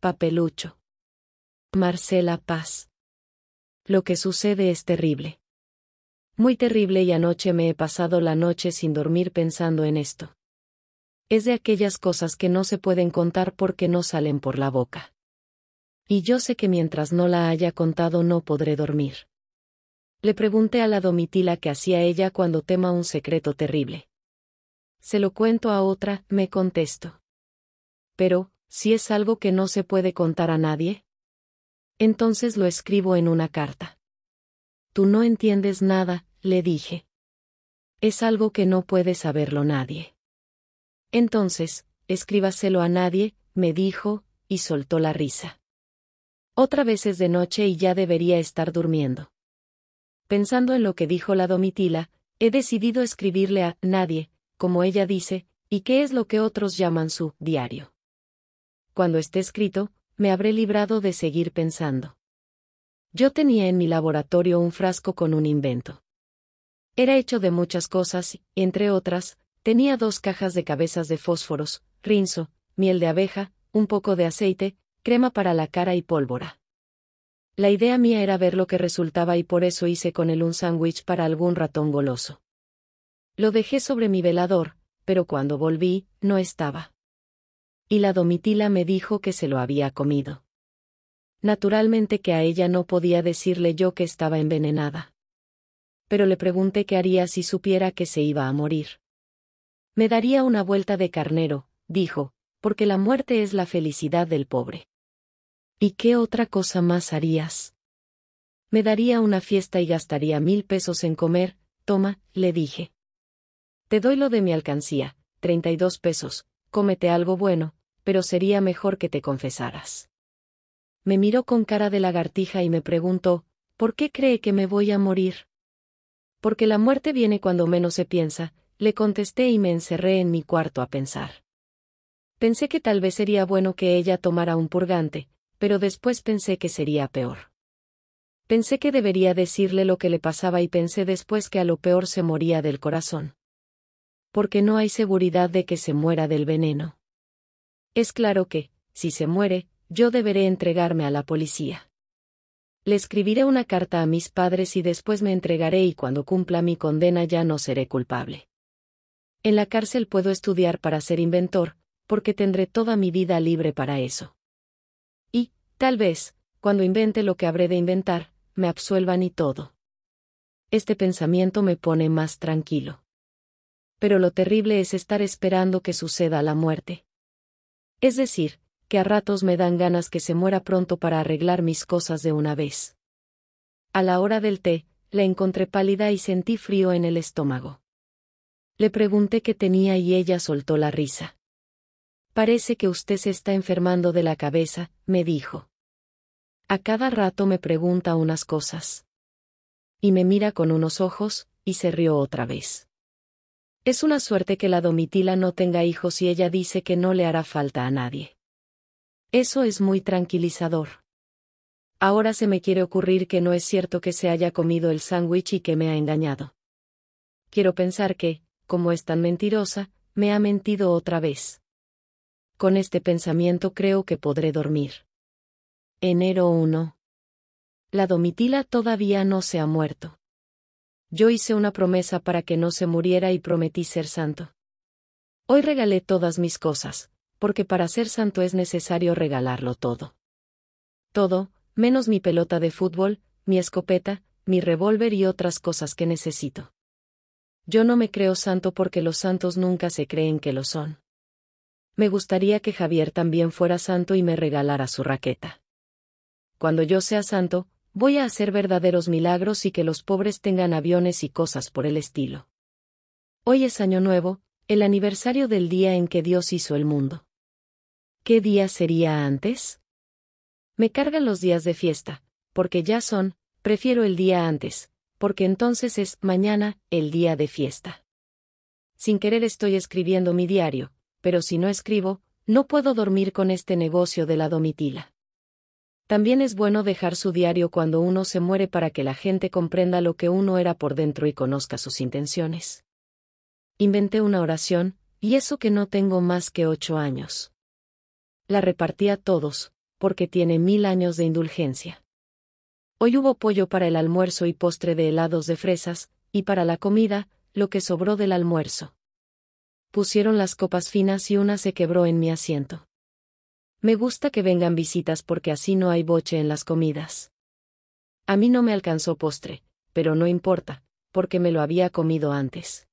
Papelucho. Marcela Paz. Lo que sucede es terrible. Muy terrible y anoche me he pasado la noche sin dormir pensando en esto. Es de aquellas cosas que no se pueden contar porque no salen por la boca. Y yo sé que mientras no la haya contado no podré dormir. Le pregunté a la domitila qué hacía ella cuando tema un secreto terrible. Se lo cuento a otra, me contesto. Pero, si es algo que no se puede contar a nadie, entonces lo escribo en una carta. Tú no entiendes nada, le dije. Es algo que no puede saberlo nadie. Entonces, escríbaselo a nadie, me dijo, y soltó la risa. Otra vez es de noche y ya debería estar durmiendo. Pensando en lo que dijo la domitila, he decidido escribirle a nadie, como ella dice, y qué es lo que otros llaman su diario. Cuando esté escrito, me habré librado de seguir pensando. Yo tenía en mi laboratorio un frasco con un invento. Era hecho de muchas cosas, entre otras, tenía dos cajas de cabezas de fósforos, rinzo, miel de abeja, un poco de aceite, crema para la cara y pólvora. La idea mía era ver lo que resultaba y por eso hice con él un sándwich para algún ratón goloso. Lo dejé sobre mi velador, pero cuando volví, no estaba. Y la domitila me dijo que se lo había comido. Naturalmente que a ella no podía decirle yo que estaba envenenada. Pero le pregunté qué haría si supiera que se iba a morir. Me daría una vuelta de carnero, dijo, porque la muerte es la felicidad del pobre. ¿Y qué otra cosa más harías? Me daría una fiesta y gastaría mil pesos en comer, toma, le dije. Te doy lo de mi alcancía, treinta y dos pesos, cómete algo bueno, pero sería mejor que te confesaras. Me miró con cara de lagartija y me preguntó, ¿por qué cree que me voy a morir? Porque la muerte viene cuando menos se piensa, le contesté y me encerré en mi cuarto a pensar. Pensé que tal vez sería bueno que ella tomara un purgante, pero después pensé que sería peor. Pensé que debería decirle lo que le pasaba y pensé después que a lo peor se moría del corazón. Porque no hay seguridad de que se muera del veneno. Es claro que, si se muere, yo deberé entregarme a la policía. Le escribiré una carta a mis padres y después me entregaré y cuando cumpla mi condena ya no seré culpable. En la cárcel puedo estudiar para ser inventor, porque tendré toda mi vida libre para eso. Tal vez, cuando invente lo que habré de inventar, me absuelvan y todo. Este pensamiento me pone más tranquilo. Pero lo terrible es estar esperando que suceda la muerte. Es decir, que a ratos me dan ganas que se muera pronto para arreglar mis cosas de una vez. A la hora del té, la encontré pálida y sentí frío en el estómago. Le pregunté qué tenía y ella soltó la risa. Parece que usted se está enfermando de la cabeza, me dijo. A cada rato me pregunta unas cosas. Y me mira con unos ojos, y se rió otra vez. Es una suerte que la domitila no tenga hijos y ella dice que no le hará falta a nadie. Eso es muy tranquilizador. Ahora se me quiere ocurrir que no es cierto que se haya comido el sándwich y que me ha engañado. Quiero pensar que, como es tan mentirosa, me ha mentido otra vez. Con este pensamiento creo que podré dormir. Enero 1. La domitila todavía no se ha muerto. Yo hice una promesa para que no se muriera y prometí ser santo. Hoy regalé todas mis cosas, porque para ser santo es necesario regalarlo todo. Todo, menos mi pelota de fútbol, mi escopeta, mi revólver y otras cosas que necesito. Yo no me creo santo porque los santos nunca se creen que lo son. Me gustaría que Javier también fuera santo y me regalara su raqueta cuando yo sea santo, voy a hacer verdaderos milagros y que los pobres tengan aviones y cosas por el estilo. Hoy es Año Nuevo, el aniversario del día en que Dios hizo el mundo. ¿Qué día sería antes? Me cargan los días de fiesta, porque ya son, prefiero el día antes, porque entonces es mañana, el día de fiesta. Sin querer estoy escribiendo mi diario, pero si no escribo, no puedo dormir con este negocio de la domitila. También es bueno dejar su diario cuando uno se muere para que la gente comprenda lo que uno era por dentro y conozca sus intenciones. Inventé una oración, y eso que no tengo más que ocho años. La repartí a todos, porque tiene mil años de indulgencia. Hoy hubo pollo para el almuerzo y postre de helados de fresas, y para la comida, lo que sobró del almuerzo. Pusieron las copas finas y una se quebró en mi asiento. Me gusta que vengan visitas porque así no hay boche en las comidas. A mí no me alcanzó postre, pero no importa, porque me lo había comido antes.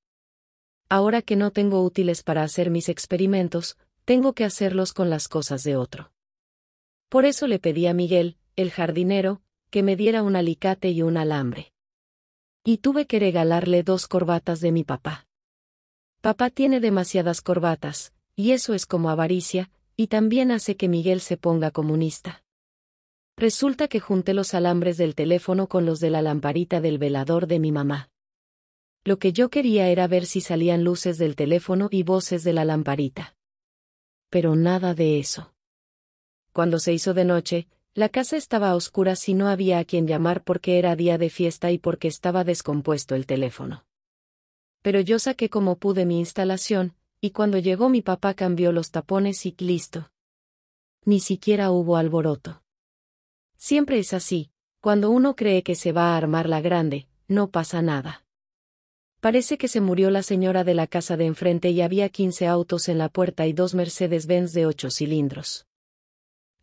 Ahora que no tengo útiles para hacer mis experimentos, tengo que hacerlos con las cosas de otro. Por eso le pedí a Miguel, el jardinero, que me diera un alicate y un alambre. Y tuve que regalarle dos corbatas de mi papá. Papá tiene demasiadas corbatas, y eso es como avaricia, y también hace que Miguel se ponga comunista. Resulta que junté los alambres del teléfono con los de la lamparita del velador de mi mamá. Lo que yo quería era ver si salían luces del teléfono y voces de la lamparita. Pero nada de eso. Cuando se hizo de noche, la casa estaba a oscuras y no había a quien llamar porque era día de fiesta y porque estaba descompuesto el teléfono. Pero yo saqué como pude mi instalación, y cuando llegó mi papá cambió los tapones y listo. Ni siquiera hubo alboroto. Siempre es así, cuando uno cree que se va a armar la grande, no pasa nada. Parece que se murió la señora de la casa de enfrente y había 15 autos en la puerta y dos Mercedes-Benz de ocho cilindros.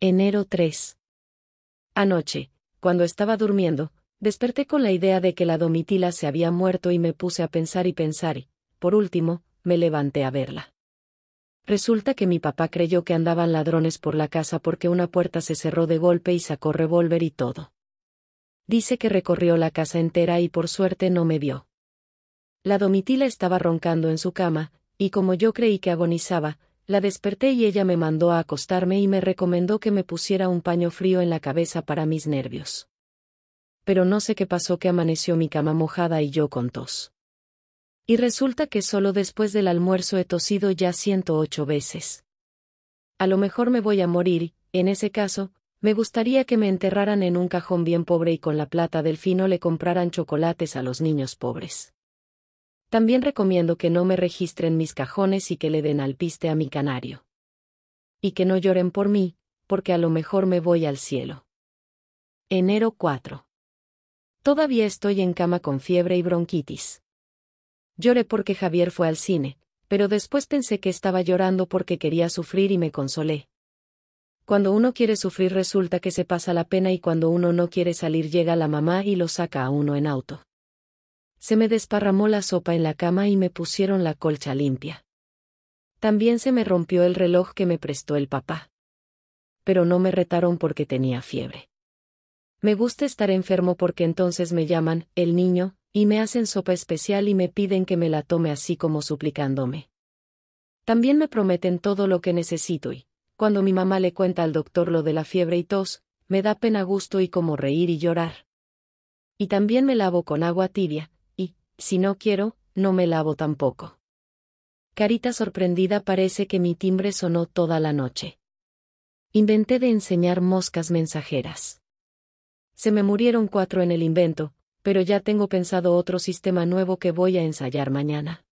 Enero 3. Anoche, cuando estaba durmiendo, desperté con la idea de que la domitila se había muerto y me puse a pensar y pensar y, por último, me levanté a verla. Resulta que mi papá creyó que andaban ladrones por la casa porque una puerta se cerró de golpe y sacó revólver y todo. Dice que recorrió la casa entera y por suerte no me vio. La domitila estaba roncando en su cama, y como yo creí que agonizaba, la desperté y ella me mandó a acostarme y me recomendó que me pusiera un paño frío en la cabeza para mis nervios. Pero no sé qué pasó que amaneció mi cama mojada y yo con tos. Y resulta que solo después del almuerzo he tosido ya 108 veces. A lo mejor me voy a morir, en ese caso, me gustaría que me enterraran en un cajón bien pobre y con la plata del fino le compraran chocolates a los niños pobres. También recomiendo que no me registren mis cajones y que le den alpiste a mi canario. Y que no lloren por mí, porque a lo mejor me voy al cielo. Enero 4. Todavía estoy en cama con fiebre y bronquitis. Lloré porque Javier fue al cine, pero después pensé que estaba llorando porque quería sufrir y me consolé. Cuando uno quiere sufrir resulta que se pasa la pena y cuando uno no quiere salir llega la mamá y lo saca a uno en auto. Se me desparramó la sopa en la cama y me pusieron la colcha limpia. También se me rompió el reloj que me prestó el papá. Pero no me retaron porque tenía fiebre. Me gusta estar enfermo porque entonces me llaman, el niño, y me hacen sopa especial y me piden que me la tome así como suplicándome. También me prometen todo lo que necesito y, cuando mi mamá le cuenta al doctor lo de la fiebre y tos, me da pena gusto y como reír y llorar. Y también me lavo con agua tibia, y, si no quiero, no me lavo tampoco. Carita sorprendida parece que mi timbre sonó toda la noche. Inventé de enseñar moscas mensajeras. Se me murieron cuatro en el invento, pero ya tengo pensado otro sistema nuevo que voy a ensayar mañana.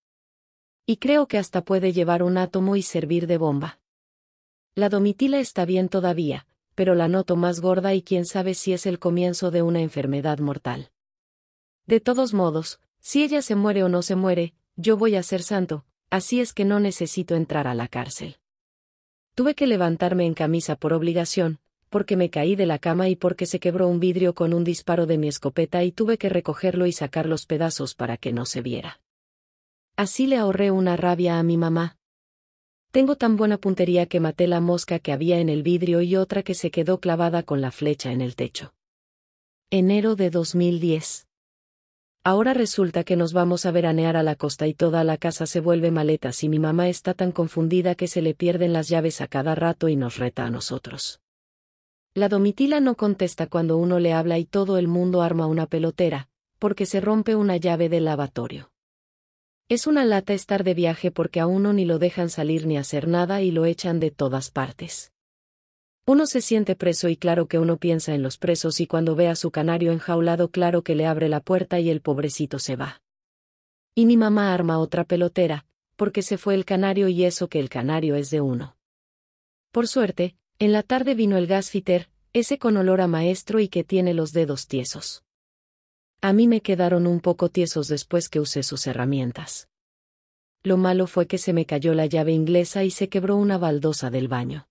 Y creo que hasta puede llevar un átomo y servir de bomba. La domitila está bien todavía, pero la noto más gorda y quién sabe si es el comienzo de una enfermedad mortal. De todos modos, si ella se muere o no se muere, yo voy a ser santo, así es que no necesito entrar a la cárcel. Tuve que levantarme en camisa por obligación, porque me caí de la cama y porque se quebró un vidrio con un disparo de mi escopeta y tuve que recogerlo y sacar los pedazos para que no se viera. Así le ahorré una rabia a mi mamá. Tengo tan buena puntería que maté la mosca que había en el vidrio y otra que se quedó clavada con la flecha en el techo. Enero de 2010. Ahora resulta que nos vamos a veranear a la costa y toda la casa se vuelve maletas y mi mamá está tan confundida que se le pierden las llaves a cada rato y nos reta a nosotros. La domitila no contesta cuando uno le habla y todo el mundo arma una pelotera, porque se rompe una llave del lavatorio. Es una lata estar de viaje porque a uno ni lo dejan salir ni hacer nada y lo echan de todas partes. Uno se siente preso y claro que uno piensa en los presos y cuando ve a su canario enjaulado claro que le abre la puerta y el pobrecito se va. Y mi mamá arma otra pelotera, porque se fue el canario y eso que el canario es de uno. Por suerte, en la tarde vino el gasfiter, ese con olor a maestro y que tiene los dedos tiesos. A mí me quedaron un poco tiesos después que usé sus herramientas. Lo malo fue que se me cayó la llave inglesa y se quebró una baldosa del baño.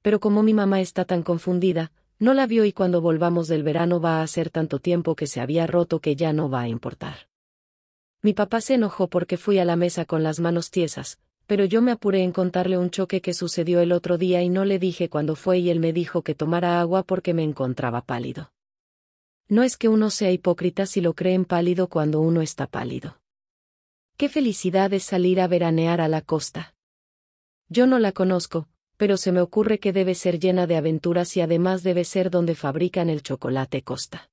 Pero como mi mamá está tan confundida, no la vio y cuando volvamos del verano va a hacer tanto tiempo que se había roto que ya no va a importar. Mi papá se enojó porque fui a la mesa con las manos tiesas, pero yo me apuré en contarle un choque que sucedió el otro día y no le dije cuándo fue y él me dijo que tomara agua porque me encontraba pálido. No es que uno sea hipócrita si lo creen pálido cuando uno está pálido. Qué felicidad es salir a veranear a la costa. Yo no la conozco, pero se me ocurre que debe ser llena de aventuras y además debe ser donde fabrican el chocolate Costa.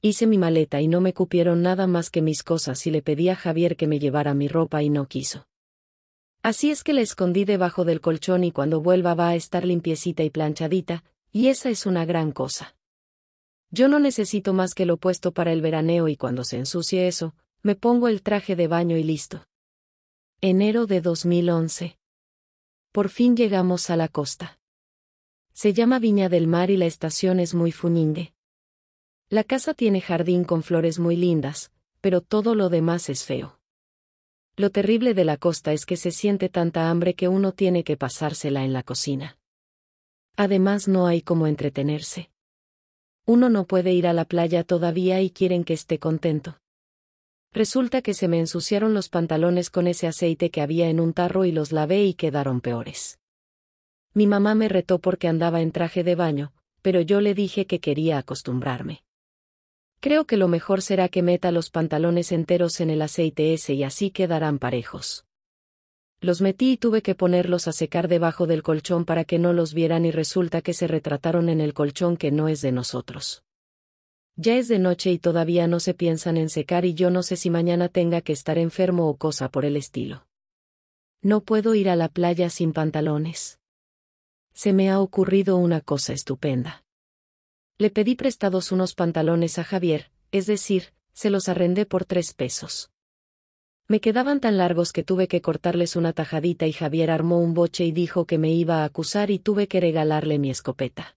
Hice mi maleta y no me cupieron nada más que mis cosas y le pedí a Javier que me llevara mi ropa y no quiso. Así es que la escondí debajo del colchón y cuando vuelva va a estar limpiecita y planchadita, y esa es una gran cosa. Yo no necesito más que lo puesto para el veraneo y cuando se ensucie eso, me pongo el traje de baño y listo. Enero de 2011. Por fin llegamos a la costa. Se llama Viña del Mar y la estación es muy funinde. La casa tiene jardín con flores muy lindas, pero todo lo demás es feo. Lo terrible de la costa es que se siente tanta hambre que uno tiene que pasársela en la cocina. Además no hay cómo entretenerse. Uno no puede ir a la playa todavía y quieren que esté contento. Resulta que se me ensuciaron los pantalones con ese aceite que había en un tarro y los lavé y quedaron peores. Mi mamá me retó porque andaba en traje de baño, pero yo le dije que quería acostumbrarme. Creo que lo mejor será que meta los pantalones enteros en el aceite ese y así quedarán parejos. Los metí y tuve que ponerlos a secar debajo del colchón para que no los vieran y resulta que se retrataron en el colchón que no es de nosotros. Ya es de noche y todavía no se piensan en secar y yo no sé si mañana tenga que estar enfermo o cosa por el estilo. No puedo ir a la playa sin pantalones. Se me ha ocurrido una cosa estupenda. Le pedí prestados unos pantalones a Javier, es decir, se los arrendé por tres pesos. Me quedaban tan largos que tuve que cortarles una tajadita y Javier armó un boche y dijo que me iba a acusar y tuve que regalarle mi escopeta.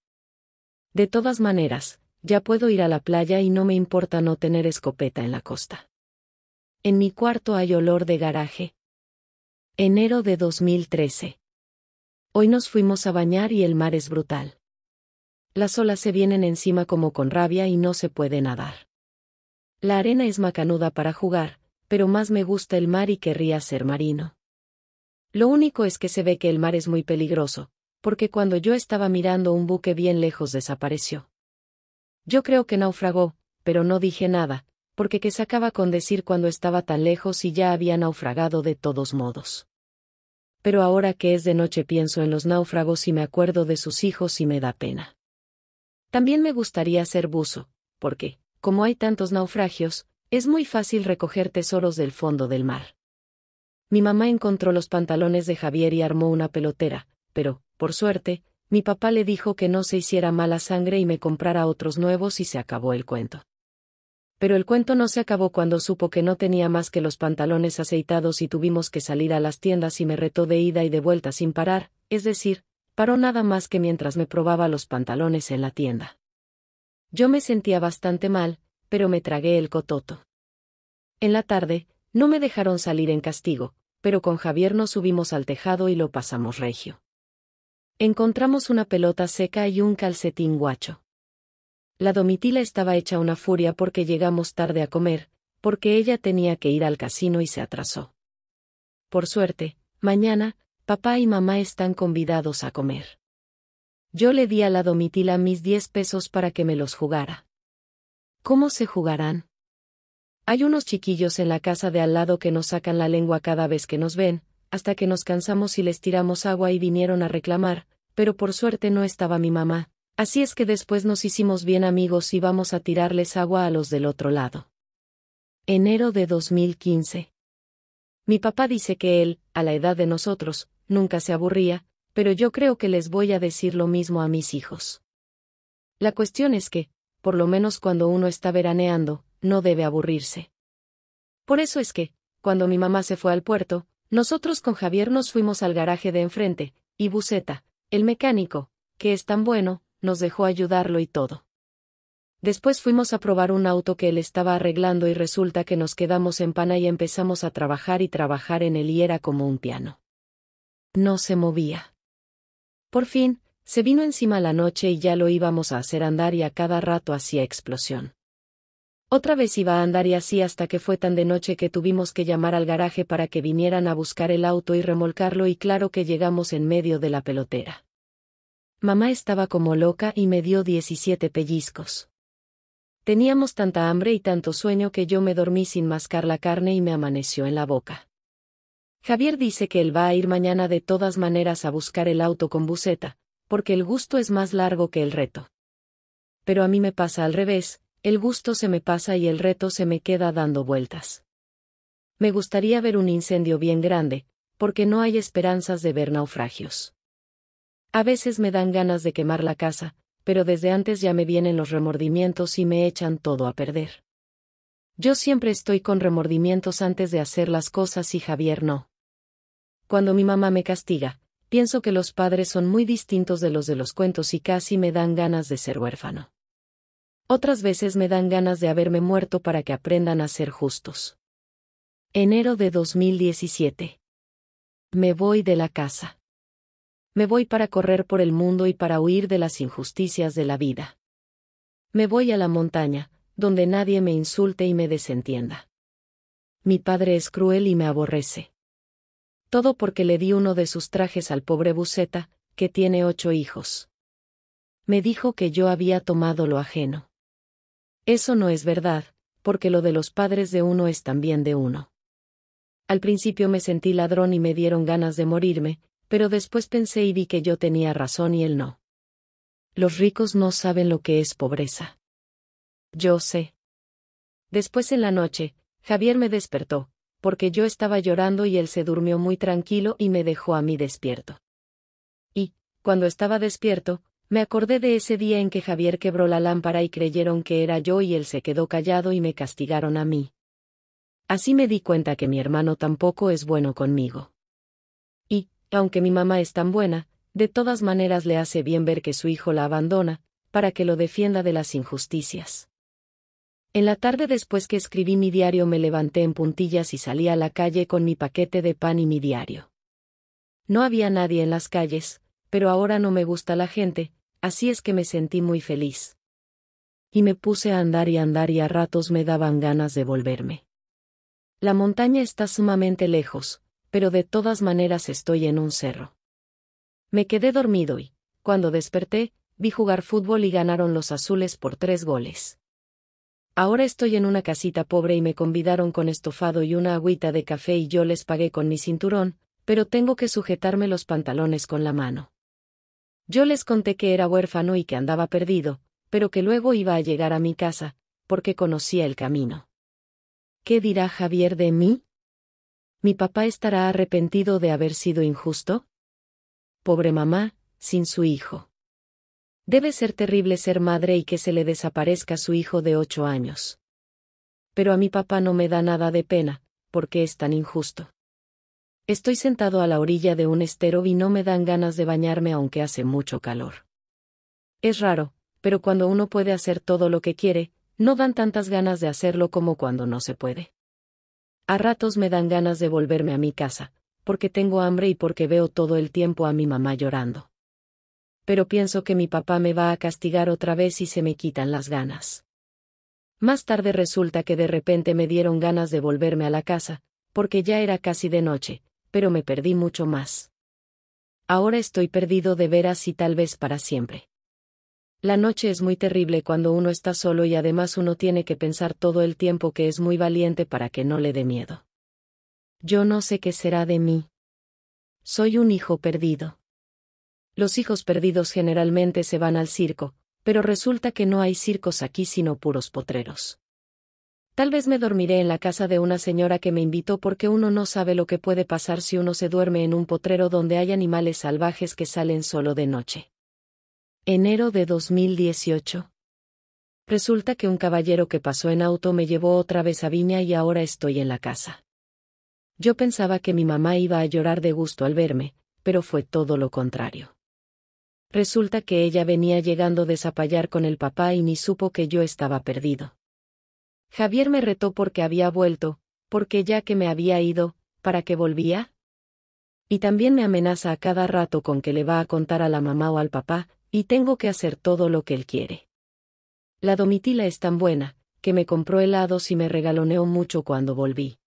De todas maneras, ya puedo ir a la playa y no me importa no tener escopeta en la costa. En mi cuarto hay olor de garaje. Enero de 2013. Hoy nos fuimos a bañar y el mar es brutal. Las olas se vienen encima como con rabia y no se puede nadar. La arena es macanuda para jugar, pero más me gusta el mar y querría ser marino. Lo único es que se ve que el mar es muy peligroso, porque cuando yo estaba mirando un buque bien lejos desapareció. Yo creo que naufragó, pero no dije nada, porque que sacaba con decir cuando estaba tan lejos y ya había naufragado de todos modos. Pero ahora que es de noche pienso en los náufragos y me acuerdo de sus hijos y me da pena. También me gustaría ser buzo, porque, como hay tantos naufragios, es muy fácil recoger tesoros del fondo del mar. Mi mamá encontró los pantalones de Javier y armó una pelotera, pero, por suerte, mi papá le dijo que no se hiciera mala sangre y me comprara otros nuevos y se acabó el cuento. Pero el cuento no se acabó cuando supo que no tenía más que los pantalones aceitados y tuvimos que salir a las tiendas y me retó de ida y de vuelta sin parar, es decir, paró nada más que mientras me probaba los pantalones en la tienda. Yo me sentía bastante mal, pero me tragué el cototo. En la tarde, no me dejaron salir en castigo, pero con Javier nos subimos al tejado y lo pasamos regio. Encontramos una pelota seca y un calcetín guacho. La domitila estaba hecha una furia porque llegamos tarde a comer, porque ella tenía que ir al casino y se atrasó. Por suerte, mañana, Papá y mamá están convidados a comer. Yo le di a la domitila mis diez pesos para que me los jugara. ¿Cómo se jugarán? Hay unos chiquillos en la casa de al lado que nos sacan la lengua cada vez que nos ven, hasta que nos cansamos y les tiramos agua y vinieron a reclamar, pero por suerte no estaba mi mamá, así es que después nos hicimos bien amigos y vamos a tirarles agua a los del otro lado. Enero de 2015. Mi papá dice que él, a la edad de nosotros, nunca se aburría, pero yo creo que les voy a decir lo mismo a mis hijos. La cuestión es que, por lo menos cuando uno está veraneando, no debe aburrirse. Por eso es que, cuando mi mamá se fue al puerto, nosotros con Javier nos fuimos al garaje de enfrente, y Buceta, el mecánico, que es tan bueno, nos dejó ayudarlo y todo. Después fuimos a probar un auto que él estaba arreglando y resulta que nos quedamos en pana y empezamos a trabajar y trabajar en él y era como un piano. No se movía. Por fin, se vino encima la noche y ya lo íbamos a hacer andar y a cada rato hacía explosión. Otra vez iba a andar y así hasta que fue tan de noche que tuvimos que llamar al garaje para que vinieran a buscar el auto y remolcarlo y claro que llegamos en medio de la pelotera. Mamá estaba como loca y me dio 17 pellizcos. Teníamos tanta hambre y tanto sueño que yo me dormí sin mascar la carne y me amaneció en la boca. Javier dice que él va a ir mañana de todas maneras a buscar el auto con buceta, porque el gusto es más largo que el reto. Pero a mí me pasa al revés, el gusto se me pasa y el reto se me queda dando vueltas. Me gustaría ver un incendio bien grande, porque no hay esperanzas de ver naufragios. A veces me dan ganas de quemar la casa, pero desde antes ya me vienen los remordimientos y me echan todo a perder. Yo siempre estoy con remordimientos antes de hacer las cosas y Javier no. Cuando mi mamá me castiga, pienso que los padres son muy distintos de los de los cuentos y casi me dan ganas de ser huérfano. Otras veces me dan ganas de haberme muerto para que aprendan a ser justos. Enero de 2017. Me voy de la casa. Me voy para correr por el mundo y para huir de las injusticias de la vida. Me voy a la montaña, donde nadie me insulte y me desentienda. Mi padre es cruel y me aborrece todo porque le di uno de sus trajes al pobre Buceta, que tiene ocho hijos. Me dijo que yo había tomado lo ajeno. Eso no es verdad, porque lo de los padres de uno es también de uno. Al principio me sentí ladrón y me dieron ganas de morirme, pero después pensé y vi que yo tenía razón y él no. Los ricos no saben lo que es pobreza. Yo sé. Después en la noche, Javier me despertó, porque yo estaba llorando y él se durmió muy tranquilo y me dejó a mí despierto. Y, cuando estaba despierto, me acordé de ese día en que Javier quebró la lámpara y creyeron que era yo y él se quedó callado y me castigaron a mí. Así me di cuenta que mi hermano tampoco es bueno conmigo. Y, aunque mi mamá es tan buena, de todas maneras le hace bien ver que su hijo la abandona, para que lo defienda de las injusticias. En la tarde después que escribí mi diario me levanté en puntillas y salí a la calle con mi paquete de pan y mi diario. No había nadie en las calles, pero ahora no me gusta la gente, así es que me sentí muy feliz. Y me puse a andar y andar y a ratos me daban ganas de volverme. La montaña está sumamente lejos, pero de todas maneras estoy en un cerro. Me quedé dormido y, cuando desperté, vi jugar fútbol y ganaron los azules por tres goles. Ahora estoy en una casita pobre y me convidaron con estofado y una agüita de café y yo les pagué con mi cinturón, pero tengo que sujetarme los pantalones con la mano. Yo les conté que era huérfano y que andaba perdido, pero que luego iba a llegar a mi casa, porque conocía el camino. ¿Qué dirá Javier de mí? ¿Mi papá estará arrepentido de haber sido injusto? Pobre mamá, sin su hijo. Debe ser terrible ser madre y que se le desaparezca su hijo de ocho años. Pero a mi papá no me da nada de pena, porque es tan injusto. Estoy sentado a la orilla de un estero y no me dan ganas de bañarme aunque hace mucho calor. Es raro, pero cuando uno puede hacer todo lo que quiere, no dan tantas ganas de hacerlo como cuando no se puede. A ratos me dan ganas de volverme a mi casa, porque tengo hambre y porque veo todo el tiempo a mi mamá llorando pero pienso que mi papá me va a castigar otra vez y se me quitan las ganas. Más tarde resulta que de repente me dieron ganas de volverme a la casa, porque ya era casi de noche, pero me perdí mucho más. Ahora estoy perdido de veras y tal vez para siempre. La noche es muy terrible cuando uno está solo y además uno tiene que pensar todo el tiempo que es muy valiente para que no le dé miedo. Yo no sé qué será de mí. Soy un hijo perdido los hijos perdidos generalmente se van al circo, pero resulta que no hay circos aquí sino puros potreros. Tal vez me dormiré en la casa de una señora que me invitó porque uno no sabe lo que puede pasar si uno se duerme en un potrero donde hay animales salvajes que salen solo de noche. Enero de 2018. Resulta que un caballero que pasó en auto me llevó otra vez a Viña y ahora estoy en la casa. Yo pensaba que mi mamá iba a llorar de gusto al verme, pero fue todo lo contrario. Resulta que ella venía llegando de con el papá y ni supo que yo estaba perdido. Javier me retó porque había vuelto, porque ya que me había ido, ¿para qué volvía? Y también me amenaza a cada rato con que le va a contar a la mamá o al papá, y tengo que hacer todo lo que él quiere. La domitila es tan buena, que me compró helados y me regaloneó mucho cuando volví.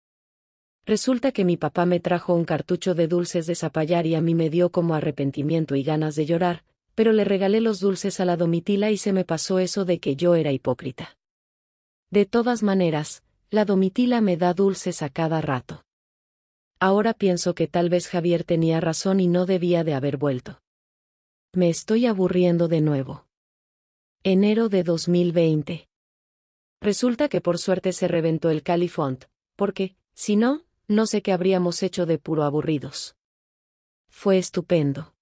Resulta que mi papá me trajo un cartucho de dulces de zapallar y a mí me dio como arrepentimiento y ganas de llorar, pero le regalé los dulces a la domitila y se me pasó eso de que yo era hipócrita. De todas maneras, la domitila me da dulces a cada rato. Ahora pienso que tal vez Javier tenía razón y no debía de haber vuelto. Me estoy aburriendo de nuevo. Enero de 2020. Resulta que por suerte se reventó el Califont, porque, si no, no sé qué habríamos hecho de puro aburridos. Fue estupendo.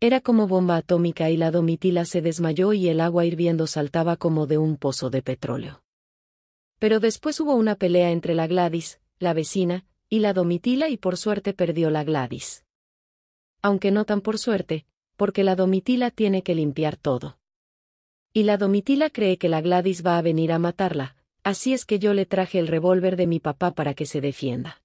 Era como bomba atómica y la domitila se desmayó y el agua hirviendo saltaba como de un pozo de petróleo. Pero después hubo una pelea entre la Gladys, la vecina, y la domitila y por suerte perdió la Gladys. Aunque no tan por suerte, porque la domitila tiene que limpiar todo. Y la domitila cree que la Gladys va a venir a matarla, Así es que yo le traje el revólver de mi papá para que se defienda.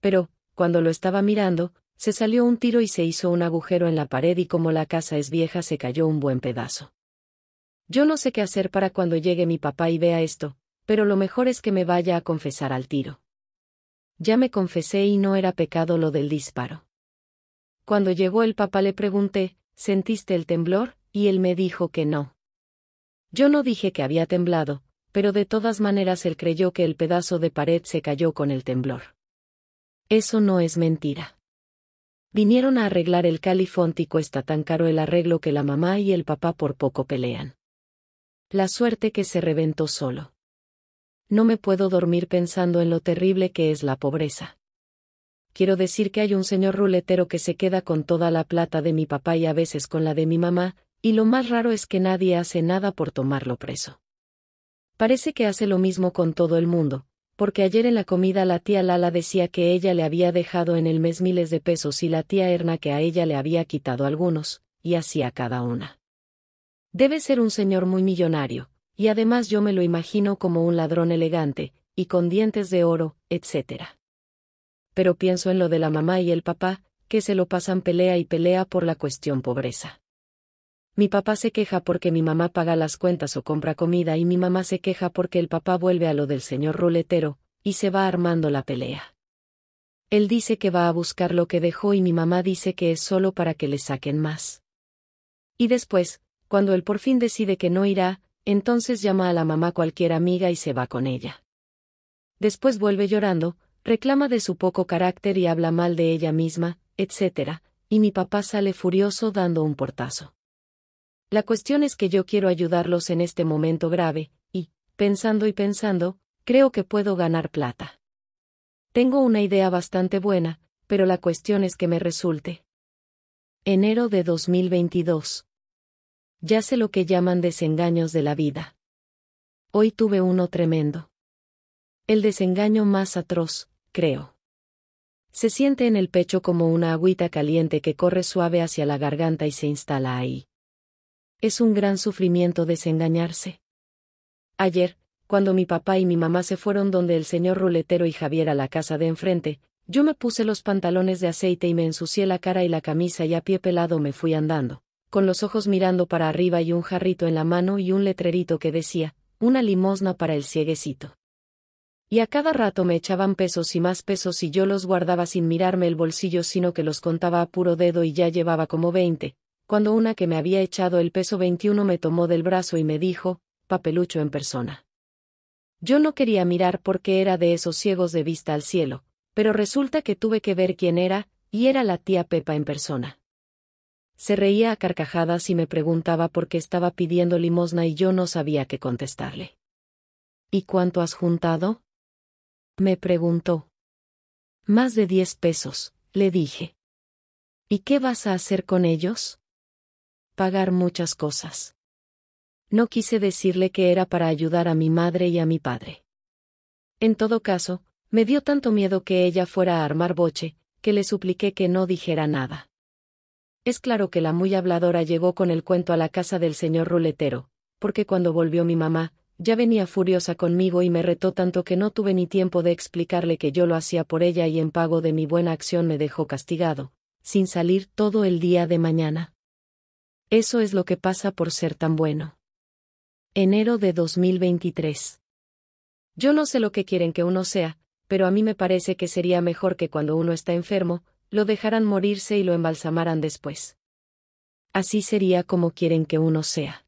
Pero, cuando lo estaba mirando, se salió un tiro y se hizo un agujero en la pared y como la casa es vieja se cayó un buen pedazo. Yo no sé qué hacer para cuando llegue mi papá y vea esto, pero lo mejor es que me vaya a confesar al tiro. Ya me confesé y no era pecado lo del disparo. Cuando llegó el papá le pregunté, ¿sentiste el temblor? y él me dijo que no. Yo no dije que había temblado, pero de todas maneras él creyó que el pedazo de pared se cayó con el temblor. Eso no es mentira. Vinieron a arreglar el y cuesta tan caro el arreglo que la mamá y el papá por poco pelean. La suerte que se reventó solo. No me puedo dormir pensando en lo terrible que es la pobreza. Quiero decir que hay un señor ruletero que se queda con toda la plata de mi papá y a veces con la de mi mamá, y lo más raro es que nadie hace nada por tomarlo preso. Parece que hace lo mismo con todo el mundo, porque ayer en la comida la tía Lala decía que ella le había dejado en el mes miles de pesos y la tía Erna que a ella le había quitado algunos, y así a cada una. Debe ser un señor muy millonario, y además yo me lo imagino como un ladrón elegante, y con dientes de oro, etc. Pero pienso en lo de la mamá y el papá, que se lo pasan pelea y pelea por la cuestión pobreza. Mi papá se queja porque mi mamá paga las cuentas o compra comida y mi mamá se queja porque el papá vuelve a lo del señor ruletero, y se va armando la pelea. Él dice que va a buscar lo que dejó y mi mamá dice que es solo para que le saquen más. Y después, cuando él por fin decide que no irá, entonces llama a la mamá cualquier amiga y se va con ella. Después vuelve llorando, reclama de su poco carácter y habla mal de ella misma, etc., y mi papá sale furioso dando un portazo. La cuestión es que yo quiero ayudarlos en este momento grave, y, pensando y pensando, creo que puedo ganar plata. Tengo una idea bastante buena, pero la cuestión es que me resulte. Enero de 2022. Ya sé lo que llaman desengaños de la vida. Hoy tuve uno tremendo. El desengaño más atroz, creo. Se siente en el pecho como una agüita caliente que corre suave hacia la garganta y se instala ahí. Es un gran sufrimiento desengañarse. Ayer, cuando mi papá y mi mamá se fueron donde el señor ruletero y Javier a la casa de enfrente, yo me puse los pantalones de aceite y me ensucié la cara y la camisa y a pie pelado me fui andando, con los ojos mirando para arriba y un jarrito en la mano y un letrerito que decía, una limosna para el cieguecito. Y a cada rato me echaban pesos y más pesos y yo los guardaba sin mirarme el bolsillo sino que los contaba a puro dedo y ya llevaba como veinte, cuando una que me había echado el peso 21 me tomó del brazo y me dijo, papelucho en persona. Yo no quería mirar porque era de esos ciegos de vista al cielo, pero resulta que tuve que ver quién era, y era la tía Pepa en persona. Se reía a carcajadas y me preguntaba por qué estaba pidiendo limosna y yo no sabía qué contestarle. ¿Y cuánto has juntado? Me preguntó. Más de diez pesos, le dije. ¿Y qué vas a hacer con ellos? pagar muchas cosas. No quise decirle que era para ayudar a mi madre y a mi padre. En todo caso, me dio tanto miedo que ella fuera a armar boche, que le supliqué que no dijera nada. Es claro que la muy habladora llegó con el cuento a la casa del señor ruletero, porque cuando volvió mi mamá, ya venía furiosa conmigo y me retó tanto que no tuve ni tiempo de explicarle que yo lo hacía por ella y en pago de mi buena acción me dejó castigado, sin salir todo el día de mañana. Eso es lo que pasa por ser tan bueno. Enero de 2023. Yo no sé lo que quieren que uno sea, pero a mí me parece que sería mejor que cuando uno está enfermo, lo dejaran morirse y lo embalsamaran después. Así sería como quieren que uno sea.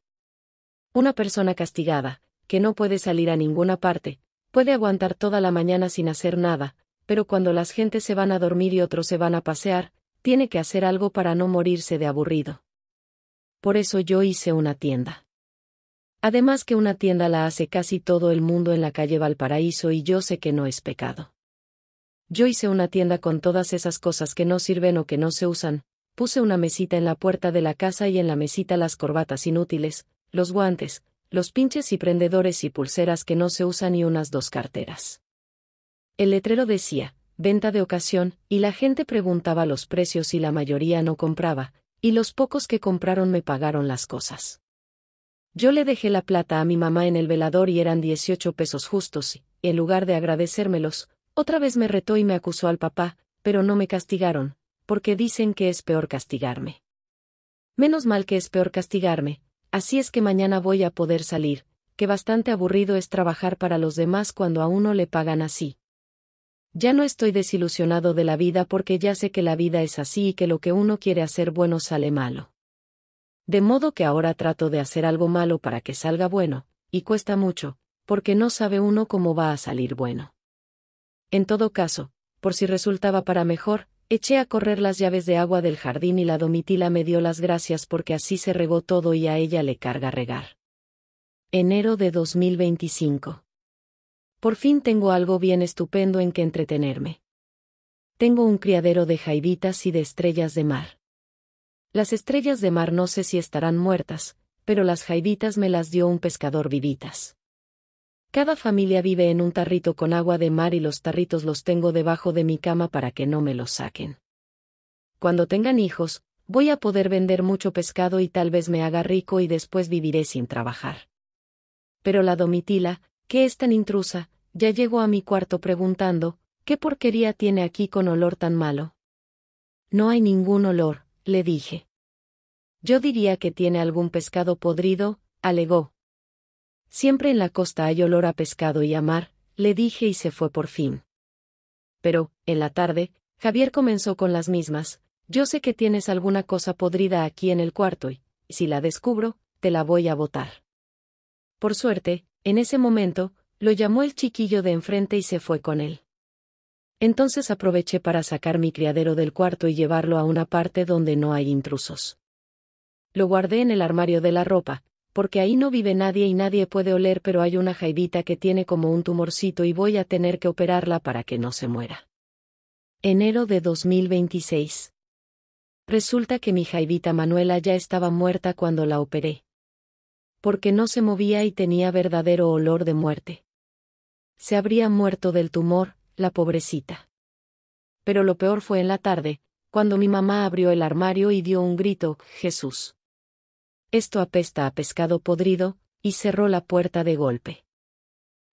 Una persona castigada, que no puede salir a ninguna parte, puede aguantar toda la mañana sin hacer nada, pero cuando las gentes se van a dormir y otros se van a pasear, tiene que hacer algo para no morirse de aburrido por eso yo hice una tienda. Además que una tienda la hace casi todo el mundo en la calle Valparaíso y yo sé que no es pecado. Yo hice una tienda con todas esas cosas que no sirven o que no se usan, puse una mesita en la puerta de la casa y en la mesita las corbatas inútiles, los guantes, los pinches y prendedores y pulseras que no se usan y unas dos carteras. El letrero decía, venta de ocasión, y la gente preguntaba los precios y la mayoría no compraba, y los pocos que compraron me pagaron las cosas. Yo le dejé la plata a mi mamá en el velador y eran 18 pesos justos, y en lugar de agradecérmelos, otra vez me retó y me acusó al papá, pero no me castigaron, porque dicen que es peor castigarme. Menos mal que es peor castigarme, así es que mañana voy a poder salir, que bastante aburrido es trabajar para los demás cuando a uno le pagan así. Ya no estoy desilusionado de la vida porque ya sé que la vida es así y que lo que uno quiere hacer bueno sale malo. De modo que ahora trato de hacer algo malo para que salga bueno, y cuesta mucho, porque no sabe uno cómo va a salir bueno. En todo caso, por si resultaba para mejor, eché a correr las llaves de agua del jardín y la domitila me dio las gracias porque así se regó todo y a ella le carga regar. Enero de 2025. Por fin tengo algo bien estupendo en que entretenerme. Tengo un criadero de jaivitas y de estrellas de mar. Las estrellas de mar no sé si estarán muertas, pero las jaivitas me las dio un pescador vivitas. Cada familia vive en un tarrito con agua de mar y los tarritos los tengo debajo de mi cama para que no me los saquen. Cuando tengan hijos, voy a poder vender mucho pescado y tal vez me haga rico y después viviré sin trabajar. Pero la domitila, ¿Qué es tan intrusa? Ya llegó a mi cuarto preguntando, ¿qué porquería tiene aquí con olor tan malo? No hay ningún olor, le dije. Yo diría que tiene algún pescado podrido, alegó. Siempre en la costa hay olor a pescado y a mar, le dije y se fue por fin. Pero, en la tarde, Javier comenzó con las mismas, yo sé que tienes alguna cosa podrida aquí en el cuarto y, si la descubro, te la voy a botar. Por suerte, en ese momento, lo llamó el chiquillo de enfrente y se fue con él. Entonces aproveché para sacar mi criadero del cuarto y llevarlo a una parte donde no hay intrusos. Lo guardé en el armario de la ropa, porque ahí no vive nadie y nadie puede oler, pero hay una jaivita que tiene como un tumorcito y voy a tener que operarla para que no se muera. Enero de 2026. Resulta que mi jaivita Manuela ya estaba muerta cuando la operé porque no se movía y tenía verdadero olor de muerte. Se habría muerto del tumor, la pobrecita. Pero lo peor fue en la tarde, cuando mi mamá abrió el armario y dio un grito, Jesús. Esto apesta a pescado podrido, y cerró la puerta de golpe.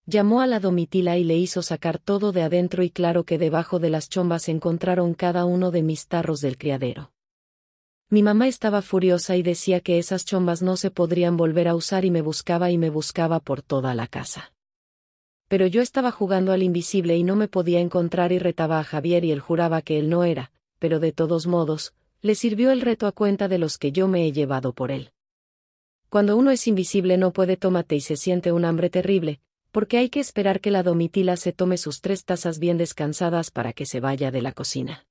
Llamó a la domitila y le hizo sacar todo de adentro y claro que debajo de las chombas encontraron cada uno de mis tarros del criadero. Mi mamá estaba furiosa y decía que esas chombas no se podrían volver a usar y me buscaba y me buscaba por toda la casa. Pero yo estaba jugando al invisible y no me podía encontrar y retaba a Javier y él juraba que él no era, pero de todos modos, le sirvió el reto a cuenta de los que yo me he llevado por él. Cuando uno es invisible no puede tomate y se siente un hambre terrible, porque hay que esperar que la domitila se tome sus tres tazas bien descansadas para que se vaya de la cocina.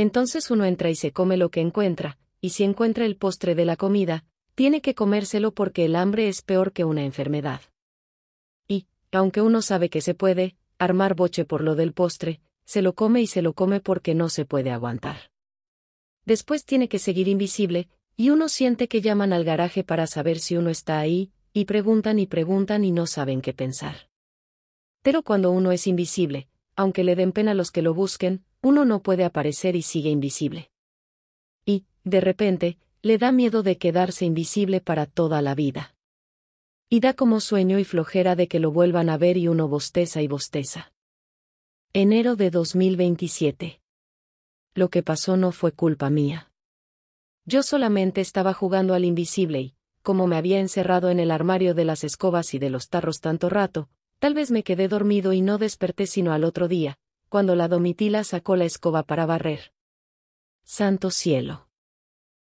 Entonces uno entra y se come lo que encuentra, y si encuentra el postre de la comida, tiene que comérselo porque el hambre es peor que una enfermedad. Y, aunque uno sabe que se puede, armar boche por lo del postre, se lo come y se lo come porque no se puede aguantar. Después tiene que seguir invisible, y uno siente que llaman al garaje para saber si uno está ahí, y preguntan y preguntan y no saben qué pensar. Pero cuando uno es invisible, aunque le den pena los que lo busquen, uno no puede aparecer y sigue invisible. Y, de repente, le da miedo de quedarse invisible para toda la vida. Y da como sueño y flojera de que lo vuelvan a ver y uno bosteza y bosteza. Enero de 2027. Lo que pasó no fue culpa mía. Yo solamente estaba jugando al invisible y, como me había encerrado en el armario de las escobas y de los tarros tanto rato, tal vez me quedé dormido y no desperté sino al otro día, cuando la domitila sacó la escoba para barrer. Santo cielo.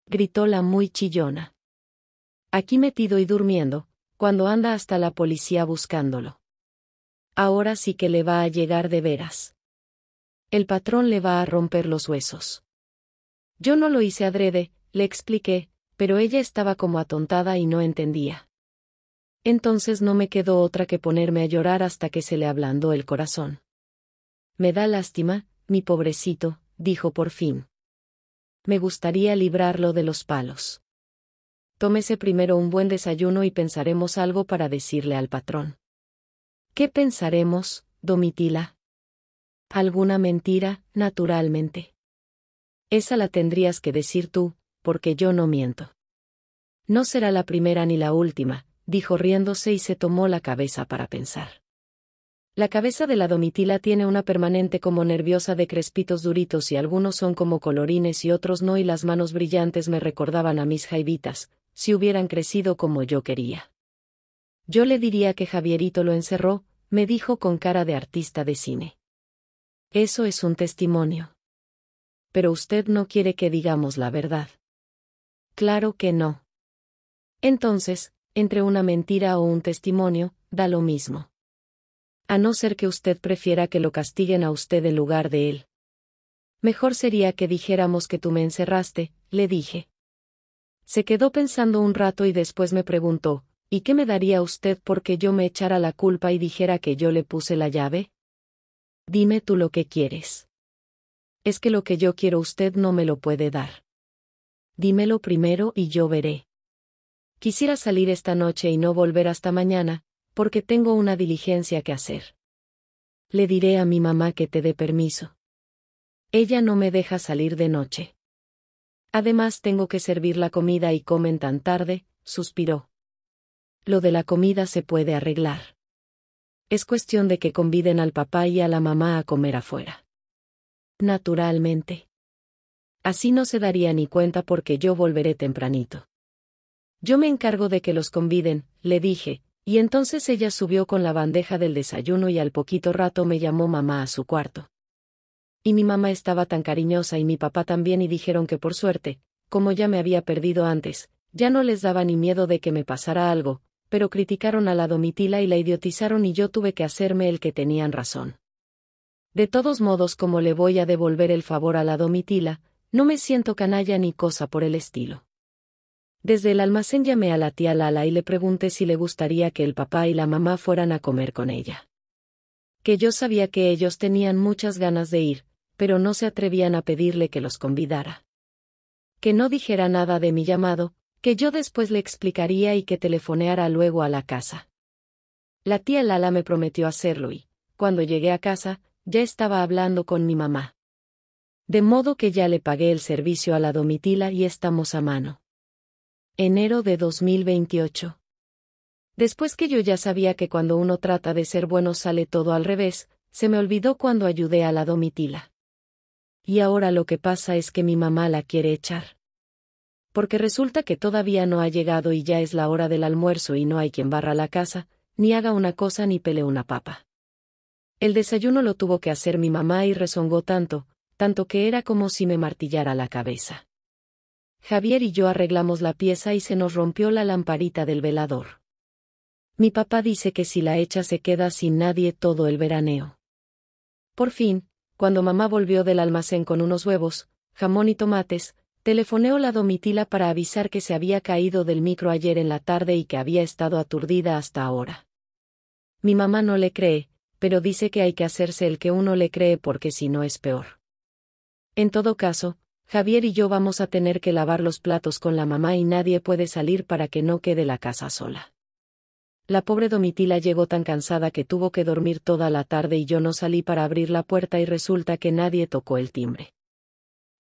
Gritó la muy chillona. Aquí metido y durmiendo, cuando anda hasta la policía buscándolo. Ahora sí que le va a llegar de veras. El patrón le va a romper los huesos. Yo no lo hice adrede, le expliqué, pero ella estaba como atontada y no entendía. Entonces no me quedó otra que ponerme a llorar hasta que se le ablandó el corazón. Me da lástima, mi pobrecito, dijo por fin. Me gustaría librarlo de los palos. Tómese primero un buen desayuno y pensaremos algo para decirle al patrón. ¿Qué pensaremos, Domitila? Alguna mentira, naturalmente. Esa la tendrías que decir tú, porque yo no miento. No será la primera ni la última, dijo riéndose y se tomó la cabeza para pensar. La cabeza de la domitila tiene una permanente como nerviosa de crespitos duritos y algunos son como colorines y otros no y las manos brillantes me recordaban a mis jaivitas, si hubieran crecido como yo quería. Yo le diría que Javierito lo encerró, me dijo con cara de artista de cine. Eso es un testimonio. Pero usted no quiere que digamos la verdad. Claro que no. Entonces, entre una mentira o un testimonio, da lo mismo. A no ser que usted prefiera que lo castiguen a usted en lugar de él. Mejor sería que dijéramos que tú me encerraste, le dije. Se quedó pensando un rato y después me preguntó, ¿y qué me daría usted porque yo me echara la culpa y dijera que yo le puse la llave? Dime tú lo que quieres. Es que lo que yo quiero usted no me lo puede dar. Dímelo primero y yo veré. Quisiera salir esta noche y no volver hasta mañana, porque tengo una diligencia que hacer. Le diré a mi mamá que te dé permiso. Ella no me deja salir de noche. Además tengo que servir la comida y comen tan tarde, suspiró. Lo de la comida se puede arreglar. Es cuestión de que conviden al papá y a la mamá a comer afuera. Naturalmente. Así no se daría ni cuenta porque yo volveré tempranito. Yo me encargo de que los conviden, le dije, y entonces ella subió con la bandeja del desayuno y al poquito rato me llamó mamá a su cuarto. Y mi mamá estaba tan cariñosa y mi papá también y dijeron que por suerte, como ya me había perdido antes, ya no les daba ni miedo de que me pasara algo, pero criticaron a la domitila y la idiotizaron y yo tuve que hacerme el que tenían razón. De todos modos, como le voy a devolver el favor a la domitila, no me siento canalla ni cosa por el estilo. Desde el almacén llamé a la tía Lala y le pregunté si le gustaría que el papá y la mamá fueran a comer con ella. Que yo sabía que ellos tenían muchas ganas de ir, pero no se atrevían a pedirle que los convidara. Que no dijera nada de mi llamado, que yo después le explicaría y que telefoneara luego a la casa. La tía Lala me prometió hacerlo y, cuando llegué a casa, ya estaba hablando con mi mamá. De modo que ya le pagué el servicio a la domitila y estamos a mano. Enero de 2028. Después que yo ya sabía que cuando uno trata de ser bueno sale todo al revés, se me olvidó cuando ayudé a la domitila. Y ahora lo que pasa es que mi mamá la quiere echar. Porque resulta que todavía no ha llegado y ya es la hora del almuerzo y no hay quien barra la casa, ni haga una cosa ni pele una papa. El desayuno lo tuvo que hacer mi mamá y rezongó tanto, tanto que era como si me martillara la cabeza. Javier y yo arreglamos la pieza y se nos rompió la lamparita del velador. Mi papá dice que si la echa se queda sin nadie todo el veraneo. Por fin, cuando mamá volvió del almacén con unos huevos, jamón y tomates, telefoneó la domitila para avisar que se había caído del micro ayer en la tarde y que había estado aturdida hasta ahora. Mi mamá no le cree, pero dice que hay que hacerse el que uno le cree porque si no es peor. En todo caso, Javier y yo vamos a tener que lavar los platos con la mamá y nadie puede salir para que no quede la casa sola. La pobre Domitila llegó tan cansada que tuvo que dormir toda la tarde y yo no salí para abrir la puerta y resulta que nadie tocó el timbre.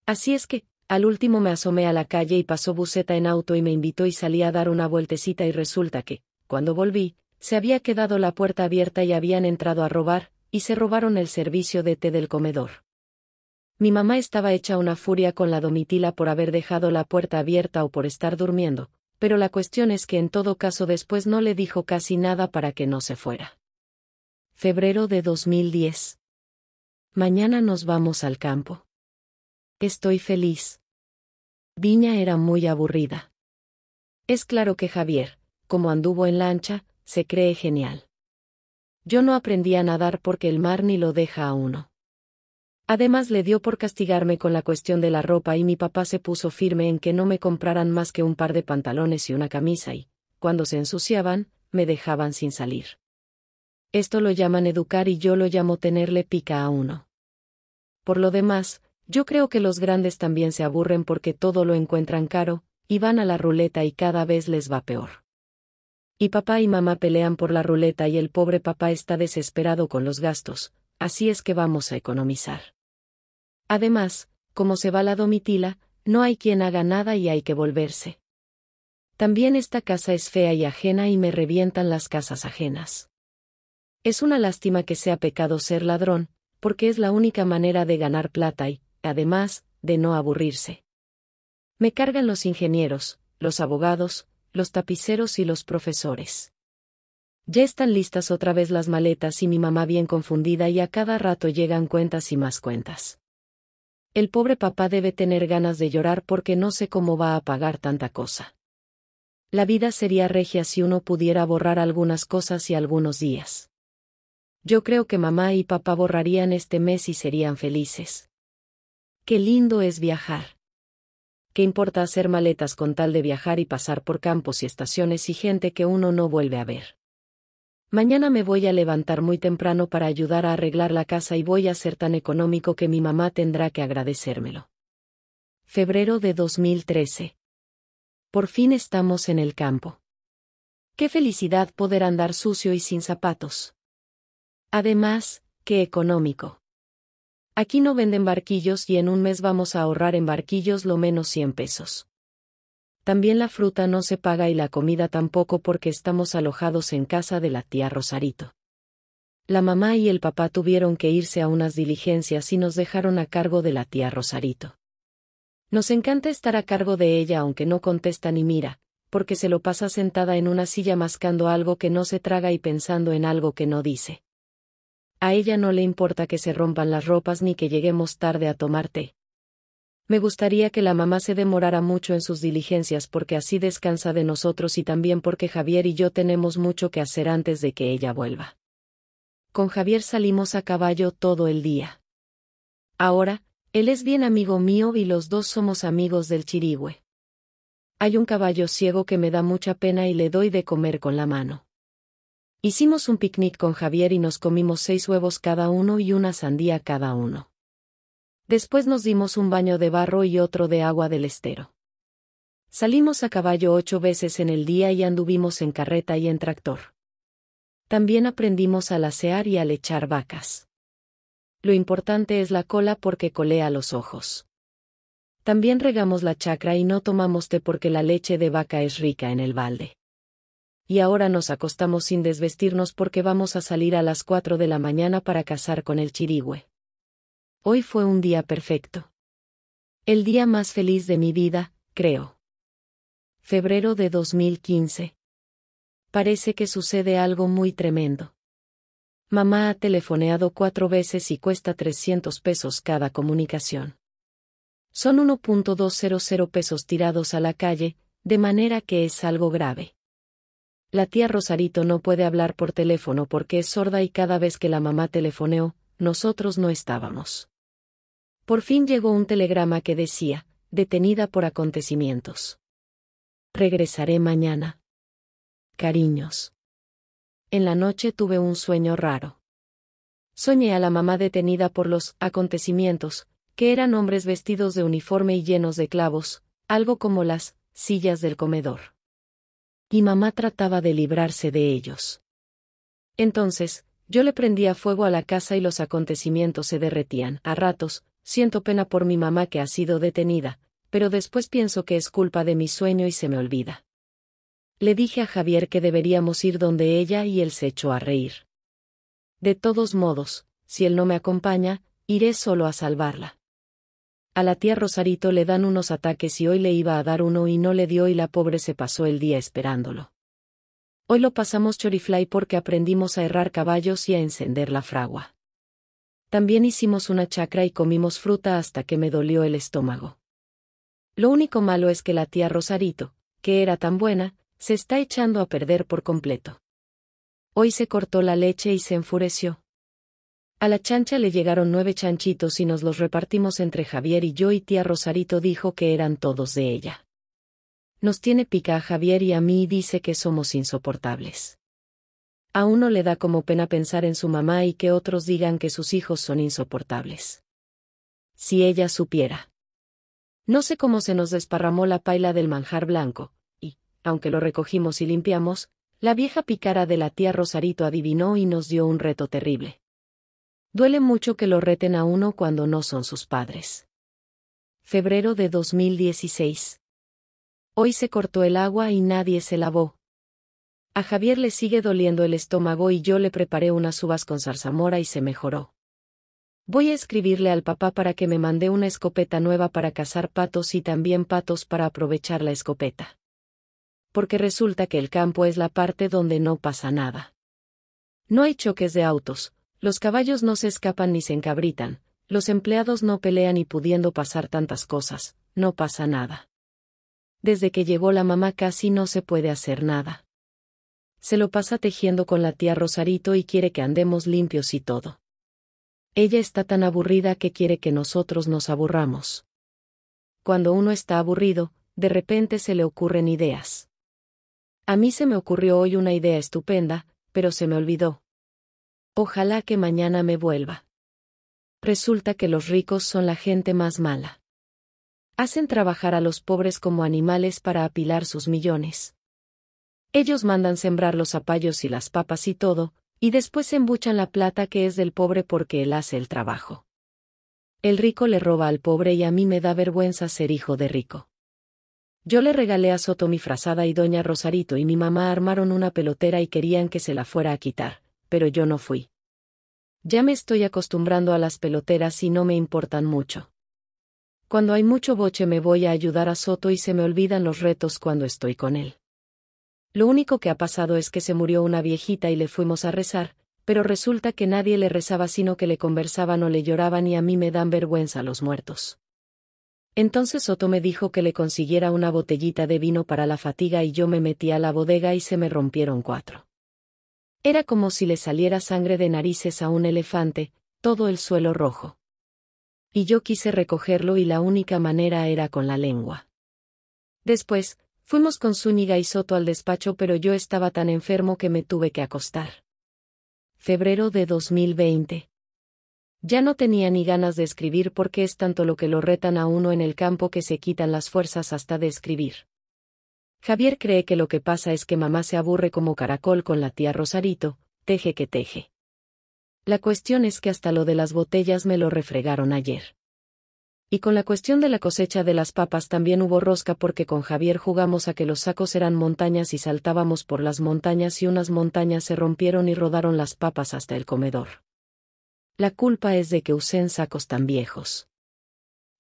Así es que, al último me asomé a la calle y pasó Buceta en auto y me invitó y salí a dar una vueltecita y resulta que, cuando volví, se había quedado la puerta abierta y habían entrado a robar, y se robaron el servicio de té del comedor. Mi mamá estaba hecha una furia con la domitila por haber dejado la puerta abierta o por estar durmiendo, pero la cuestión es que en todo caso después no le dijo casi nada para que no se fuera. Febrero de 2010. Mañana nos vamos al campo. Estoy feliz. Viña era muy aburrida. Es claro que Javier, como anduvo en lancha, se cree genial. Yo no aprendí a nadar porque el mar ni lo deja a uno. Además le dio por castigarme con la cuestión de la ropa y mi papá se puso firme en que no me compraran más que un par de pantalones y una camisa y, cuando se ensuciaban, me dejaban sin salir. Esto lo llaman educar y yo lo llamo tenerle pica a uno. Por lo demás, yo creo que los grandes también se aburren porque todo lo encuentran caro, y van a la ruleta y cada vez les va peor. Y papá y mamá pelean por la ruleta y el pobre papá está desesperado con los gastos, así es que vamos a economizar. Además, como se va la domitila, no hay quien haga nada y hay que volverse. También esta casa es fea y ajena y me revientan las casas ajenas. Es una lástima que sea pecado ser ladrón, porque es la única manera de ganar plata y, además, de no aburrirse. Me cargan los ingenieros, los abogados, los tapiceros y los profesores. Ya están listas otra vez las maletas y mi mamá bien confundida y a cada rato llegan cuentas y más cuentas. El pobre papá debe tener ganas de llorar porque no sé cómo va a pagar tanta cosa. La vida sería regia si uno pudiera borrar algunas cosas y algunos días. Yo creo que mamá y papá borrarían este mes y serían felices. Qué lindo es viajar. ¿Qué importa hacer maletas con tal de viajar y pasar por campos y estaciones y gente que uno no vuelve a ver? Mañana me voy a levantar muy temprano para ayudar a arreglar la casa y voy a ser tan económico que mi mamá tendrá que agradecérmelo. Febrero de 2013. Por fin estamos en el campo. Qué felicidad poder andar sucio y sin zapatos. Además, qué económico. Aquí no venden barquillos y en un mes vamos a ahorrar en barquillos lo menos 100 pesos. También la fruta no se paga y la comida tampoco porque estamos alojados en casa de la tía Rosarito. La mamá y el papá tuvieron que irse a unas diligencias y nos dejaron a cargo de la tía Rosarito. Nos encanta estar a cargo de ella aunque no contesta ni mira, porque se lo pasa sentada en una silla mascando algo que no se traga y pensando en algo que no dice. A ella no le importa que se rompan las ropas ni que lleguemos tarde a tomar té. Me gustaría que la mamá se demorara mucho en sus diligencias porque así descansa de nosotros y también porque Javier y yo tenemos mucho que hacer antes de que ella vuelva. Con Javier salimos a caballo todo el día. Ahora, él es bien amigo mío y los dos somos amigos del chirigüe. Hay un caballo ciego que me da mucha pena y le doy de comer con la mano. Hicimos un picnic con Javier y nos comimos seis huevos cada uno y una sandía cada uno. Después nos dimos un baño de barro y otro de agua del estero. Salimos a caballo ocho veces en el día y anduvimos en carreta y en tractor. También aprendimos a lasear y a lechar vacas. Lo importante es la cola porque colea los ojos. También regamos la chacra y no tomamos té porque la leche de vaca es rica en el balde. Y ahora nos acostamos sin desvestirnos porque vamos a salir a las cuatro de la mañana para cazar con el chirigüe. Hoy fue un día perfecto. El día más feliz de mi vida, creo. Febrero de 2015. Parece que sucede algo muy tremendo. Mamá ha telefoneado cuatro veces y cuesta 300 pesos cada comunicación. Son 1.200 pesos tirados a la calle, de manera que es algo grave. La tía Rosarito no puede hablar por teléfono porque es sorda y cada vez que la mamá telefoneó, nosotros no estábamos. Por fin llegó un telegrama que decía, detenida por acontecimientos. Regresaré mañana. Cariños. En la noche tuve un sueño raro. Soñé a la mamá detenida por los acontecimientos, que eran hombres vestidos de uniforme y llenos de clavos, algo como las sillas del comedor. Y mamá trataba de librarse de ellos. Entonces, yo le prendía fuego a la casa y los acontecimientos se derretían, a ratos, Siento pena por mi mamá que ha sido detenida, pero después pienso que es culpa de mi sueño y se me olvida. Le dije a Javier que deberíamos ir donde ella y él se echó a reír. De todos modos, si él no me acompaña, iré solo a salvarla. A la tía Rosarito le dan unos ataques y hoy le iba a dar uno y no le dio y la pobre se pasó el día esperándolo. Hoy lo pasamos chorifly porque aprendimos a errar caballos y a encender la fragua. También hicimos una chacra y comimos fruta hasta que me dolió el estómago. Lo único malo es que la tía Rosarito, que era tan buena, se está echando a perder por completo. Hoy se cortó la leche y se enfureció. A la chancha le llegaron nueve chanchitos y nos los repartimos entre Javier y yo y tía Rosarito dijo que eran todos de ella. Nos tiene pica a Javier y a mí y dice que somos insoportables. A uno le da como pena pensar en su mamá y que otros digan que sus hijos son insoportables. Si ella supiera. No sé cómo se nos desparramó la paila del manjar blanco, y, aunque lo recogimos y limpiamos, la vieja picara de la tía Rosarito adivinó y nos dio un reto terrible. Duele mucho que lo reten a uno cuando no son sus padres. Febrero de 2016. Hoy se cortó el agua y nadie se lavó, a Javier le sigue doliendo el estómago y yo le preparé unas uvas con zarzamora y se mejoró. Voy a escribirle al papá para que me mande una escopeta nueva para cazar patos y también patos para aprovechar la escopeta. Porque resulta que el campo es la parte donde no pasa nada. No hay choques de autos, los caballos no se escapan ni se encabritan, los empleados no pelean y pudiendo pasar tantas cosas, no pasa nada. Desde que llegó la mamá casi no se puede hacer nada se lo pasa tejiendo con la tía Rosarito y quiere que andemos limpios y todo. Ella está tan aburrida que quiere que nosotros nos aburramos. Cuando uno está aburrido, de repente se le ocurren ideas. A mí se me ocurrió hoy una idea estupenda, pero se me olvidó. Ojalá que mañana me vuelva. Resulta que los ricos son la gente más mala. Hacen trabajar a los pobres como animales para apilar sus millones. Ellos mandan sembrar los zapallos y las papas y todo, y después embuchan la plata que es del pobre porque él hace el trabajo. El rico le roba al pobre y a mí me da vergüenza ser hijo de rico. Yo le regalé a Soto mi frazada y doña Rosarito y mi mamá armaron una pelotera y querían que se la fuera a quitar, pero yo no fui. Ya me estoy acostumbrando a las peloteras y no me importan mucho. Cuando hay mucho boche me voy a ayudar a Soto y se me olvidan los retos cuando estoy con él. Lo único que ha pasado es que se murió una viejita y le fuimos a rezar, pero resulta que nadie le rezaba sino que le conversaban o le lloraban y a mí me dan vergüenza los muertos. Entonces Soto me dijo que le consiguiera una botellita de vino para la fatiga y yo me metí a la bodega y se me rompieron cuatro. Era como si le saliera sangre de narices a un elefante, todo el suelo rojo. Y yo quise recogerlo y la única manera era con la lengua. Después, Fuimos con Zúñiga y Soto al despacho, pero yo estaba tan enfermo que me tuve que acostar. Febrero de 2020. Ya no tenía ni ganas de escribir porque es tanto lo que lo retan a uno en el campo que se quitan las fuerzas hasta de escribir. Javier cree que lo que pasa es que mamá se aburre como caracol con la tía Rosarito, teje que teje. La cuestión es que hasta lo de las botellas me lo refregaron ayer. Y con la cuestión de la cosecha de las papas también hubo rosca porque con Javier jugamos a que los sacos eran montañas y saltábamos por las montañas y unas montañas se rompieron y rodaron las papas hasta el comedor. La culpa es de que usen sacos tan viejos.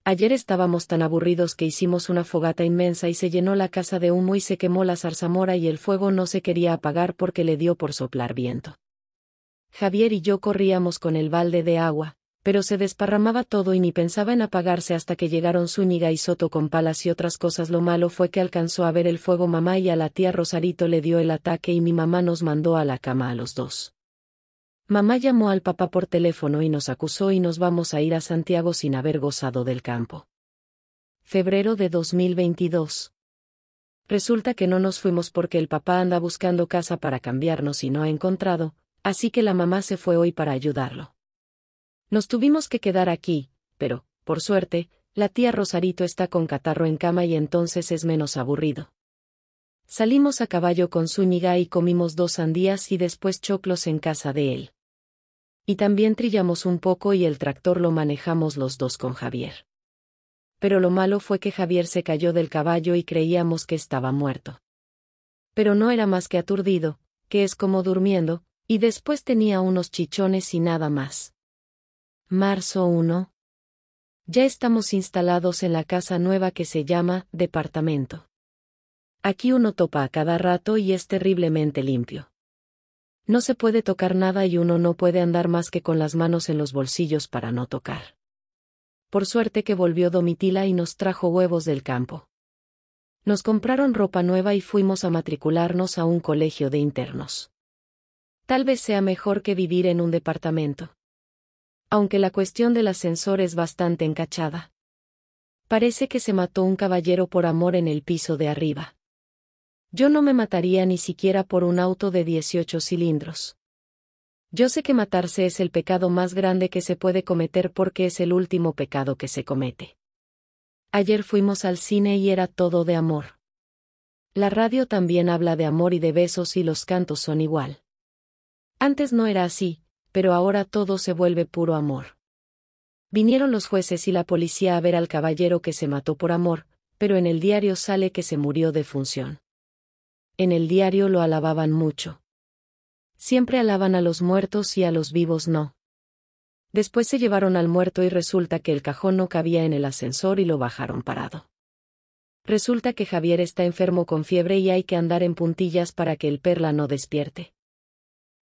Ayer estábamos tan aburridos que hicimos una fogata inmensa y se llenó la casa de humo y se quemó la zarzamora y el fuego no se quería apagar porque le dio por soplar viento. Javier y yo corríamos con el balde de agua, pero se desparramaba todo y ni pensaba en apagarse hasta que llegaron Zúñiga y Soto con palas y otras cosas. Lo malo fue que alcanzó a ver el fuego mamá y a la tía Rosarito le dio el ataque y mi mamá nos mandó a la cama a los dos. Mamá llamó al papá por teléfono y nos acusó y nos vamos a ir a Santiago sin haber gozado del campo. Febrero de 2022. Resulta que no nos fuimos porque el papá anda buscando casa para cambiarnos y no ha encontrado, así que la mamá se fue hoy para ayudarlo. Nos tuvimos que quedar aquí, pero, por suerte, la tía Rosarito está con catarro en cama y entonces es menos aburrido. Salimos a caballo con Zúñiga y comimos dos sandías y después choclos en casa de él. Y también trillamos un poco y el tractor lo manejamos los dos con Javier. Pero lo malo fue que Javier se cayó del caballo y creíamos que estaba muerto. Pero no era más que aturdido, que es como durmiendo, y después tenía unos chichones y nada más. Marzo 1. Ya estamos instalados en la casa nueva que se llama departamento. Aquí uno topa a cada rato y es terriblemente limpio. No se puede tocar nada y uno no puede andar más que con las manos en los bolsillos para no tocar. Por suerte que volvió Domitila y nos trajo huevos del campo. Nos compraron ropa nueva y fuimos a matricularnos a un colegio de internos. Tal vez sea mejor que vivir en un departamento aunque la cuestión del ascensor es bastante encachada. Parece que se mató un caballero por amor en el piso de arriba. Yo no me mataría ni siquiera por un auto de 18 cilindros. Yo sé que matarse es el pecado más grande que se puede cometer porque es el último pecado que se comete. Ayer fuimos al cine y era todo de amor. La radio también habla de amor y de besos y los cantos son igual. Antes no era así, pero ahora todo se vuelve puro amor. Vinieron los jueces y la policía a ver al caballero que se mató por amor, pero en el diario sale que se murió de función. En el diario lo alababan mucho. Siempre alaban a los muertos y a los vivos no. Después se llevaron al muerto y resulta que el cajón no cabía en el ascensor y lo bajaron parado. Resulta que Javier está enfermo con fiebre y hay que andar en puntillas para que el perla no despierte.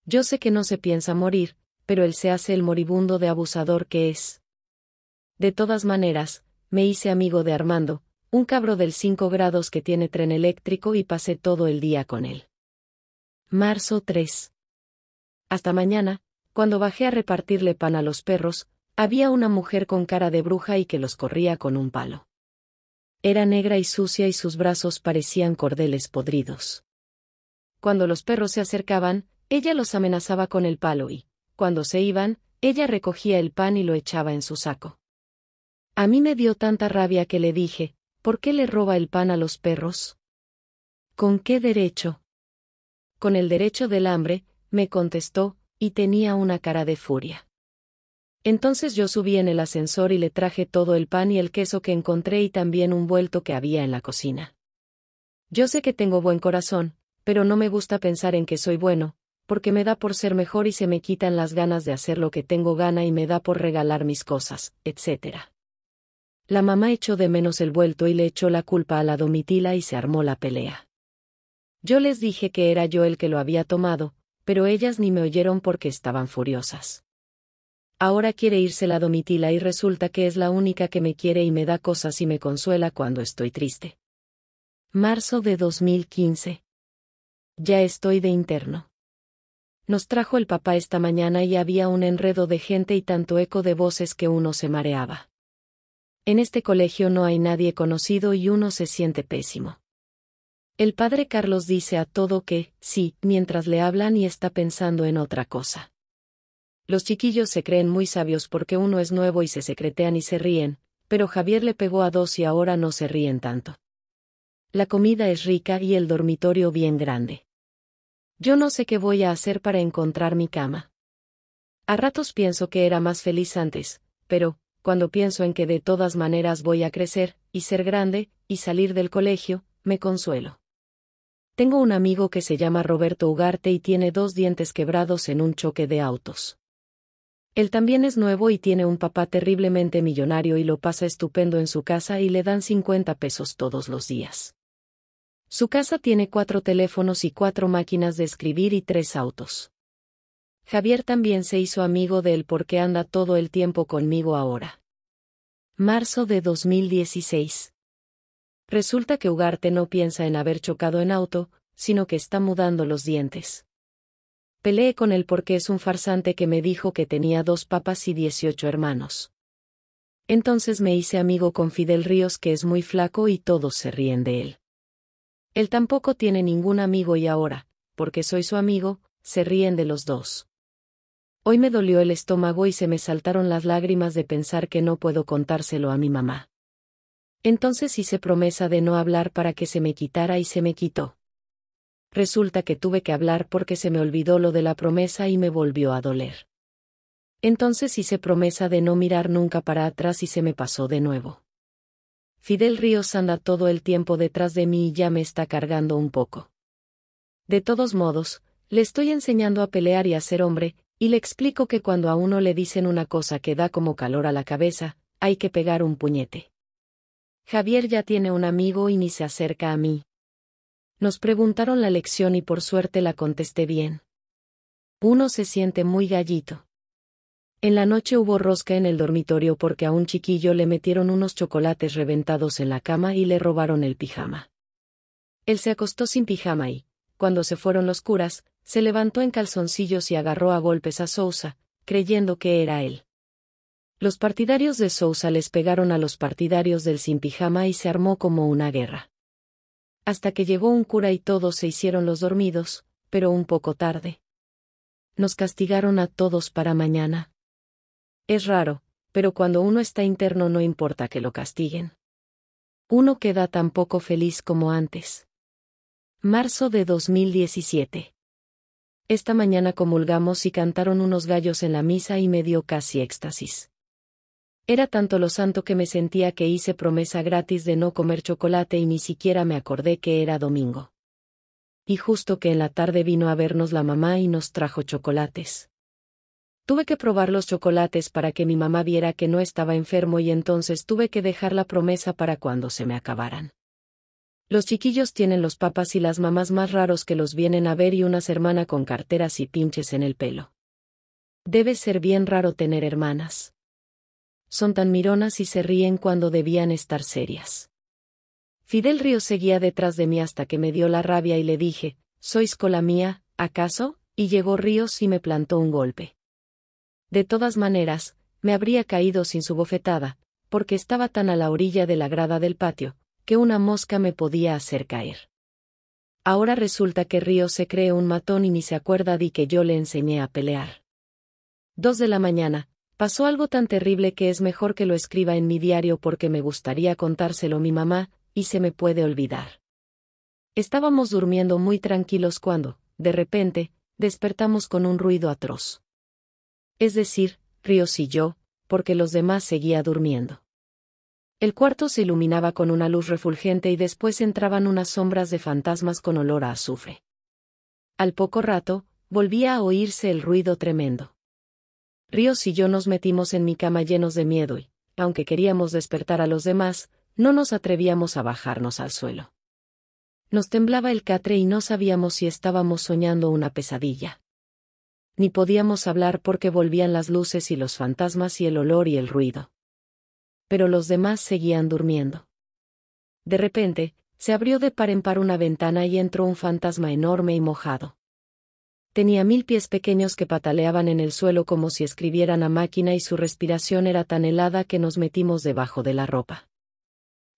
Yo sé que no se piensa morir, pero él se hace el moribundo de abusador que es. De todas maneras, me hice amigo de Armando, un cabro del 5 grados que tiene tren eléctrico y pasé todo el día con él. Marzo 3. Hasta mañana, cuando bajé a repartirle pan a los perros, había una mujer con cara de bruja y que los corría con un palo. Era negra y sucia y sus brazos parecían cordeles podridos. Cuando los perros se acercaban, ella los amenazaba con el palo y, cuando se iban, ella recogía el pan y lo echaba en su saco. A mí me dio tanta rabia que le dije, ¿por qué le roba el pan a los perros? ¿Con qué derecho? Con el derecho del hambre, me contestó, y tenía una cara de furia. Entonces yo subí en el ascensor y le traje todo el pan y el queso que encontré y también un vuelto que había en la cocina. Yo sé que tengo buen corazón, pero no me gusta pensar en que soy bueno, porque me da por ser mejor y se me quitan las ganas de hacer lo que tengo gana y me da por regalar mis cosas, etc. La mamá echó de menos el vuelto y le echó la culpa a la domitila y se armó la pelea. Yo les dije que era yo el que lo había tomado, pero ellas ni me oyeron porque estaban furiosas. Ahora quiere irse la domitila y resulta que es la única que me quiere y me da cosas y me consuela cuando estoy triste. Marzo de 2015. Ya estoy de interno. Nos trajo el papá esta mañana y había un enredo de gente y tanto eco de voces que uno se mareaba. En este colegio no hay nadie conocido y uno se siente pésimo. El padre Carlos dice a todo que, sí, mientras le hablan y está pensando en otra cosa. Los chiquillos se creen muy sabios porque uno es nuevo y se secretean y se ríen, pero Javier le pegó a dos y ahora no se ríen tanto. La comida es rica y el dormitorio bien grande. Yo no sé qué voy a hacer para encontrar mi cama. A ratos pienso que era más feliz antes, pero, cuando pienso en que de todas maneras voy a crecer, y ser grande, y salir del colegio, me consuelo. Tengo un amigo que se llama Roberto Ugarte y tiene dos dientes quebrados en un choque de autos. Él también es nuevo y tiene un papá terriblemente millonario y lo pasa estupendo en su casa y le dan 50 pesos todos los días. Su casa tiene cuatro teléfonos y cuatro máquinas de escribir y tres autos. Javier también se hizo amigo de él porque anda todo el tiempo conmigo ahora. Marzo de 2016. Resulta que Ugarte no piensa en haber chocado en auto, sino que está mudando los dientes. Peleé con él porque es un farsante que me dijo que tenía dos papas y 18 hermanos. Entonces me hice amigo con Fidel Ríos que es muy flaco y todos se ríen de él. Él tampoco tiene ningún amigo y ahora, porque soy su amigo, se ríen de los dos. Hoy me dolió el estómago y se me saltaron las lágrimas de pensar que no puedo contárselo a mi mamá. Entonces hice promesa de no hablar para que se me quitara y se me quitó. Resulta que tuve que hablar porque se me olvidó lo de la promesa y me volvió a doler. Entonces hice promesa de no mirar nunca para atrás y se me pasó de nuevo. Fidel Ríos anda todo el tiempo detrás de mí y ya me está cargando un poco. De todos modos, le estoy enseñando a pelear y a ser hombre, y le explico que cuando a uno le dicen una cosa que da como calor a la cabeza, hay que pegar un puñete. Javier ya tiene un amigo y ni se acerca a mí. Nos preguntaron la lección y por suerte la contesté bien. Uno se siente muy gallito. En la noche hubo rosca en el dormitorio porque a un chiquillo le metieron unos chocolates reventados en la cama y le robaron el pijama. Él se acostó sin pijama y, cuando se fueron los curas, se levantó en calzoncillos y agarró a golpes a Sousa, creyendo que era él. Los partidarios de Sousa les pegaron a los partidarios del sin pijama y se armó como una guerra. Hasta que llegó un cura y todos se hicieron los dormidos, pero un poco tarde. Nos castigaron a todos para mañana, es raro, pero cuando uno está interno no importa que lo castiguen. Uno queda tan poco feliz como antes. Marzo de 2017. Esta mañana comulgamos y cantaron unos gallos en la misa y me dio casi éxtasis. Era tanto lo santo que me sentía que hice promesa gratis de no comer chocolate y ni siquiera me acordé que era domingo. Y justo que en la tarde vino a vernos la mamá y nos trajo chocolates. Tuve que probar los chocolates para que mi mamá viera que no estaba enfermo y entonces tuve que dejar la promesa para cuando se me acabaran. Los chiquillos tienen los papas y las mamás más raros que los vienen a ver y unas hermanas con carteras y pinches en el pelo. Debe ser bien raro tener hermanas. Son tan mironas y se ríen cuando debían estar serias. Fidel Ríos seguía detrás de mí hasta que me dio la rabia y le dije, sois cola mía, ¿acaso? Y llegó Ríos y me plantó un golpe. De todas maneras, me habría caído sin su bofetada, porque estaba tan a la orilla de la grada del patio, que una mosca me podía hacer caer. Ahora resulta que Río se cree un matón y ni se acuerda de que yo le enseñé a pelear. Dos de la mañana, pasó algo tan terrible que es mejor que lo escriba en mi diario porque me gustaría contárselo a mi mamá, y se me puede olvidar. Estábamos durmiendo muy tranquilos cuando, de repente, despertamos con un ruido atroz es decir, Ríos y yo, porque los demás seguía durmiendo. El cuarto se iluminaba con una luz refulgente y después entraban unas sombras de fantasmas con olor a azufre. Al poco rato, volvía a oírse el ruido tremendo. Ríos y yo nos metimos en mi cama llenos de miedo y, aunque queríamos despertar a los demás, no nos atrevíamos a bajarnos al suelo. Nos temblaba el catre y no sabíamos si estábamos soñando una pesadilla ni podíamos hablar porque volvían las luces y los fantasmas y el olor y el ruido. Pero los demás seguían durmiendo. De repente, se abrió de par en par una ventana y entró un fantasma enorme y mojado. Tenía mil pies pequeños que pataleaban en el suelo como si escribieran a máquina y su respiración era tan helada que nos metimos debajo de la ropa.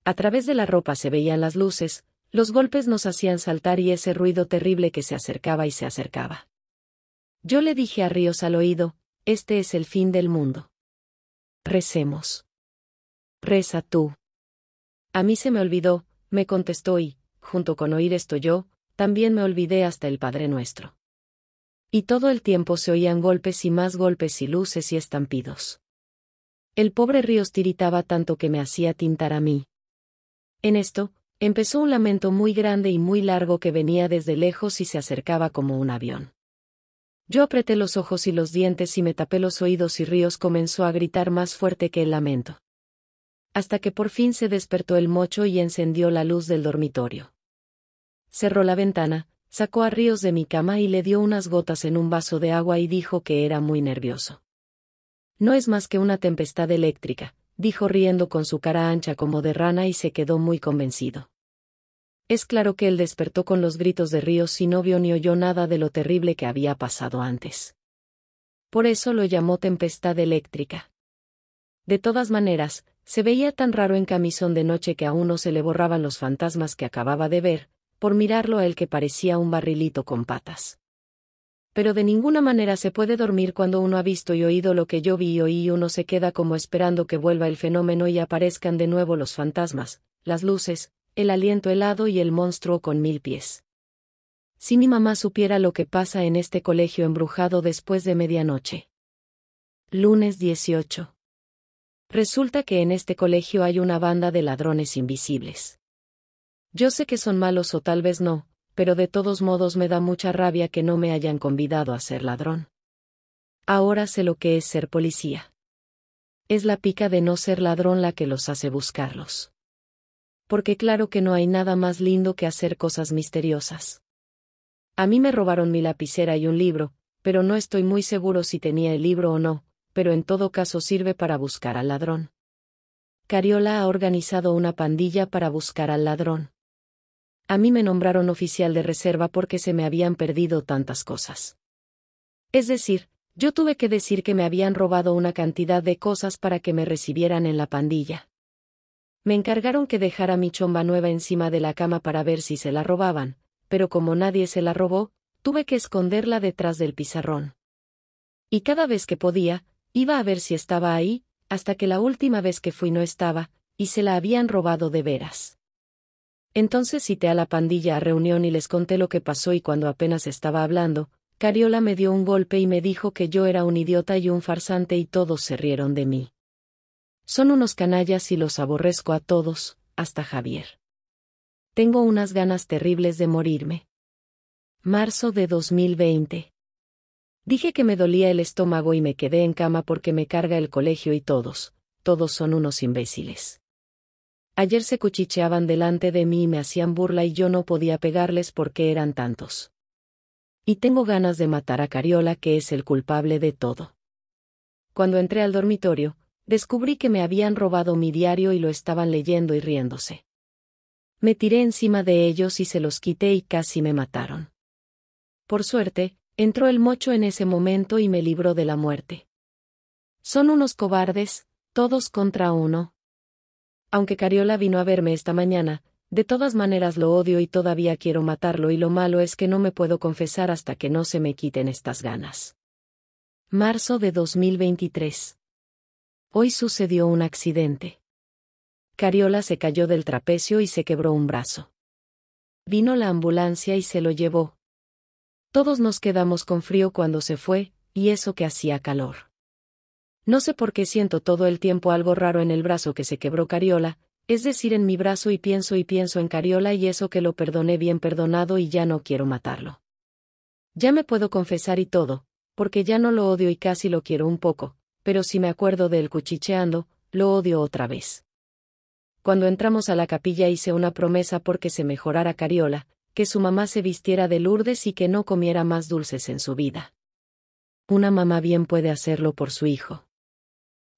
A través de la ropa se veían las luces, los golpes nos hacían saltar y ese ruido terrible que se acercaba y se acercaba. Yo le dije a Ríos al oído, este es el fin del mundo. Recemos. Reza tú. A mí se me olvidó, me contestó y, junto con oír esto yo, también me olvidé hasta el Padre Nuestro. Y todo el tiempo se oían golpes y más golpes y luces y estampidos. El pobre Ríos tiritaba tanto que me hacía tintar a mí. En esto, empezó un lamento muy grande y muy largo que venía desde lejos y se acercaba como un avión. Yo apreté los ojos y los dientes y me tapé los oídos y Ríos comenzó a gritar más fuerte que el lamento. Hasta que por fin se despertó el mocho y encendió la luz del dormitorio. Cerró la ventana, sacó a Ríos de mi cama y le dio unas gotas en un vaso de agua y dijo que era muy nervioso. No es más que una tempestad eléctrica, dijo riendo con su cara ancha como de rana y se quedó muy convencido. Es claro que él despertó con los gritos de Ríos y no vio ni oyó nada de lo terrible que había pasado antes. Por eso lo llamó tempestad eléctrica. De todas maneras, se veía tan raro en camisón de noche que a uno se le borraban los fantasmas que acababa de ver, por mirarlo a él que parecía un barrilito con patas. Pero de ninguna manera se puede dormir cuando uno ha visto y oído lo que yo vi y oí y uno se queda como esperando que vuelva el fenómeno y aparezcan de nuevo los fantasmas, las luces, el aliento helado y el monstruo con mil pies. Si mi mamá supiera lo que pasa en este colegio embrujado después de medianoche. Lunes 18. Resulta que en este colegio hay una banda de ladrones invisibles. Yo sé que son malos o tal vez no, pero de todos modos me da mucha rabia que no me hayan convidado a ser ladrón. Ahora sé lo que es ser policía. Es la pica de no ser ladrón la que los hace buscarlos porque claro que no hay nada más lindo que hacer cosas misteriosas. A mí me robaron mi lapicera y un libro, pero no estoy muy seguro si tenía el libro o no, pero en todo caso sirve para buscar al ladrón. Cariola ha organizado una pandilla para buscar al ladrón. A mí me nombraron oficial de reserva porque se me habían perdido tantas cosas. Es decir, yo tuve que decir que me habían robado una cantidad de cosas para que me recibieran en la pandilla. Me encargaron que dejara mi chomba nueva encima de la cama para ver si se la robaban, pero como nadie se la robó, tuve que esconderla detrás del pizarrón. Y cada vez que podía, iba a ver si estaba ahí, hasta que la última vez que fui no estaba, y se la habían robado de veras. Entonces cité a la pandilla a reunión y les conté lo que pasó y cuando apenas estaba hablando, Cariola me dio un golpe y me dijo que yo era un idiota y un farsante y todos se rieron de mí. Son unos canallas y los aborrezco a todos, hasta Javier. Tengo unas ganas terribles de morirme. Marzo de 2020. Dije que me dolía el estómago y me quedé en cama porque me carga el colegio y todos, todos son unos imbéciles. Ayer se cuchicheaban delante de mí y me hacían burla y yo no podía pegarles porque eran tantos. Y tengo ganas de matar a Cariola que es el culpable de todo. Cuando entré al dormitorio, descubrí que me habían robado mi diario y lo estaban leyendo y riéndose. Me tiré encima de ellos y se los quité y casi me mataron. Por suerte, entró el mocho en ese momento y me libró de la muerte. Son unos cobardes, todos contra uno. Aunque Cariola vino a verme esta mañana, de todas maneras lo odio y todavía quiero matarlo y lo malo es que no me puedo confesar hasta que no se me quiten estas ganas. Marzo de 2023. Hoy sucedió un accidente. Cariola se cayó del trapecio y se quebró un brazo. Vino la ambulancia y se lo llevó. Todos nos quedamos con frío cuando se fue, y eso que hacía calor. No sé por qué siento todo el tiempo algo raro en el brazo que se quebró Cariola, es decir, en mi brazo y pienso y pienso en Cariola y eso que lo perdoné bien perdonado y ya no quiero matarlo. Ya me puedo confesar y todo, porque ya no lo odio y casi lo quiero un poco, pero si me acuerdo de él cuchicheando, lo odio otra vez. Cuando entramos a la capilla hice una promesa porque se mejorara Cariola, que su mamá se vistiera de Lourdes y que no comiera más dulces en su vida. Una mamá bien puede hacerlo por su hijo.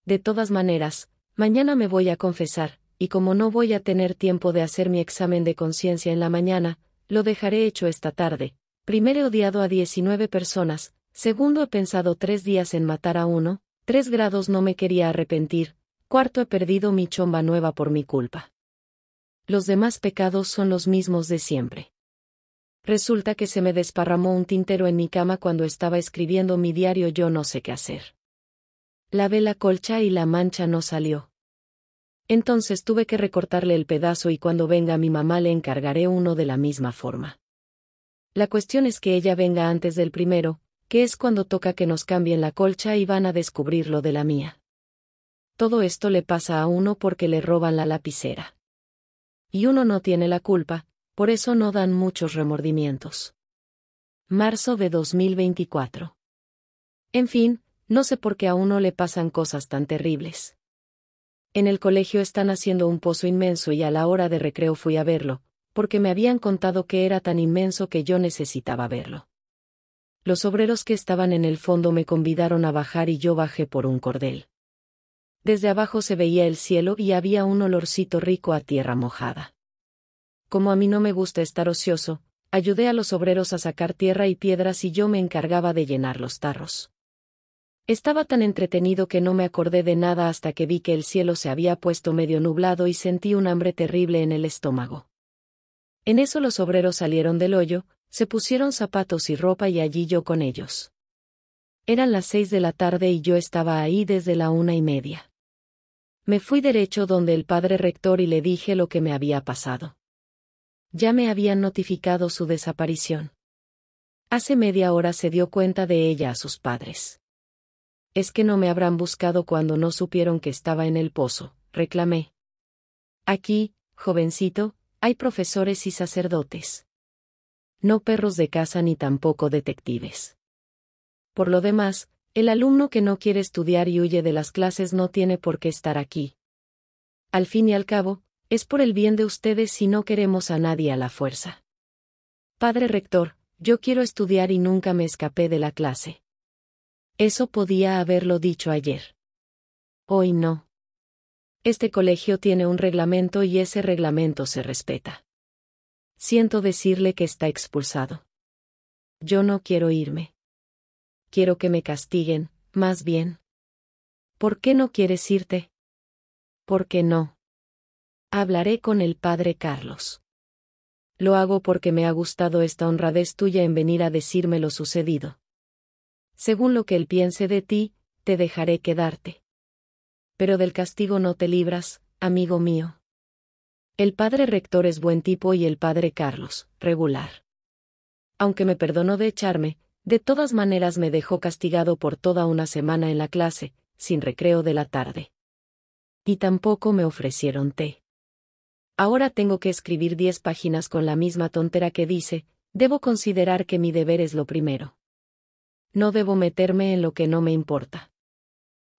De todas maneras, mañana me voy a confesar, y como no voy a tener tiempo de hacer mi examen de conciencia en la mañana, lo dejaré hecho esta tarde. Primero he odiado a 19 personas, segundo he pensado tres días en matar a uno, Tres grados no me quería arrepentir, cuarto he perdido mi chomba nueva por mi culpa. Los demás pecados son los mismos de siempre. Resulta que se me desparramó un tintero en mi cama cuando estaba escribiendo mi diario yo no sé qué hacer. Lavé la colcha y la mancha no salió. Entonces tuve que recortarle el pedazo y cuando venga mi mamá le encargaré uno de la misma forma. La cuestión es que ella venga antes del primero, que es cuando toca que nos cambien la colcha y van a descubrir lo de la mía. Todo esto le pasa a uno porque le roban la lapicera. Y uno no tiene la culpa, por eso no dan muchos remordimientos. Marzo de 2024. En fin, no sé por qué a uno le pasan cosas tan terribles. En el colegio están haciendo un pozo inmenso y a la hora de recreo fui a verlo, porque me habían contado que era tan inmenso que yo necesitaba verlo. Los obreros que estaban en el fondo me convidaron a bajar y yo bajé por un cordel. Desde abajo se veía el cielo y había un olorcito rico a tierra mojada. Como a mí no me gusta estar ocioso, ayudé a los obreros a sacar tierra y piedras y yo me encargaba de llenar los tarros. Estaba tan entretenido que no me acordé de nada hasta que vi que el cielo se había puesto medio nublado y sentí un hambre terrible en el estómago. En eso los obreros salieron del hoyo, se pusieron zapatos y ropa y allí yo con ellos. Eran las seis de la tarde y yo estaba ahí desde la una y media. Me fui derecho donde el padre rector y le dije lo que me había pasado. Ya me habían notificado su desaparición. Hace media hora se dio cuenta de ella a sus padres. Es que no me habrán buscado cuando no supieron que estaba en el pozo, reclamé. Aquí, jovencito, hay profesores y sacerdotes no perros de casa ni tampoco detectives. Por lo demás, el alumno que no quiere estudiar y huye de las clases no tiene por qué estar aquí. Al fin y al cabo, es por el bien de ustedes si no queremos a nadie a la fuerza. Padre rector, yo quiero estudiar y nunca me escapé de la clase. Eso podía haberlo dicho ayer. Hoy no. Este colegio tiene un reglamento y ese reglamento se respeta. Siento decirle que está expulsado. Yo no quiero irme. Quiero que me castiguen, más bien. ¿Por qué no quieres irte? ¿Por qué no? Hablaré con el padre Carlos. Lo hago porque me ha gustado esta honradez tuya en venir a decirme lo sucedido. Según lo que él piense de ti, te dejaré quedarte. Pero del castigo no te libras, amigo mío. El padre rector es buen tipo y el padre Carlos, regular. Aunque me perdonó de echarme, de todas maneras me dejó castigado por toda una semana en la clase, sin recreo de la tarde. Y tampoco me ofrecieron té. Ahora tengo que escribir diez páginas con la misma tontera que dice, debo considerar que mi deber es lo primero. No debo meterme en lo que no me importa.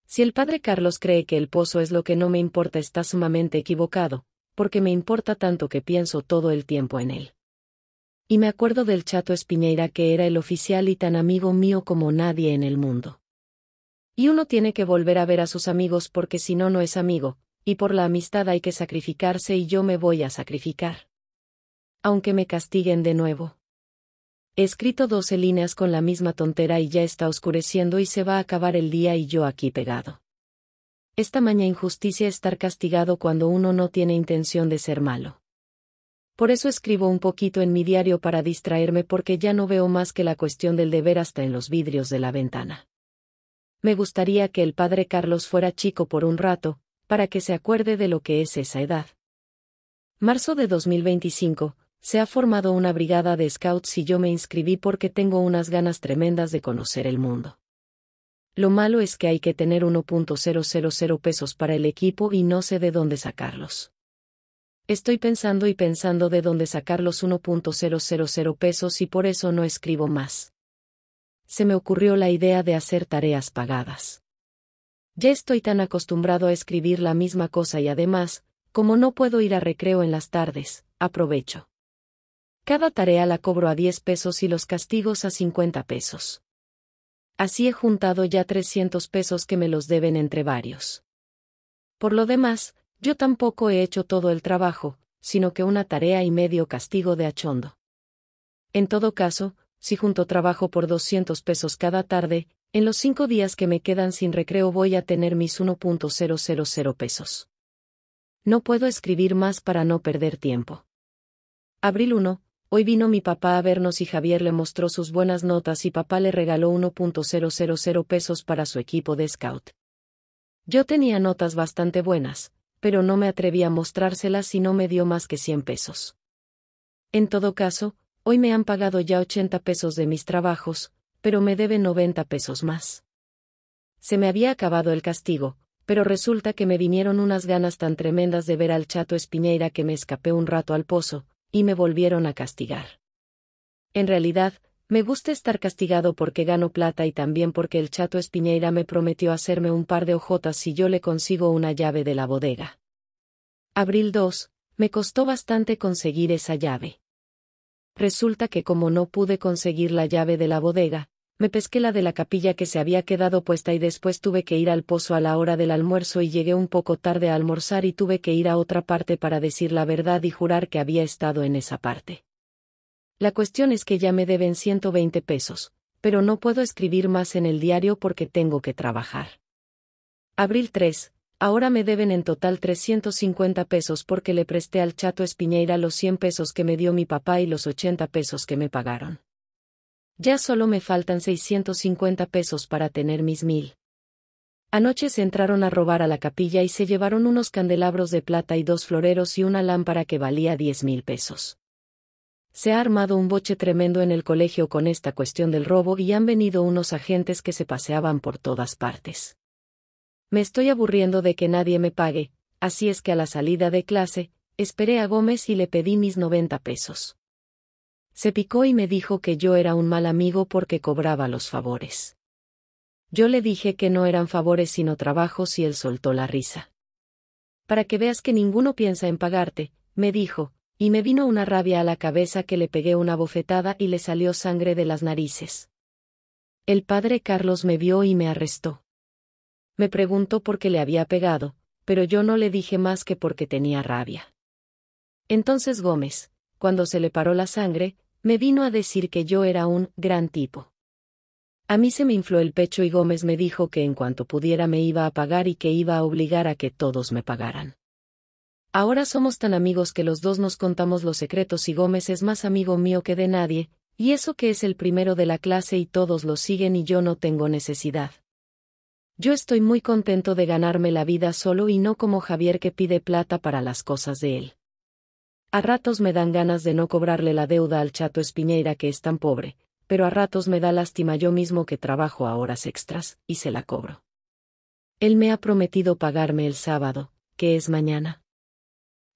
Si el padre Carlos cree que el pozo es lo que no me importa está sumamente equivocado, porque me importa tanto que pienso todo el tiempo en él. Y me acuerdo del chato Espineira que era el oficial y tan amigo mío como nadie en el mundo. Y uno tiene que volver a ver a sus amigos porque si no no es amigo, y por la amistad hay que sacrificarse y yo me voy a sacrificar. Aunque me castiguen de nuevo. He escrito doce líneas con la misma tontera y ya está oscureciendo y se va a acabar el día y yo aquí pegado. Esta maña injusticia estar castigado cuando uno no tiene intención de ser malo. Por eso escribo un poquito en mi diario para distraerme porque ya no veo más que la cuestión del deber hasta en los vidrios de la ventana. Me gustaría que el padre Carlos fuera chico por un rato, para que se acuerde de lo que es esa edad. Marzo de 2025, se ha formado una brigada de scouts y yo me inscribí porque tengo unas ganas tremendas de conocer el mundo. Lo malo es que hay que tener 1.000 pesos para el equipo y no sé de dónde sacarlos. Estoy pensando y pensando de dónde sacar los 1.000 pesos y por eso no escribo más. Se me ocurrió la idea de hacer tareas pagadas. Ya estoy tan acostumbrado a escribir la misma cosa y además, como no puedo ir a recreo en las tardes, aprovecho. Cada tarea la cobro a 10 pesos y los castigos a 50 pesos. Así he juntado ya 300 pesos que me los deben entre varios. Por lo demás, yo tampoco he hecho todo el trabajo, sino que una tarea y medio castigo de achondo. En todo caso, si junto trabajo por 200 pesos cada tarde, en los cinco días que me quedan sin recreo voy a tener mis 1.000 pesos. No puedo escribir más para no perder tiempo. Abril 1, Hoy vino mi papá a vernos y Javier le mostró sus buenas notas y papá le regaló 1.000 pesos para su equipo de scout. Yo tenía notas bastante buenas, pero no me atreví a mostrárselas y no me dio más que 100 pesos. En todo caso, hoy me han pagado ya 80 pesos de mis trabajos, pero me debe 90 pesos más. Se me había acabado el castigo, pero resulta que me vinieron unas ganas tan tremendas de ver al chato Espiñeira que me escapé un rato al pozo, y me volvieron a castigar. En realidad, me gusta estar castigado porque gano plata y también porque el chato Espiñeira me prometió hacerme un par de ojotas si yo le consigo una llave de la bodega. Abril 2, me costó bastante conseguir esa llave. Resulta que como no pude conseguir la llave de la bodega, me pesqué la de la capilla que se había quedado puesta y después tuve que ir al pozo a la hora del almuerzo y llegué un poco tarde a almorzar y tuve que ir a otra parte para decir la verdad y jurar que había estado en esa parte. La cuestión es que ya me deben 120 pesos, pero no puedo escribir más en el diario porque tengo que trabajar. Abril 3. Ahora me deben en total 350 pesos porque le presté al chato Espiñeira los 100 pesos que me dio mi papá y los 80 pesos que me pagaron. Ya solo me faltan 650 pesos para tener mis mil. Anoche se entraron a robar a la capilla y se llevaron unos candelabros de plata y dos floreros y una lámpara que valía 10 mil pesos. Se ha armado un boche tremendo en el colegio con esta cuestión del robo y han venido unos agentes que se paseaban por todas partes. Me estoy aburriendo de que nadie me pague, así es que a la salida de clase, esperé a Gómez y le pedí mis 90 pesos. Se picó y me dijo que yo era un mal amigo porque cobraba los favores. Yo le dije que no eran favores sino trabajos y él soltó la risa. Para que veas que ninguno piensa en pagarte, me dijo, y me vino una rabia a la cabeza que le pegué una bofetada y le salió sangre de las narices. El padre Carlos me vio y me arrestó. Me preguntó por qué le había pegado, pero yo no le dije más que porque tenía rabia. Entonces Gómez, cuando se le paró la sangre, me vino a decir que yo era un gran tipo. A mí se me infló el pecho y Gómez me dijo que en cuanto pudiera me iba a pagar y que iba a obligar a que todos me pagaran. Ahora somos tan amigos que los dos nos contamos los secretos y Gómez es más amigo mío que de nadie, y eso que es el primero de la clase y todos lo siguen y yo no tengo necesidad. Yo estoy muy contento de ganarme la vida solo y no como Javier que pide plata para las cosas de él. A ratos me dan ganas de no cobrarle la deuda al chato Espiñeira que es tan pobre, pero a ratos me da lástima yo mismo que trabajo a horas extras, y se la cobro. Él me ha prometido pagarme el sábado, que es mañana.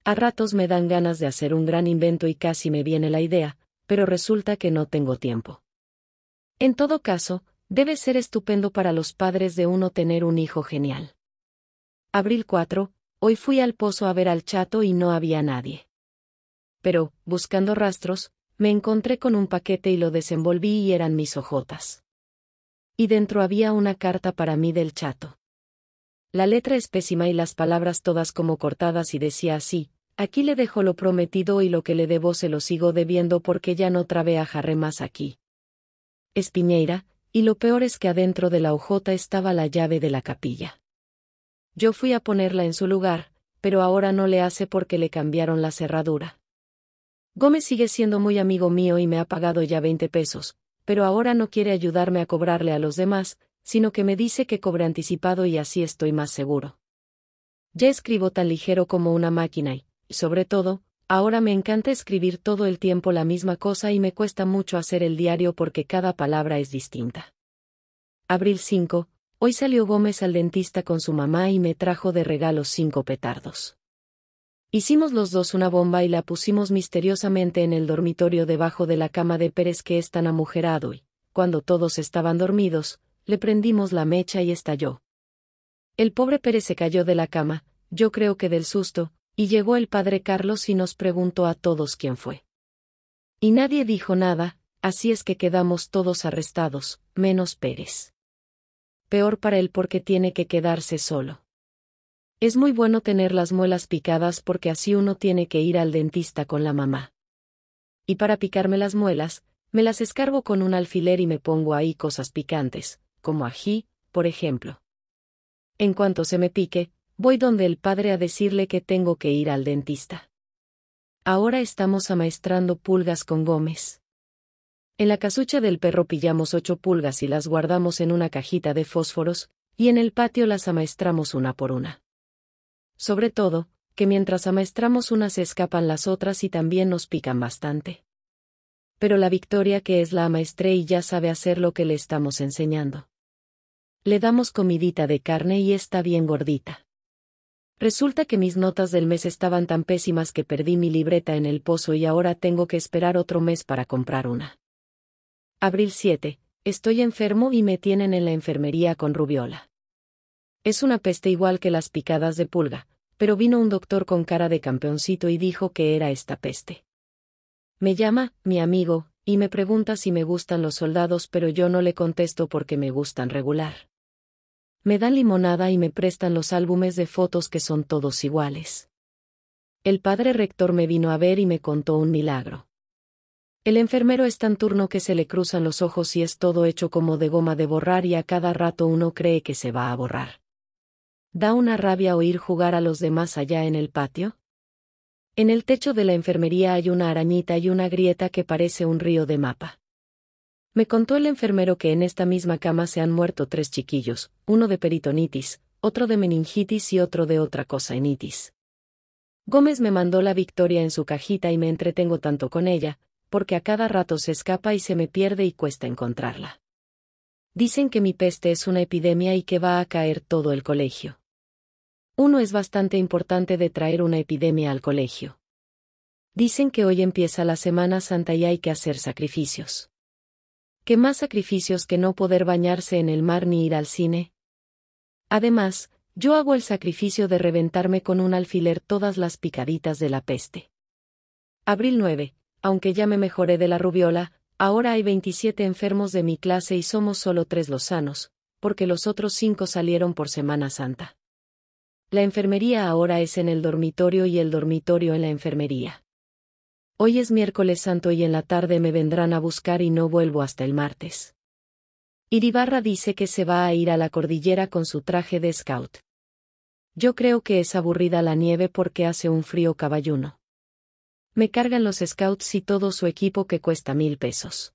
A ratos me dan ganas de hacer un gran invento y casi me viene la idea, pero resulta que no tengo tiempo. En todo caso, debe ser estupendo para los padres de uno tener un hijo genial. Abril 4, hoy fui al pozo a ver al chato y no había nadie pero, buscando rastros, me encontré con un paquete y lo desenvolví y eran mis ojotas. Y dentro había una carta para mí del chato. La letra es pésima y las palabras todas como cortadas y decía así, aquí le dejo lo prometido y lo que le debo se lo sigo debiendo porque ya no trabé a más aquí. Espiñeira, y lo peor es que adentro de la ojota estaba la llave de la capilla. Yo fui a ponerla en su lugar, pero ahora no le hace porque le cambiaron la cerradura. Gómez sigue siendo muy amigo mío y me ha pagado ya 20 pesos, pero ahora no quiere ayudarme a cobrarle a los demás, sino que me dice que cobre anticipado y así estoy más seguro. Ya escribo tan ligero como una máquina y, sobre todo, ahora me encanta escribir todo el tiempo la misma cosa y me cuesta mucho hacer el diario porque cada palabra es distinta. Abril 5, hoy salió Gómez al dentista con su mamá y me trajo de regalo cinco petardos. Hicimos los dos una bomba y la pusimos misteriosamente en el dormitorio debajo de la cama de Pérez que es tan amujerado y, cuando todos estaban dormidos, le prendimos la mecha y estalló. El pobre Pérez se cayó de la cama, yo creo que del susto, y llegó el padre Carlos y nos preguntó a todos quién fue. Y nadie dijo nada, así es que quedamos todos arrestados, menos Pérez. Peor para él porque tiene que quedarse solo. Es muy bueno tener las muelas picadas porque así uno tiene que ir al dentista con la mamá. Y para picarme las muelas, me las escarbo con un alfiler y me pongo ahí cosas picantes, como ají, por ejemplo. En cuanto se me pique, voy donde el padre a decirle que tengo que ir al dentista. Ahora estamos amaestrando pulgas con Gómez. En la casucha del perro pillamos ocho pulgas y las guardamos en una cajita de fósforos, y en el patio las amaestramos una por una sobre todo, que mientras amaestramos unas escapan las otras y también nos pican bastante. Pero la Victoria que es la amaestré y ya sabe hacer lo que le estamos enseñando. Le damos comidita de carne y está bien gordita. Resulta que mis notas del mes estaban tan pésimas que perdí mi libreta en el pozo y ahora tengo que esperar otro mes para comprar una. Abril 7. Estoy enfermo y me tienen en la enfermería con rubiola. Es una peste igual que las picadas de pulga, pero vino un doctor con cara de campeoncito y dijo que era esta peste. Me llama, mi amigo, y me pregunta si me gustan los soldados, pero yo no le contesto porque me gustan regular. Me dan limonada y me prestan los álbumes de fotos que son todos iguales. El padre rector me vino a ver y me contó un milagro. El enfermero es tan turno que se le cruzan los ojos y es todo hecho como de goma de borrar y a cada rato uno cree que se va a borrar. Da una rabia oír jugar a los demás allá en el patio. En el techo de la enfermería hay una arañita y una grieta que parece un río de mapa. Me contó el enfermero que en esta misma cama se han muerto tres chiquillos, uno de peritonitis, otro de meningitis y otro de otra cosa enitis. Gómez me mandó la victoria en su cajita y me entretengo tanto con ella, porque a cada rato se escapa y se me pierde y cuesta encontrarla. Dicen que mi peste es una epidemia y que va a caer todo el colegio. Uno es bastante importante de traer una epidemia al colegio. Dicen que hoy empieza la Semana Santa y hay que hacer sacrificios. ¿Qué más sacrificios que no poder bañarse en el mar ni ir al cine? Además, yo hago el sacrificio de reventarme con un alfiler todas las picaditas de la peste. Abril 9. Aunque ya me mejoré de la rubiola, ahora hay 27 enfermos de mi clase y somos solo tres los sanos, porque los otros cinco salieron por Semana Santa. La enfermería ahora es en el dormitorio y el dormitorio en la enfermería. Hoy es miércoles santo y en la tarde me vendrán a buscar y no vuelvo hasta el martes. Iribarra dice que se va a ir a la cordillera con su traje de scout. Yo creo que es aburrida la nieve porque hace un frío caballuno. Me cargan los scouts y todo su equipo que cuesta mil pesos.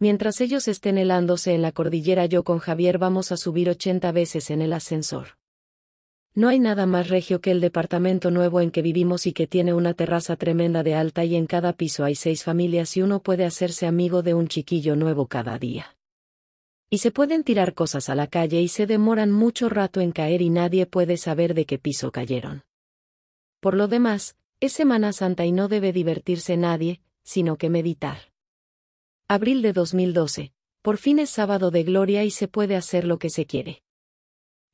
Mientras ellos estén helándose en la cordillera yo con Javier vamos a subir 80 veces en el ascensor. No hay nada más regio que el departamento nuevo en que vivimos y que tiene una terraza tremenda de alta y en cada piso hay seis familias y uno puede hacerse amigo de un chiquillo nuevo cada día. Y se pueden tirar cosas a la calle y se demoran mucho rato en caer y nadie puede saber de qué piso cayeron. Por lo demás, es Semana Santa y no debe divertirse nadie, sino que meditar. Abril de 2012. Por fin es sábado de gloria y se puede hacer lo que se quiere.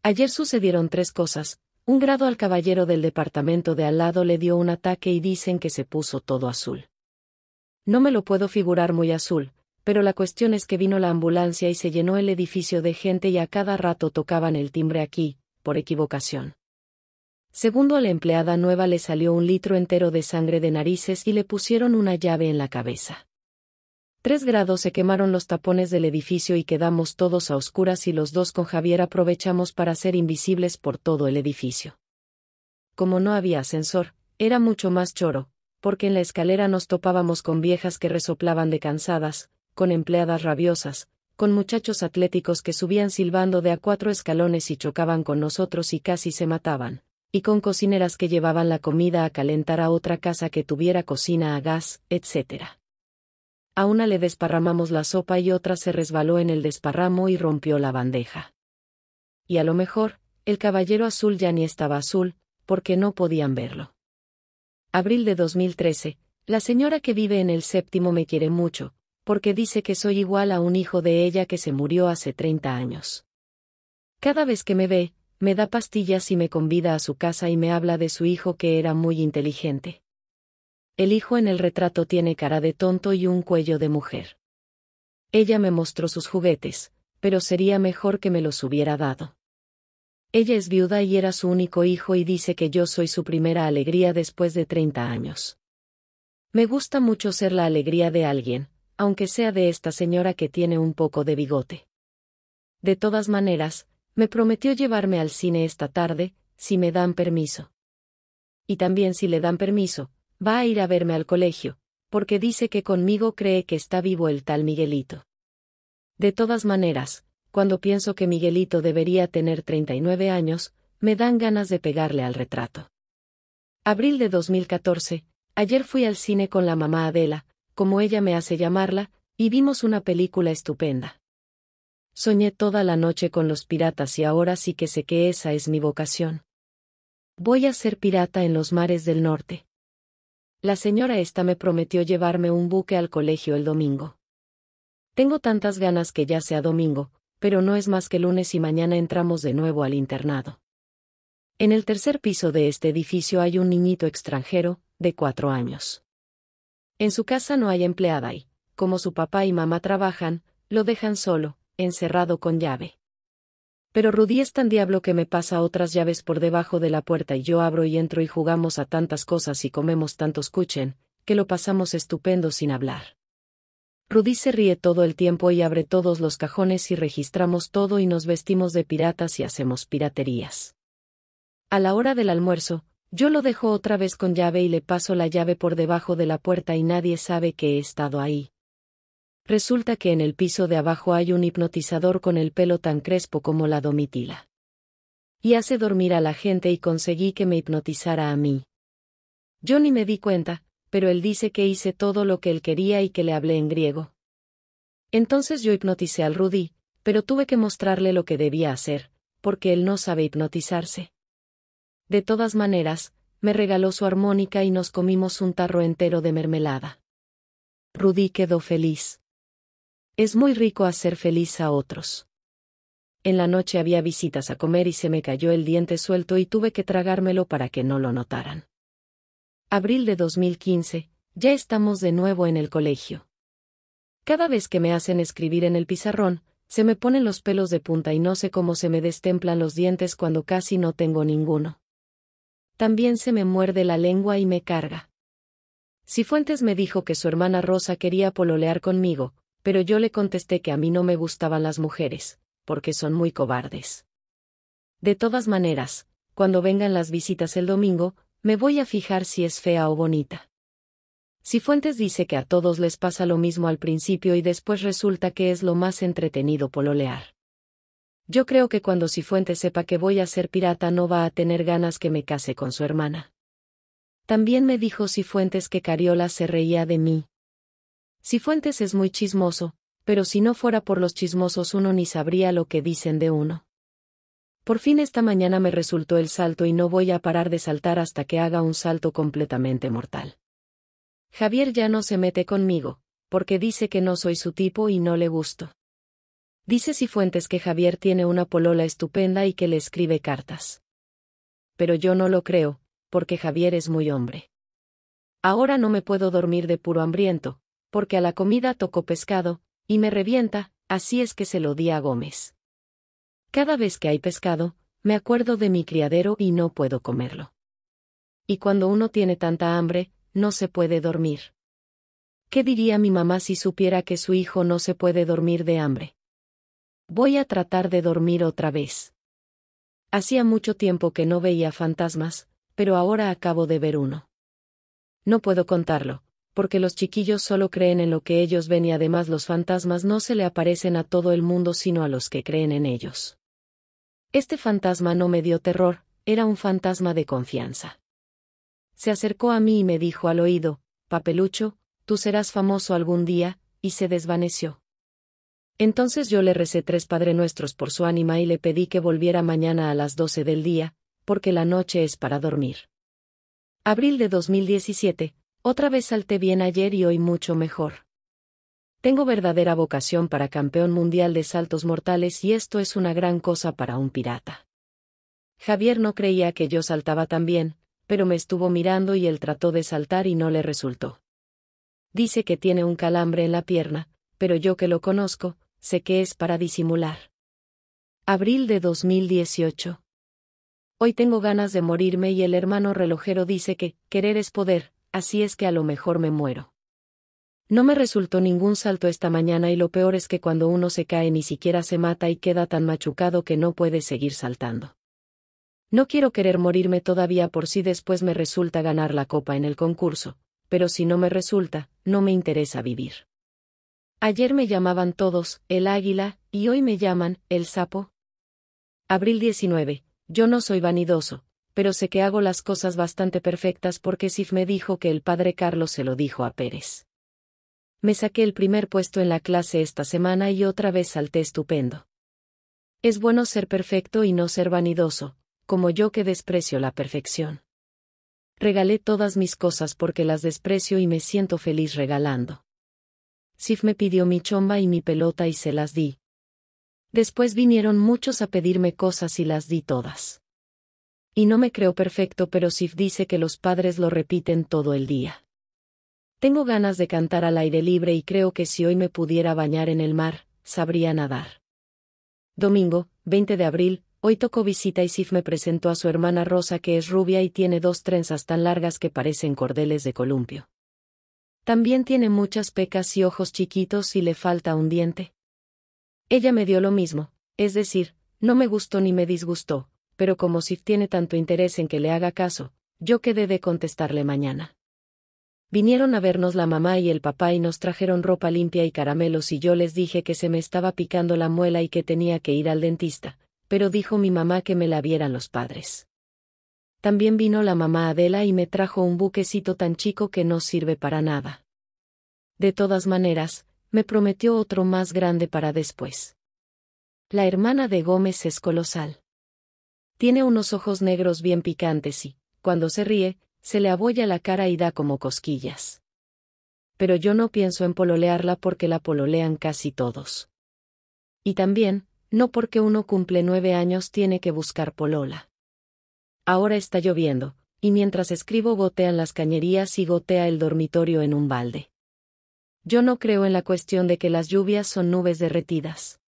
Ayer sucedieron tres cosas. Un grado al caballero del departamento de al lado le dio un ataque y dicen que se puso todo azul. No me lo puedo figurar muy azul, pero la cuestión es que vino la ambulancia y se llenó el edificio de gente y a cada rato tocaban el timbre aquí, por equivocación. Segundo a la empleada nueva le salió un litro entero de sangre de narices y le pusieron una llave en la cabeza. Tres grados se quemaron los tapones del edificio y quedamos todos a oscuras y los dos con Javier aprovechamos para ser invisibles por todo el edificio. Como no había ascensor, era mucho más choro, porque en la escalera nos topábamos con viejas que resoplaban de cansadas, con empleadas rabiosas, con muchachos atléticos que subían silbando de a cuatro escalones y chocaban con nosotros y casi se mataban, y con cocineras que llevaban la comida a calentar a otra casa que tuviera cocina a gas, etc. A una le desparramamos la sopa y otra se resbaló en el desparramo y rompió la bandeja. Y a lo mejor, el caballero azul ya ni estaba azul, porque no podían verlo. Abril de 2013, la señora que vive en el séptimo me quiere mucho, porque dice que soy igual a un hijo de ella que se murió hace 30 años. Cada vez que me ve, me da pastillas y me convida a su casa y me habla de su hijo que era muy inteligente. El hijo en el retrato tiene cara de tonto y un cuello de mujer. Ella me mostró sus juguetes, pero sería mejor que me los hubiera dado. Ella es viuda y era su único hijo y dice que yo soy su primera alegría después de 30 años. Me gusta mucho ser la alegría de alguien, aunque sea de esta señora que tiene un poco de bigote. De todas maneras, me prometió llevarme al cine esta tarde, si me dan permiso. Y también si le dan permiso, Va a ir a verme al colegio, porque dice que conmigo cree que está vivo el tal Miguelito. De todas maneras, cuando pienso que Miguelito debería tener 39 años, me dan ganas de pegarle al retrato. Abril de 2014, ayer fui al cine con la mamá Adela, como ella me hace llamarla, y vimos una película estupenda. Soñé toda la noche con los piratas y ahora sí que sé que esa es mi vocación. Voy a ser pirata en los mares del norte. La señora esta me prometió llevarme un buque al colegio el domingo. Tengo tantas ganas que ya sea domingo, pero no es más que lunes y mañana entramos de nuevo al internado. En el tercer piso de este edificio hay un niñito extranjero, de cuatro años. En su casa no hay empleada y, como su papá y mamá trabajan, lo dejan solo, encerrado con llave. Pero Rudy es tan diablo que me pasa otras llaves por debajo de la puerta y yo abro y entro y jugamos a tantas cosas y comemos tantos cuchen, que lo pasamos estupendo sin hablar. Rudy se ríe todo el tiempo y abre todos los cajones y registramos todo y nos vestimos de piratas y hacemos piraterías. A la hora del almuerzo, yo lo dejo otra vez con llave y le paso la llave por debajo de la puerta y nadie sabe que he estado ahí. Resulta que en el piso de abajo hay un hipnotizador con el pelo tan crespo como la domitila. Y hace dormir a la gente y conseguí que me hipnotizara a mí. Yo ni me di cuenta, pero él dice que hice todo lo que él quería y que le hablé en griego. Entonces yo hipnoticé al Rudí, pero tuve que mostrarle lo que debía hacer, porque él no sabe hipnotizarse. De todas maneras, me regaló su armónica y nos comimos un tarro entero de mermelada. Rudí quedó feliz. Es muy rico hacer feliz a otros. En la noche había visitas a comer y se me cayó el diente suelto y tuve que tragármelo para que no lo notaran. Abril de 2015, ya estamos de nuevo en el colegio. Cada vez que me hacen escribir en el pizarrón, se me ponen los pelos de punta y no sé cómo se me destemplan los dientes cuando casi no tengo ninguno. También se me muerde la lengua y me carga. Si Fuentes me dijo que su hermana Rosa quería pololear conmigo, pero yo le contesté que a mí no me gustaban las mujeres, porque son muy cobardes. De todas maneras, cuando vengan las visitas el domingo, me voy a fijar si es fea o bonita. Si Fuentes dice que a todos les pasa lo mismo al principio y después resulta que es lo más entretenido pololear. Yo creo que cuando Cifuentes sepa que voy a ser pirata no va a tener ganas que me case con su hermana. También me dijo Cifuentes que Cariola se reía de mí, Cifuentes es muy chismoso, pero si no fuera por los chismosos uno ni sabría lo que dicen de uno. Por fin esta mañana me resultó el salto y no voy a parar de saltar hasta que haga un salto completamente mortal. Javier ya no se mete conmigo, porque dice que no soy su tipo y no le gusto. Dice Cifuentes que Javier tiene una polola estupenda y que le escribe cartas. Pero yo no lo creo, porque Javier es muy hombre. Ahora no me puedo dormir de puro hambriento, porque a la comida tocó pescado, y me revienta, así es que se lo di a Gómez. Cada vez que hay pescado, me acuerdo de mi criadero y no puedo comerlo. Y cuando uno tiene tanta hambre, no se puede dormir. ¿Qué diría mi mamá si supiera que su hijo no se puede dormir de hambre? Voy a tratar de dormir otra vez. Hacía mucho tiempo que no veía fantasmas, pero ahora acabo de ver uno. No puedo contarlo, porque los chiquillos solo creen en lo que ellos ven y además los fantasmas no se le aparecen a todo el mundo sino a los que creen en ellos. Este fantasma no me dio terror, era un fantasma de confianza. Se acercó a mí y me dijo al oído, Papelucho, tú serás famoso algún día, y se desvaneció. Entonces yo le recé tres Padre Nuestros por su ánima y le pedí que volviera mañana a las doce del día, porque la noche es para dormir. Abril de 2017, otra vez salté bien ayer y hoy mucho mejor. Tengo verdadera vocación para campeón mundial de saltos mortales y esto es una gran cosa para un pirata. Javier no creía que yo saltaba tan bien, pero me estuvo mirando y él trató de saltar y no le resultó. Dice que tiene un calambre en la pierna, pero yo que lo conozco, sé que es para disimular. Abril de 2018. Hoy tengo ganas de morirme y el hermano relojero dice que, querer es poder, así es que a lo mejor me muero. No me resultó ningún salto esta mañana y lo peor es que cuando uno se cae ni siquiera se mata y queda tan machucado que no puede seguir saltando. No quiero querer morirme todavía por si después me resulta ganar la copa en el concurso, pero si no me resulta, no me interesa vivir. Ayer me llamaban todos, el águila, y hoy me llaman, el sapo. Abril 19. Yo no soy vanidoso, pero sé que hago las cosas bastante perfectas porque Sif me dijo que el padre Carlos se lo dijo a Pérez. Me saqué el primer puesto en la clase esta semana y otra vez salté estupendo. Es bueno ser perfecto y no ser vanidoso, como yo que desprecio la perfección. Regalé todas mis cosas porque las desprecio y me siento feliz regalando. Sif me pidió mi chomba y mi pelota y se las di. Después vinieron muchos a pedirme cosas y las di todas. Y no me creo perfecto, pero Sif dice que los padres lo repiten todo el día. Tengo ganas de cantar al aire libre y creo que si hoy me pudiera bañar en el mar, sabría nadar. Domingo, 20 de abril, hoy tocó visita y Sif me presentó a su hermana Rosa que es rubia y tiene dos trenzas tan largas que parecen cordeles de columpio. También tiene muchas pecas y ojos chiquitos y le falta un diente. Ella me dio lo mismo, es decir, no me gustó ni me disgustó, pero como Sif tiene tanto interés en que le haga caso, yo quedé de contestarle mañana. Vinieron a vernos la mamá y el papá y nos trajeron ropa limpia y caramelos y yo les dije que se me estaba picando la muela y que tenía que ir al dentista, pero dijo mi mamá que me la vieran los padres. También vino la mamá Adela y me trajo un buquecito tan chico que no sirve para nada. De todas maneras, me prometió otro más grande para después. La hermana de Gómez es colosal. Tiene unos ojos negros bien picantes y, cuando se ríe, se le abolla la cara y da como cosquillas. Pero yo no pienso en pololearla porque la pololean casi todos. Y también, no porque uno cumple nueve años tiene que buscar polola. Ahora está lloviendo, y mientras escribo gotean las cañerías y gotea el dormitorio en un balde. Yo no creo en la cuestión de que las lluvias son nubes derretidas.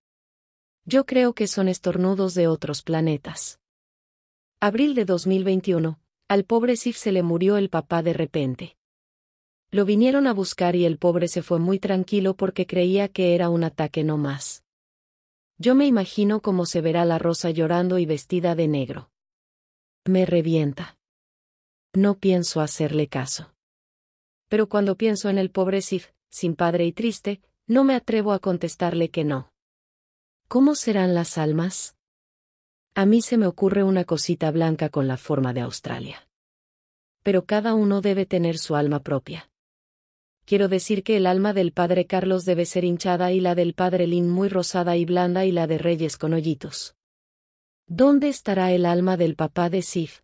Yo creo que son estornudos de otros planetas. Abril de 2021. Al pobre Sif se le murió el papá de repente. Lo vinieron a buscar y el pobre se fue muy tranquilo porque creía que era un ataque no más. Yo me imagino cómo se verá la rosa llorando y vestida de negro. Me revienta. No pienso hacerle caso. Pero cuando pienso en el pobre Sif, sin padre y triste, no me atrevo a contestarle que no. ¿Cómo serán las almas? A mí se me ocurre una cosita blanca con la forma de Australia. Pero cada uno debe tener su alma propia. Quiero decir que el alma del padre Carlos debe ser hinchada y la del padre Lin muy rosada y blanda y la de Reyes con hoyitos. ¿Dónde estará el alma del papá de Sif?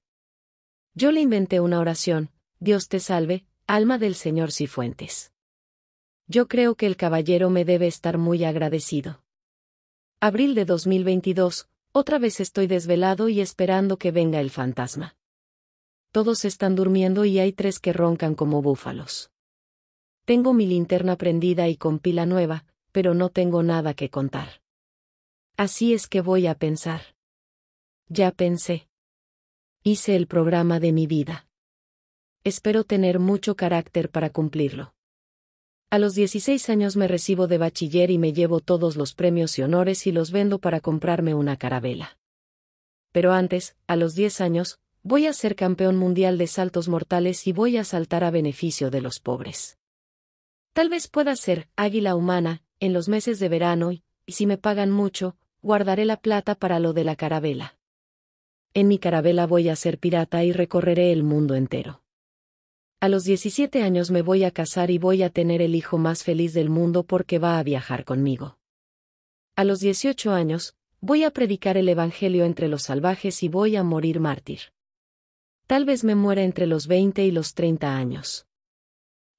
Yo le inventé una oración, Dios te salve, alma del señor Cifuentes. Yo creo que el caballero me debe estar muy agradecido. Abril de 2022, otra vez estoy desvelado y esperando que venga el fantasma. Todos están durmiendo y hay tres que roncan como búfalos. Tengo mi linterna prendida y con pila nueva, pero no tengo nada que contar. Así es que voy a pensar. Ya pensé. Hice el programa de mi vida. Espero tener mucho carácter para cumplirlo. A los 16 años me recibo de bachiller y me llevo todos los premios y honores y los vendo para comprarme una carabela. Pero antes, a los 10 años, voy a ser campeón mundial de saltos mortales y voy a saltar a beneficio de los pobres. Tal vez pueda ser águila humana, en los meses de verano y, y si me pagan mucho, guardaré la plata para lo de la carabela. En mi carabela voy a ser pirata y recorreré el mundo entero. A los 17 años me voy a casar y voy a tener el hijo más feliz del mundo porque va a viajar conmigo. A los 18 años, voy a predicar el Evangelio entre los salvajes y voy a morir mártir. Tal vez me muera entre los 20 y los 30 años.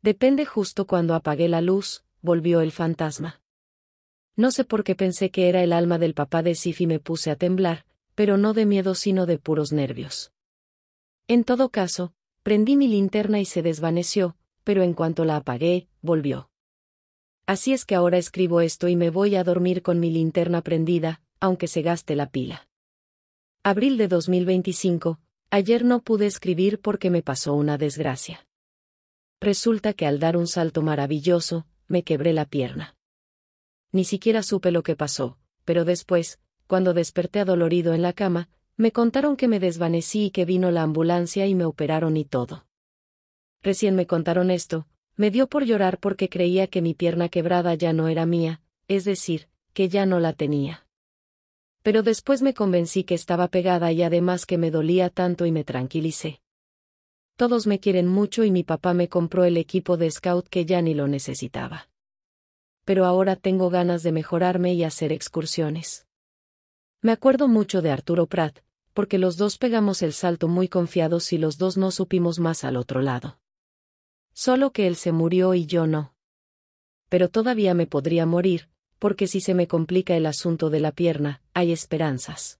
Depende justo cuando apagué la luz, volvió el fantasma. No sé por qué pensé que era el alma del papá de Sif y me puse a temblar, pero no de miedo sino de puros nervios. En todo caso, Prendí mi linterna y se desvaneció, pero en cuanto la apagué, volvió. Así es que ahora escribo esto y me voy a dormir con mi linterna prendida, aunque se gaste la pila. Abril de 2025, ayer no pude escribir porque me pasó una desgracia. Resulta que al dar un salto maravilloso, me quebré la pierna. Ni siquiera supe lo que pasó, pero después, cuando desperté adolorido en la cama, me contaron que me desvanecí y que vino la ambulancia y me operaron y todo. Recién me contaron esto, me dio por llorar porque creía que mi pierna quebrada ya no era mía, es decir, que ya no la tenía. Pero después me convencí que estaba pegada y además que me dolía tanto y me tranquilicé. Todos me quieren mucho y mi papá me compró el equipo de scout que ya ni lo necesitaba. Pero ahora tengo ganas de mejorarme y hacer excursiones. Me acuerdo mucho de Arturo Pratt, porque los dos pegamos el salto muy confiados y los dos no supimos más al otro lado. Solo que él se murió y yo no. Pero todavía me podría morir, porque si se me complica el asunto de la pierna, hay esperanzas.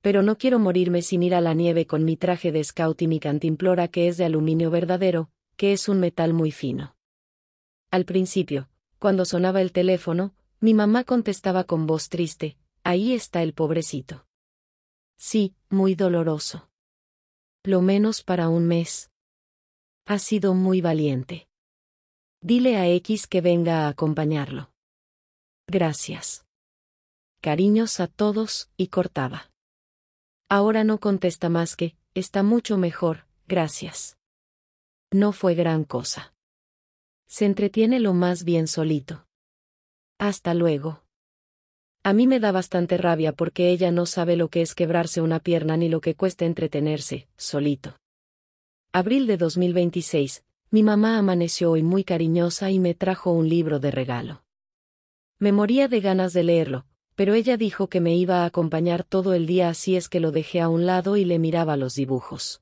Pero no quiero morirme sin ir a la nieve con mi traje de scout y mi cantimplora que es de aluminio verdadero, que es un metal muy fino. Al principio, cuando sonaba el teléfono, mi mamá contestaba con voz triste, ahí está el pobrecito. Sí, muy doloroso. Lo menos para un mes. Ha sido muy valiente. Dile a X que venga a acompañarlo. Gracias. Cariños a todos, y cortaba. Ahora no contesta más que, está mucho mejor, gracias. No fue gran cosa. Se entretiene lo más bien solito. Hasta luego. A mí me da bastante rabia porque ella no sabe lo que es quebrarse una pierna ni lo que cuesta entretenerse, solito. Abril de 2026, mi mamá amaneció hoy muy cariñosa y me trajo un libro de regalo. Me moría de ganas de leerlo, pero ella dijo que me iba a acompañar todo el día así es que lo dejé a un lado y le miraba los dibujos.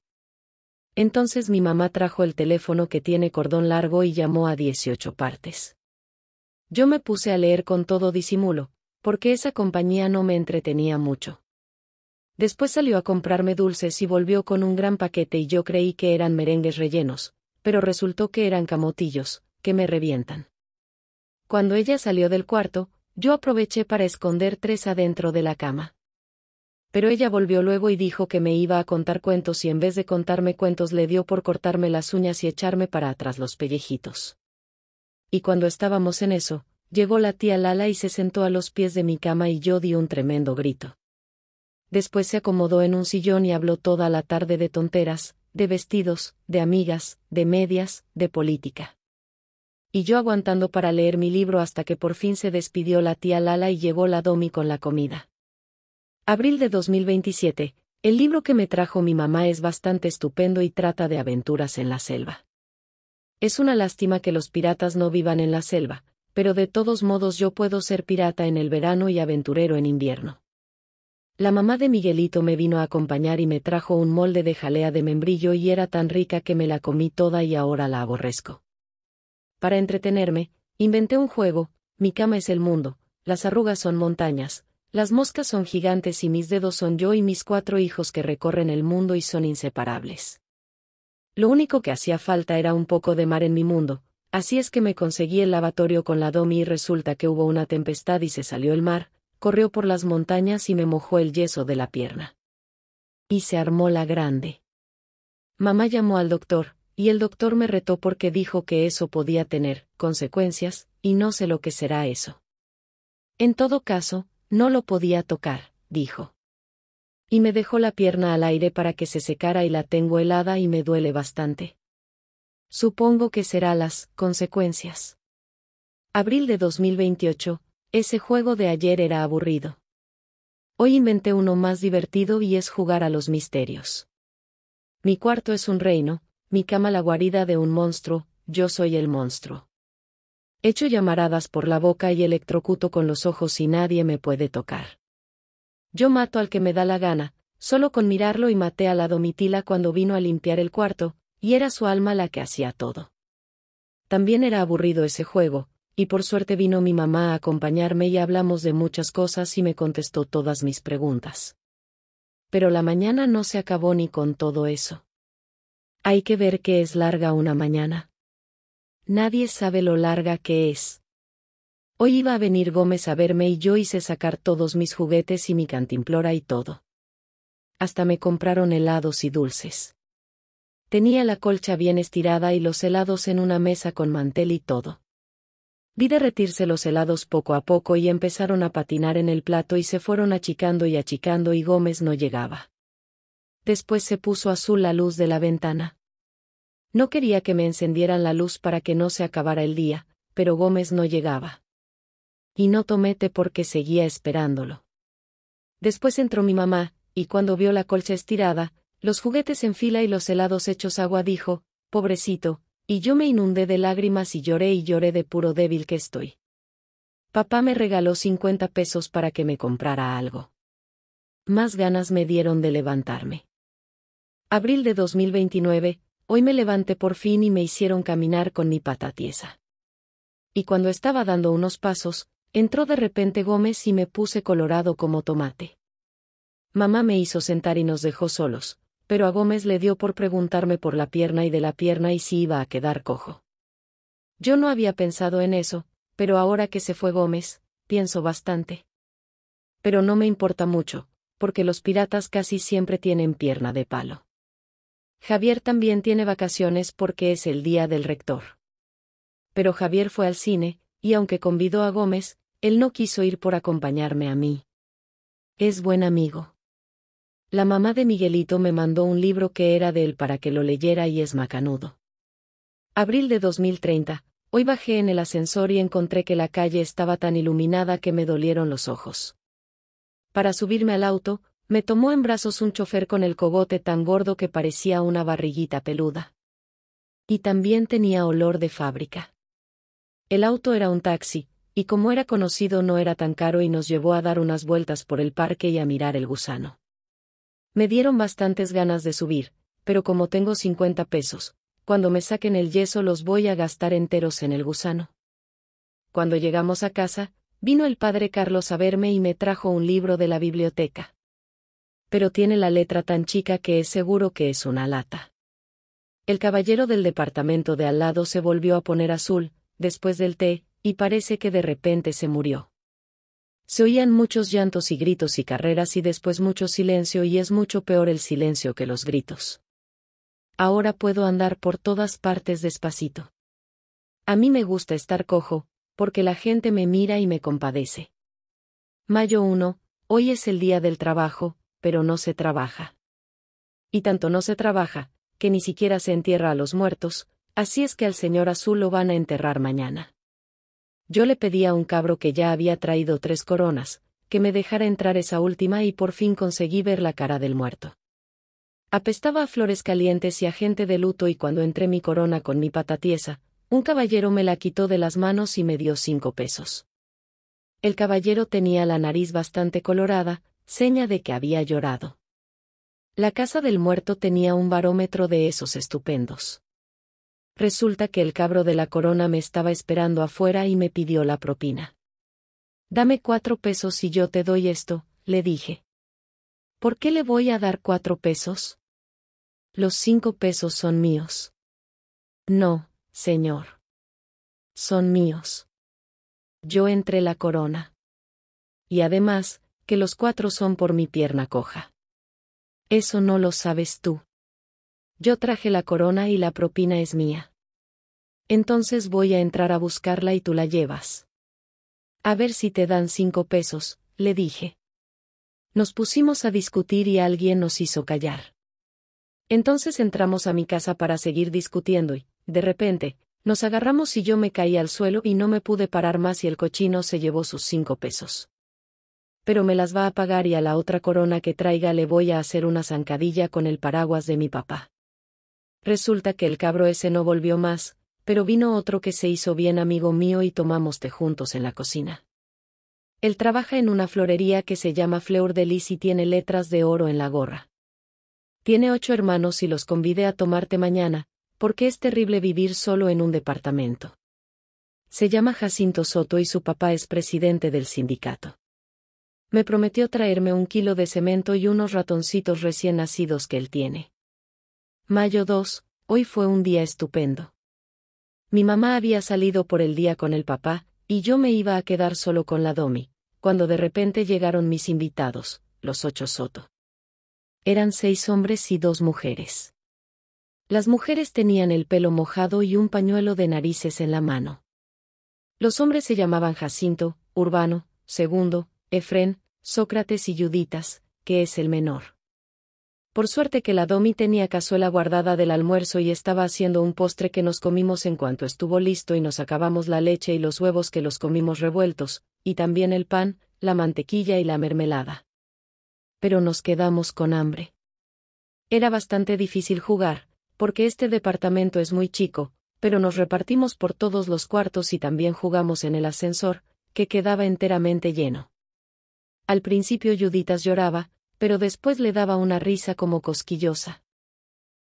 Entonces mi mamá trajo el teléfono que tiene cordón largo y llamó a 18 partes. Yo me puse a leer con todo disimulo, porque esa compañía no me entretenía mucho. Después salió a comprarme dulces y volvió con un gran paquete y yo creí que eran merengues rellenos, pero resultó que eran camotillos, que me revientan. Cuando ella salió del cuarto, yo aproveché para esconder tres adentro de la cama. Pero ella volvió luego y dijo que me iba a contar cuentos y en vez de contarme cuentos le dio por cortarme las uñas y echarme para atrás los pellejitos. Y cuando estábamos en eso, Llegó la tía Lala y se sentó a los pies de mi cama y yo di un tremendo grito. Después se acomodó en un sillón y habló toda la tarde de tonteras, de vestidos, de amigas, de medias, de política. Y yo aguantando para leer mi libro hasta que por fin se despidió la tía Lala y llegó la Domi con la comida. Abril de 2027. El libro que me trajo mi mamá es bastante estupendo y trata de aventuras en la selva. Es una lástima que los piratas no vivan en la selva, pero de todos modos yo puedo ser pirata en el verano y aventurero en invierno. La mamá de Miguelito me vino a acompañar y me trajo un molde de jalea de membrillo y era tan rica que me la comí toda y ahora la aborrezco. Para entretenerme, inventé un juego, mi cama es el mundo, las arrugas son montañas, las moscas son gigantes y mis dedos son yo y mis cuatro hijos que recorren el mundo y son inseparables. Lo único que hacía falta era un poco de mar en mi mundo, Así es que me conseguí el lavatorio con la domi y resulta que hubo una tempestad y se salió el mar, corrió por las montañas y me mojó el yeso de la pierna. Y se armó la grande. Mamá llamó al doctor, y el doctor me retó porque dijo que eso podía tener consecuencias, y no sé lo que será eso. En todo caso, no lo podía tocar, dijo. Y me dejó la pierna al aire para que se secara y la tengo helada y me duele bastante. Supongo que será las consecuencias. Abril de 2028, ese juego de ayer era aburrido. Hoy inventé uno más divertido y es jugar a los misterios. Mi cuarto es un reino, mi cama la guarida de un monstruo, yo soy el monstruo. Echo llamaradas por la boca y electrocuto con los ojos y nadie me puede tocar. Yo mato al que me da la gana, solo con mirarlo y maté a la domitila cuando vino a limpiar el cuarto, y era su alma la que hacía todo. También era aburrido ese juego, y por suerte vino mi mamá a acompañarme y hablamos de muchas cosas y me contestó todas mis preguntas. Pero la mañana no se acabó ni con todo eso. Hay que ver que es larga una mañana. Nadie sabe lo larga que es. Hoy iba a venir Gómez a verme y yo hice sacar todos mis juguetes y mi cantimplora y todo. Hasta me compraron helados y dulces. Tenía la colcha bien estirada y los helados en una mesa con mantel y todo. Vi derretirse los helados poco a poco y empezaron a patinar en el plato y se fueron achicando y achicando y Gómez no llegaba. Después se puso azul la luz de la ventana. No quería que me encendieran la luz para que no se acabara el día, pero Gómez no llegaba. Y no tomé té porque seguía esperándolo. Después entró mi mamá, y cuando vio la colcha estirada, los juguetes en fila y los helados hechos agua dijo, pobrecito, y yo me inundé de lágrimas y lloré y lloré de puro débil que estoy. Papá me regaló 50 pesos para que me comprara algo. Más ganas me dieron de levantarme. Abril de 2029, hoy me levanté por fin y me hicieron caminar con mi pata tiesa. Y cuando estaba dando unos pasos, entró de repente Gómez y me puse colorado como tomate. Mamá me hizo sentar y nos dejó solos, pero a Gómez le dio por preguntarme por la pierna y de la pierna y si iba a quedar cojo. Yo no había pensado en eso, pero ahora que se fue Gómez, pienso bastante. Pero no me importa mucho, porque los piratas casi siempre tienen pierna de palo. Javier también tiene vacaciones porque es el día del rector. Pero Javier fue al cine, y aunque convidó a Gómez, él no quiso ir por acompañarme a mí. Es buen amigo. La mamá de Miguelito me mandó un libro que era de él para que lo leyera y es macanudo. Abril de 2030. Hoy bajé en el ascensor y encontré que la calle estaba tan iluminada que me dolieron los ojos. Para subirme al auto, me tomó en brazos un chofer con el cogote tan gordo que parecía una barriguita peluda. Y también tenía olor de fábrica. El auto era un taxi, y como era conocido no era tan caro y nos llevó a dar unas vueltas por el parque y a mirar el gusano. Me dieron bastantes ganas de subir, pero como tengo 50 pesos, cuando me saquen el yeso los voy a gastar enteros en el gusano. Cuando llegamos a casa, vino el padre Carlos a verme y me trajo un libro de la biblioteca. Pero tiene la letra tan chica que es seguro que es una lata. El caballero del departamento de al lado se volvió a poner azul, después del té, y parece que de repente se murió. Se oían muchos llantos y gritos y carreras y después mucho silencio y es mucho peor el silencio que los gritos. Ahora puedo andar por todas partes despacito. A mí me gusta estar cojo, porque la gente me mira y me compadece. Mayo 1, hoy es el día del trabajo, pero no se trabaja. Y tanto no se trabaja, que ni siquiera se entierra a los muertos, así es que al señor azul lo van a enterrar mañana. Yo le pedí a un cabro que ya había traído tres coronas, que me dejara entrar esa última y por fin conseguí ver la cara del muerto. Apestaba a flores calientes y a gente de luto y cuando entré mi corona con mi patatiesa, un caballero me la quitó de las manos y me dio cinco pesos. El caballero tenía la nariz bastante colorada, seña de que había llorado. La casa del muerto tenía un barómetro de esos estupendos. Resulta que el cabro de la corona me estaba esperando afuera y me pidió la propina. Dame cuatro pesos y yo te doy esto, le dije. ¿Por qué le voy a dar cuatro pesos? Los cinco pesos son míos. No, señor. Son míos. Yo entré la corona. Y además, que los cuatro son por mi pierna coja. Eso no lo sabes tú. Yo traje la corona y la propina es mía. Entonces voy a entrar a buscarla y tú la llevas. A ver si te dan cinco pesos, le dije. Nos pusimos a discutir y alguien nos hizo callar. Entonces entramos a mi casa para seguir discutiendo y, de repente, nos agarramos y yo me caí al suelo y no me pude parar más y el cochino se llevó sus cinco pesos. Pero me las va a pagar y a la otra corona que traiga le voy a hacer una zancadilla con el paraguas de mi papá. Resulta que el cabro ese no volvió más, pero vino otro que se hizo bien amigo mío y tomamos juntos en la cocina. Él trabaja en una florería que se llama Fleur de Lis y tiene letras de oro en la gorra. Tiene ocho hermanos y los convidé a tomarte mañana, porque es terrible vivir solo en un departamento. Se llama Jacinto Soto y su papá es presidente del sindicato. Me prometió traerme un kilo de cemento y unos ratoncitos recién nacidos que él tiene. Mayo 2, hoy fue un día estupendo. Mi mamá había salido por el día con el papá, y yo me iba a quedar solo con la Domi, cuando de repente llegaron mis invitados, los ocho Soto. Eran seis hombres y dos mujeres. Las mujeres tenían el pelo mojado y un pañuelo de narices en la mano. Los hombres se llamaban Jacinto, Urbano, Segundo, Efren, Sócrates y Juditas, que es el menor. Por suerte que la Domi tenía cazuela guardada del almuerzo y estaba haciendo un postre que nos comimos en cuanto estuvo listo y nos acabamos la leche y los huevos que los comimos revueltos, y también el pan, la mantequilla y la mermelada. Pero nos quedamos con hambre. Era bastante difícil jugar, porque este departamento es muy chico, pero nos repartimos por todos los cuartos y también jugamos en el ascensor, que quedaba enteramente lleno. Al principio Juditas lloraba, pero después le daba una risa como cosquillosa.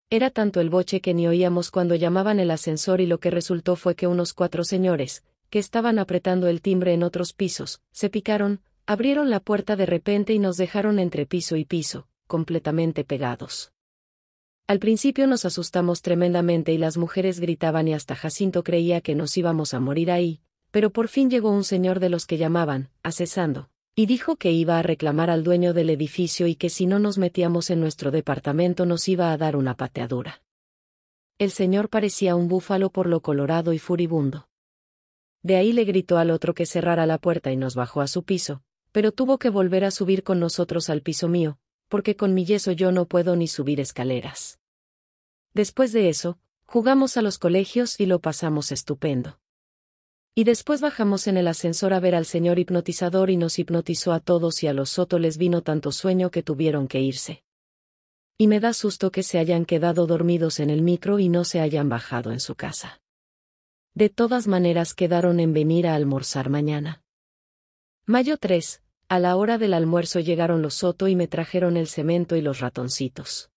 Era tanto el boche que ni oíamos cuando llamaban el ascensor y lo que resultó fue que unos cuatro señores, que estaban apretando el timbre en otros pisos, se picaron, abrieron la puerta de repente y nos dejaron entre piso y piso, completamente pegados. Al principio nos asustamos tremendamente y las mujeres gritaban y hasta Jacinto creía que nos íbamos a morir ahí, pero por fin llegó un señor de los que llamaban, cesando y dijo que iba a reclamar al dueño del edificio y que si no nos metíamos en nuestro departamento nos iba a dar una pateadura. El señor parecía un búfalo por lo colorado y furibundo. De ahí le gritó al otro que cerrara la puerta y nos bajó a su piso, pero tuvo que volver a subir con nosotros al piso mío, porque con mi yeso yo no puedo ni subir escaleras. Después de eso, jugamos a los colegios y lo pasamos estupendo. Y después bajamos en el ascensor a ver al señor hipnotizador y nos hipnotizó a todos y a los Soto les vino tanto sueño que tuvieron que irse. Y me da susto que se hayan quedado dormidos en el micro y no se hayan bajado en su casa. De todas maneras quedaron en venir a almorzar mañana. Mayo 3, a la hora del almuerzo llegaron los Soto y me trajeron el cemento y los ratoncitos.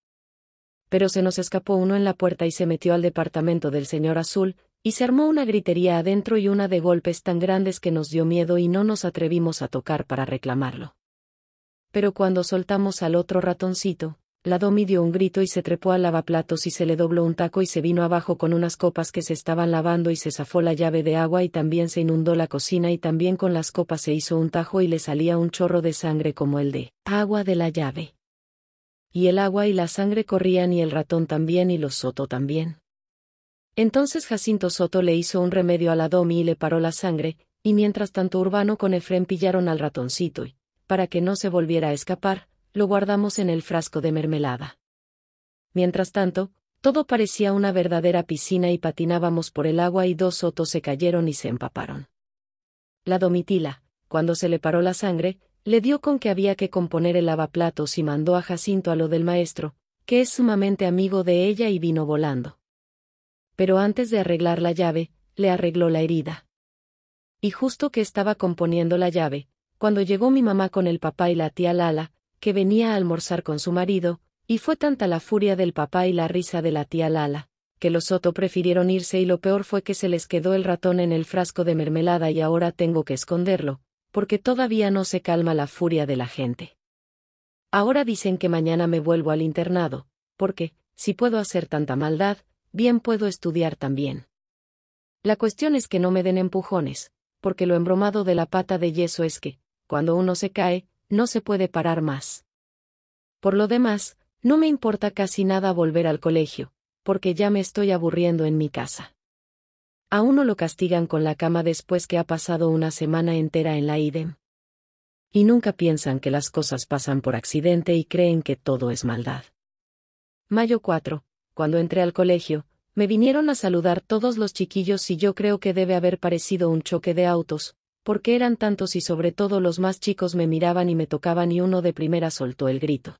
Pero se nos escapó uno en la puerta y se metió al departamento del señor Azul, y se armó una gritería adentro y una de golpes tan grandes que nos dio miedo y no nos atrevimos a tocar para reclamarlo. Pero cuando soltamos al otro ratoncito, la Domi dio un grito y se trepó al lavaplatos y se le dobló un taco y se vino abajo con unas copas que se estaban lavando y se zafó la llave de agua y también se inundó la cocina y también con las copas se hizo un tajo y le salía un chorro de sangre como el de agua de la llave. Y el agua y la sangre corrían y el ratón también y los soto también. Entonces Jacinto Soto le hizo un remedio a la Domi y le paró la sangre, y mientras tanto Urbano con Efrén pillaron al ratoncito y, para que no se volviera a escapar, lo guardamos en el frasco de mermelada. Mientras tanto, todo parecía una verdadera piscina y patinábamos por el agua y dos sotos se cayeron y se empaparon. La domitila, cuando se le paró la sangre, le dio con que había que componer el lavaplatos y mandó a Jacinto a lo del maestro, que es sumamente amigo de ella y vino volando pero antes de arreglar la llave, le arregló la herida. Y justo que estaba componiendo la llave, cuando llegó mi mamá con el papá y la tía Lala, que venía a almorzar con su marido, y fue tanta la furia del papá y la risa de la tía Lala, que los Soto prefirieron irse y lo peor fue que se les quedó el ratón en el frasco de mermelada y ahora tengo que esconderlo, porque todavía no se calma la furia de la gente. Ahora dicen que mañana me vuelvo al internado, porque, si puedo hacer tanta maldad, bien puedo estudiar también. La cuestión es que no me den empujones, porque lo embromado de la pata de yeso es que, cuando uno se cae, no se puede parar más. Por lo demás, no me importa casi nada volver al colegio, porque ya me estoy aburriendo en mi casa. A uno lo castigan con la cama después que ha pasado una semana entera en la IDEM. Y nunca piensan que las cosas pasan por accidente y creen que todo es maldad. Mayo 4. Cuando entré al colegio, me vinieron a saludar todos los chiquillos y yo creo que debe haber parecido un choque de autos, porque eran tantos y sobre todo los más chicos me miraban y me tocaban y uno de primera soltó el grito.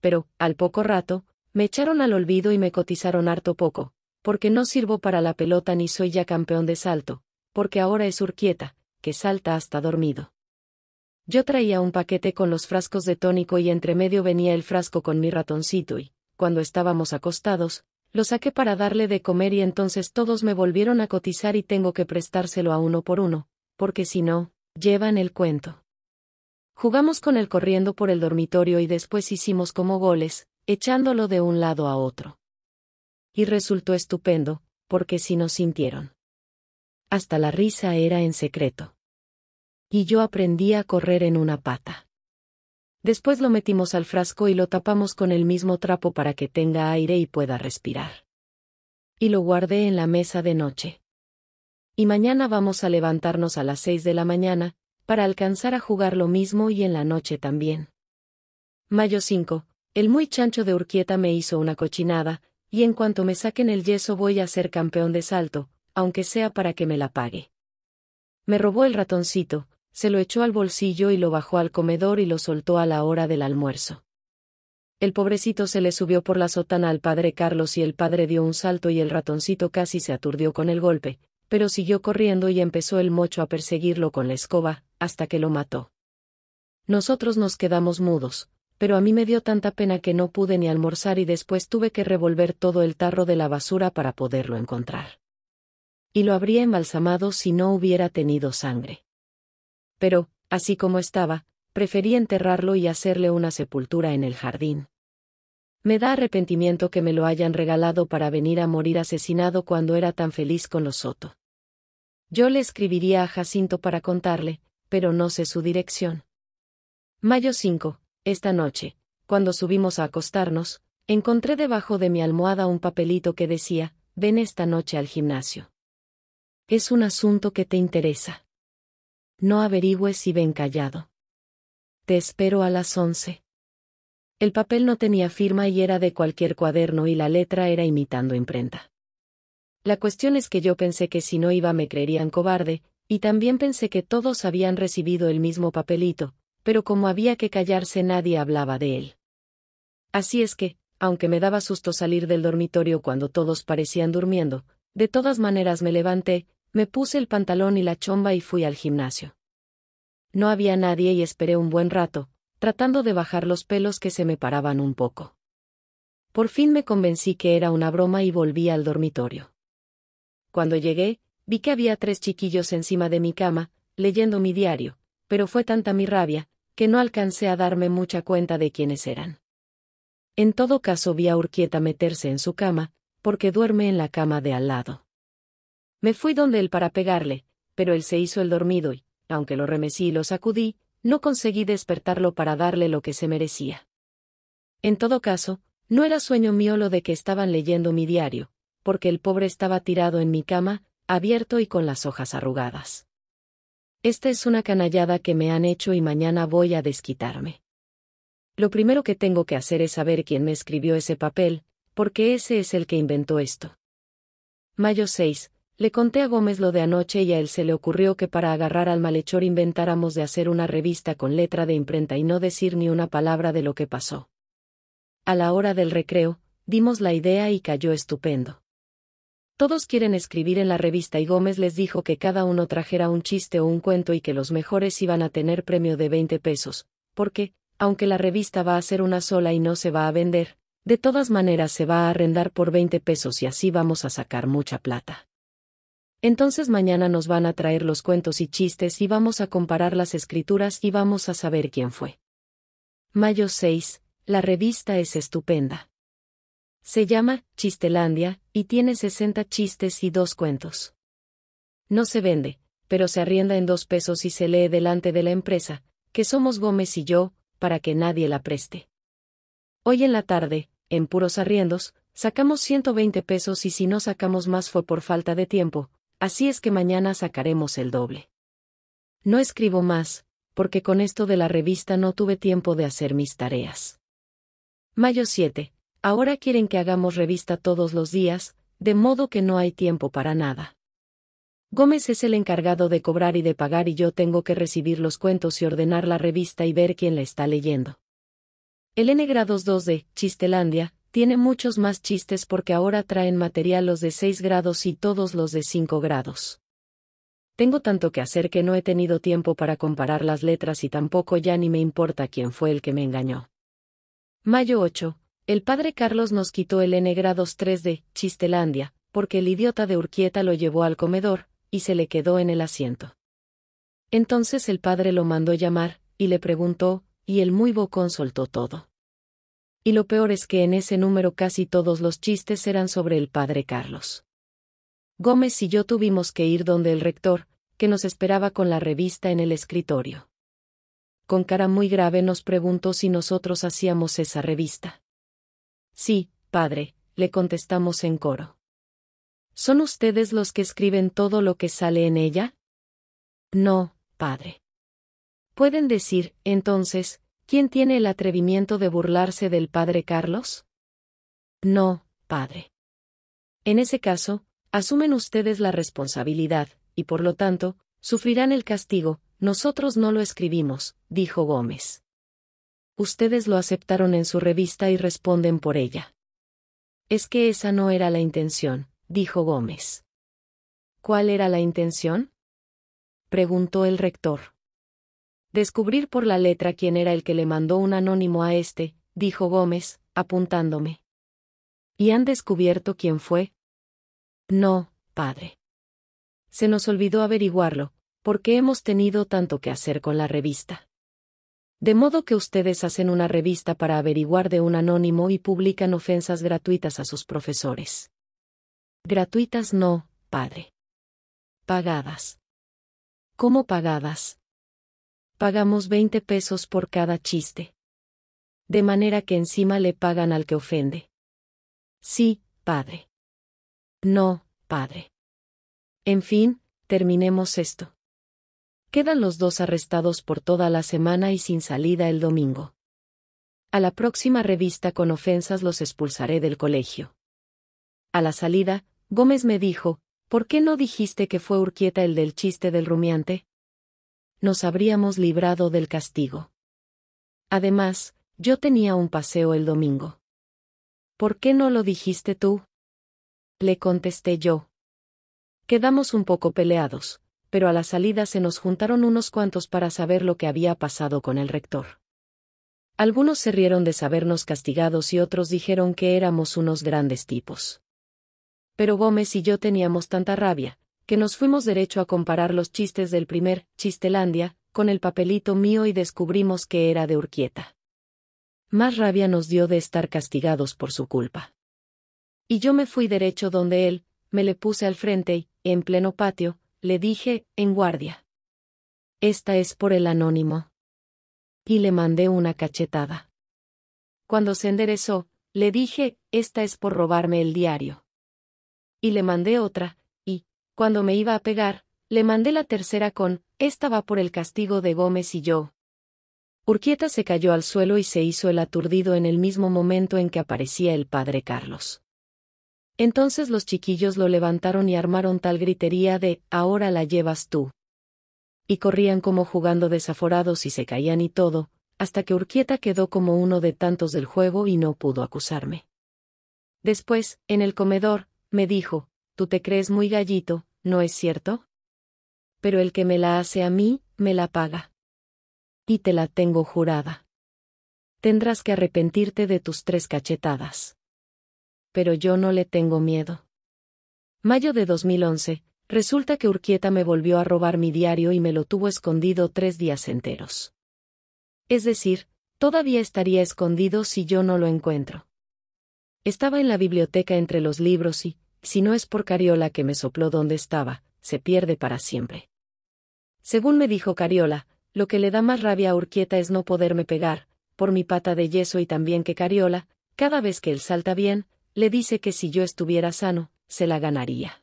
Pero, al poco rato, me echaron al olvido y me cotizaron harto poco, porque no sirvo para la pelota ni soy ya campeón de salto, porque ahora es Urquieta, que salta hasta dormido. Yo traía un paquete con los frascos de tónico y entre medio venía el frasco con mi ratoncito y, cuando estábamos acostados, lo saqué para darle de comer y entonces todos me volvieron a cotizar y tengo que prestárselo a uno por uno, porque si no, llevan el cuento. Jugamos con él corriendo por el dormitorio y después hicimos como goles, echándolo de un lado a otro. Y resultó estupendo, porque si nos sintieron. Hasta la risa era en secreto. Y yo aprendí a correr en una pata. Después lo metimos al frasco y lo tapamos con el mismo trapo para que tenga aire y pueda respirar. Y lo guardé en la mesa de noche. Y mañana vamos a levantarnos a las seis de la mañana, para alcanzar a jugar lo mismo y en la noche también. Mayo 5. El muy chancho de Urquieta me hizo una cochinada, y en cuanto me saquen el yeso voy a ser campeón de salto, aunque sea para que me la pague. Me robó el ratoncito, se lo echó al bolsillo y lo bajó al comedor y lo soltó a la hora del almuerzo. El pobrecito se le subió por la sotana al padre Carlos y el padre dio un salto y el ratoncito casi se aturdió con el golpe, pero siguió corriendo y empezó el mocho a perseguirlo con la escoba, hasta que lo mató. Nosotros nos quedamos mudos, pero a mí me dio tanta pena que no pude ni almorzar y después tuve que revolver todo el tarro de la basura para poderlo encontrar. Y lo habría embalsamado si no hubiera tenido sangre pero, así como estaba, preferí enterrarlo y hacerle una sepultura en el jardín. Me da arrepentimiento que me lo hayan regalado para venir a morir asesinado cuando era tan feliz con los Soto. Yo le escribiría a Jacinto para contarle, pero no sé su dirección. Mayo 5, esta noche, cuando subimos a acostarnos, encontré debajo de mi almohada un papelito que decía, ven esta noche al gimnasio. Es un asunto que te interesa. No averigües si ven callado. Te espero a las once. El papel no tenía firma y era de cualquier cuaderno y la letra era imitando imprenta. La cuestión es que yo pensé que si no iba me creerían cobarde, y también pensé que todos habían recibido el mismo papelito, pero como había que callarse nadie hablaba de él. Así es que, aunque me daba susto salir del dormitorio cuando todos parecían durmiendo, de todas maneras me levanté, me puse el pantalón y la chomba y fui al gimnasio. No había nadie y esperé un buen rato, tratando de bajar los pelos que se me paraban un poco. Por fin me convencí que era una broma y volví al dormitorio. Cuando llegué, vi que había tres chiquillos encima de mi cama, leyendo mi diario, pero fue tanta mi rabia, que no alcancé a darme mucha cuenta de quiénes eran. En todo caso vi a Urquieta meterse en su cama, porque duerme en la cama de al lado. Me fui donde él para pegarle, pero él se hizo el dormido y, aunque lo remecí y lo sacudí, no conseguí despertarlo para darle lo que se merecía. En todo caso, no era sueño mío lo de que estaban leyendo mi diario, porque el pobre estaba tirado en mi cama, abierto y con las hojas arrugadas. Esta es una canallada que me han hecho y mañana voy a desquitarme. Lo primero que tengo que hacer es saber quién me escribió ese papel, porque ese es el que inventó esto. Mayo 6, le conté a Gómez lo de anoche y a él se le ocurrió que para agarrar al malhechor inventáramos de hacer una revista con letra de imprenta y no decir ni una palabra de lo que pasó. A la hora del recreo, dimos la idea y cayó estupendo. Todos quieren escribir en la revista y Gómez les dijo que cada uno trajera un chiste o un cuento y que los mejores iban a tener premio de 20 pesos, porque, aunque la revista va a ser una sola y no se va a vender, de todas maneras se va a arrendar por 20 pesos y así vamos a sacar mucha plata. Entonces mañana nos van a traer los cuentos y chistes y vamos a comparar las escrituras y vamos a saber quién fue. Mayo 6. La revista es estupenda. Se llama Chistelandia y tiene 60 chistes y dos cuentos. No se vende, pero se arrienda en dos pesos y se lee delante de la empresa, que somos Gómez y yo, para que nadie la preste. Hoy en la tarde, en puros arriendos, sacamos 120 pesos y si no sacamos más fue por falta de tiempo, así es que mañana sacaremos el doble. No escribo más, porque con esto de la revista no tuve tiempo de hacer mis tareas. Mayo 7. Ahora quieren que hagamos revista todos los días, de modo que no hay tiempo para nada. Gómez es el encargado de cobrar y de pagar y yo tengo que recibir los cuentos y ordenar la revista y ver quién la está leyendo. El N grados 2 de Chistelandia tiene muchos más chistes porque ahora traen material los de 6 grados y todos los de 5 grados. Tengo tanto que hacer que no he tenido tiempo para comparar las letras y tampoco ya ni me importa quién fue el que me engañó. Mayo 8. El padre Carlos nos quitó el N grados 3 de Chistelandia, porque el idiota de Urquieta lo llevó al comedor, y se le quedó en el asiento. Entonces el padre lo mandó llamar, y le preguntó, y el muy bocón soltó todo y lo peor es que en ese número casi todos los chistes eran sobre el padre Carlos. Gómez y yo tuvimos que ir donde el rector, que nos esperaba con la revista en el escritorio. Con cara muy grave nos preguntó si nosotros hacíamos esa revista. Sí, padre, le contestamos en coro. ¿Son ustedes los que escriben todo lo que sale en ella? No, padre. Pueden decir, entonces, ¿quién tiene el atrevimiento de burlarse del padre Carlos? No, padre. En ese caso, asumen ustedes la responsabilidad, y por lo tanto, sufrirán el castigo, nosotros no lo escribimos, dijo Gómez. Ustedes lo aceptaron en su revista y responden por ella. Es que esa no era la intención, dijo Gómez. ¿Cuál era la intención? preguntó el rector. Descubrir por la letra quién era el que le mandó un anónimo a este, dijo Gómez, apuntándome. ¿Y han descubierto quién fue? No, padre. Se nos olvidó averiguarlo, porque hemos tenido tanto que hacer con la revista. De modo que ustedes hacen una revista para averiguar de un anónimo y publican ofensas gratuitas a sus profesores. Gratuitas no, padre. Pagadas. ¿Cómo pagadas? Pagamos 20 pesos por cada chiste. De manera que encima le pagan al que ofende. Sí, padre. No, padre. En fin, terminemos esto. Quedan los dos arrestados por toda la semana y sin salida el domingo. A la próxima revista con ofensas los expulsaré del colegio. A la salida, Gómez me dijo, ¿por qué no dijiste que fue Urquieta el del chiste del rumiante? nos habríamos librado del castigo. Además, yo tenía un paseo el domingo. ¿Por qué no lo dijiste tú? Le contesté yo. Quedamos un poco peleados, pero a la salida se nos juntaron unos cuantos para saber lo que había pasado con el rector. Algunos se rieron de sabernos castigados y otros dijeron que éramos unos grandes tipos. Pero Gómez y yo teníamos tanta rabia, que nos fuimos derecho a comparar los chistes del primer, Chistelandia, con el papelito mío y descubrimos que era de Urquieta. Más rabia nos dio de estar castigados por su culpa. Y yo me fui derecho donde él, me le puse al frente y, en pleno patio, le dije, en guardia. Esta es por el anónimo. Y le mandé una cachetada. Cuando se enderezó, le dije, esta es por robarme el diario. Y le mandé otra, cuando me iba a pegar, le mandé la tercera con, esta va por el castigo de Gómez y yo. Urquieta se cayó al suelo y se hizo el aturdido en el mismo momento en que aparecía el padre Carlos. Entonces los chiquillos lo levantaron y armaron tal gritería de, ahora la llevas tú. Y corrían como jugando desaforados y se caían y todo, hasta que Urquieta quedó como uno de tantos del juego y no pudo acusarme. Después, en el comedor, me dijo, tú te crees muy gallito, ¿no es cierto? Pero el que me la hace a mí, me la paga. Y te la tengo jurada. Tendrás que arrepentirte de tus tres cachetadas. Pero yo no le tengo miedo. Mayo de 2011, resulta que Urquieta me volvió a robar mi diario y me lo tuvo escondido tres días enteros. Es decir, todavía estaría escondido si yo no lo encuentro. Estaba en la biblioteca entre los libros y, si no es por Cariola que me sopló donde estaba, se pierde para siempre. Según me dijo Cariola, lo que le da más rabia a Urquieta es no poderme pegar, por mi pata de yeso y también que Cariola, cada vez que él salta bien, le dice que si yo estuviera sano, se la ganaría.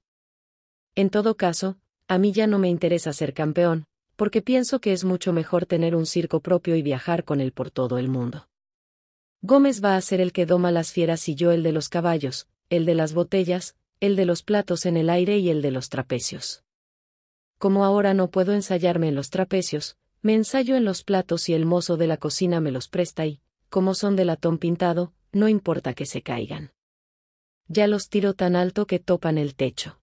En todo caso, a mí ya no me interesa ser campeón, porque pienso que es mucho mejor tener un circo propio y viajar con él por todo el mundo. Gómez va a ser el que doma las fieras y yo el de los caballos, el de las botellas, el de los platos en el aire y el de los trapecios. Como ahora no puedo ensayarme en los trapecios, me ensayo en los platos y el mozo de la cocina me los presta y, como son de latón pintado, no importa que se caigan. Ya los tiro tan alto que topan el techo.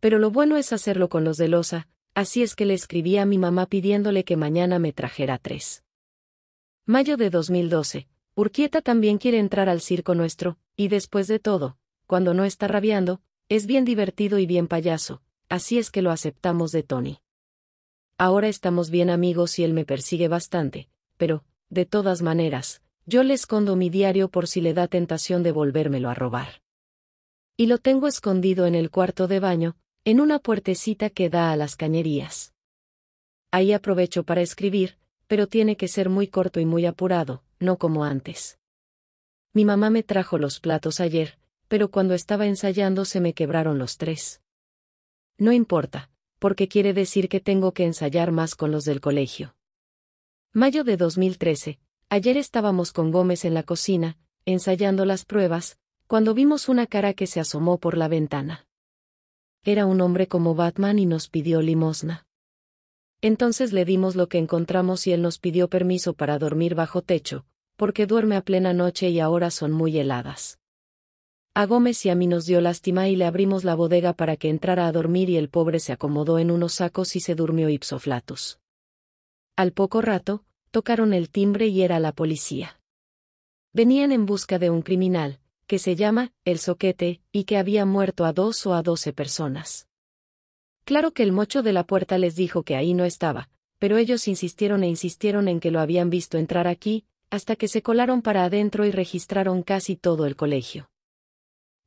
Pero lo bueno es hacerlo con los de losa, así es que le escribí a mi mamá pidiéndole que mañana me trajera tres. Mayo de 2012. Urquieta también quiere entrar al circo nuestro, y después de todo, cuando no está rabiando, es bien divertido y bien payaso, así es que lo aceptamos de Tony. Ahora estamos bien amigos y él me persigue bastante, pero, de todas maneras, yo le escondo mi diario por si le da tentación de volvérmelo a robar. Y lo tengo escondido en el cuarto de baño, en una puertecita que da a las cañerías. Ahí aprovecho para escribir, pero tiene que ser muy corto y muy apurado, no como antes. Mi mamá me trajo los platos ayer, pero cuando estaba ensayando se me quebraron los tres. No importa, porque quiere decir que tengo que ensayar más con los del colegio. Mayo de 2013, ayer estábamos con Gómez en la cocina, ensayando las pruebas, cuando vimos una cara que se asomó por la ventana. Era un hombre como Batman y nos pidió limosna. Entonces le dimos lo que encontramos y él nos pidió permiso para dormir bajo techo, porque duerme a plena noche y ahora son muy heladas. A Gómez y a mí nos dio lástima y le abrimos la bodega para que entrara a dormir y el pobre se acomodó en unos sacos y se durmió ipsoflatus. Al poco rato, tocaron el timbre y era la policía. Venían en busca de un criminal, que se llama El Soquete, y que había muerto a dos o a doce personas. Claro que el mocho de la puerta les dijo que ahí no estaba, pero ellos insistieron e insistieron en que lo habían visto entrar aquí, hasta que se colaron para adentro y registraron casi todo el colegio.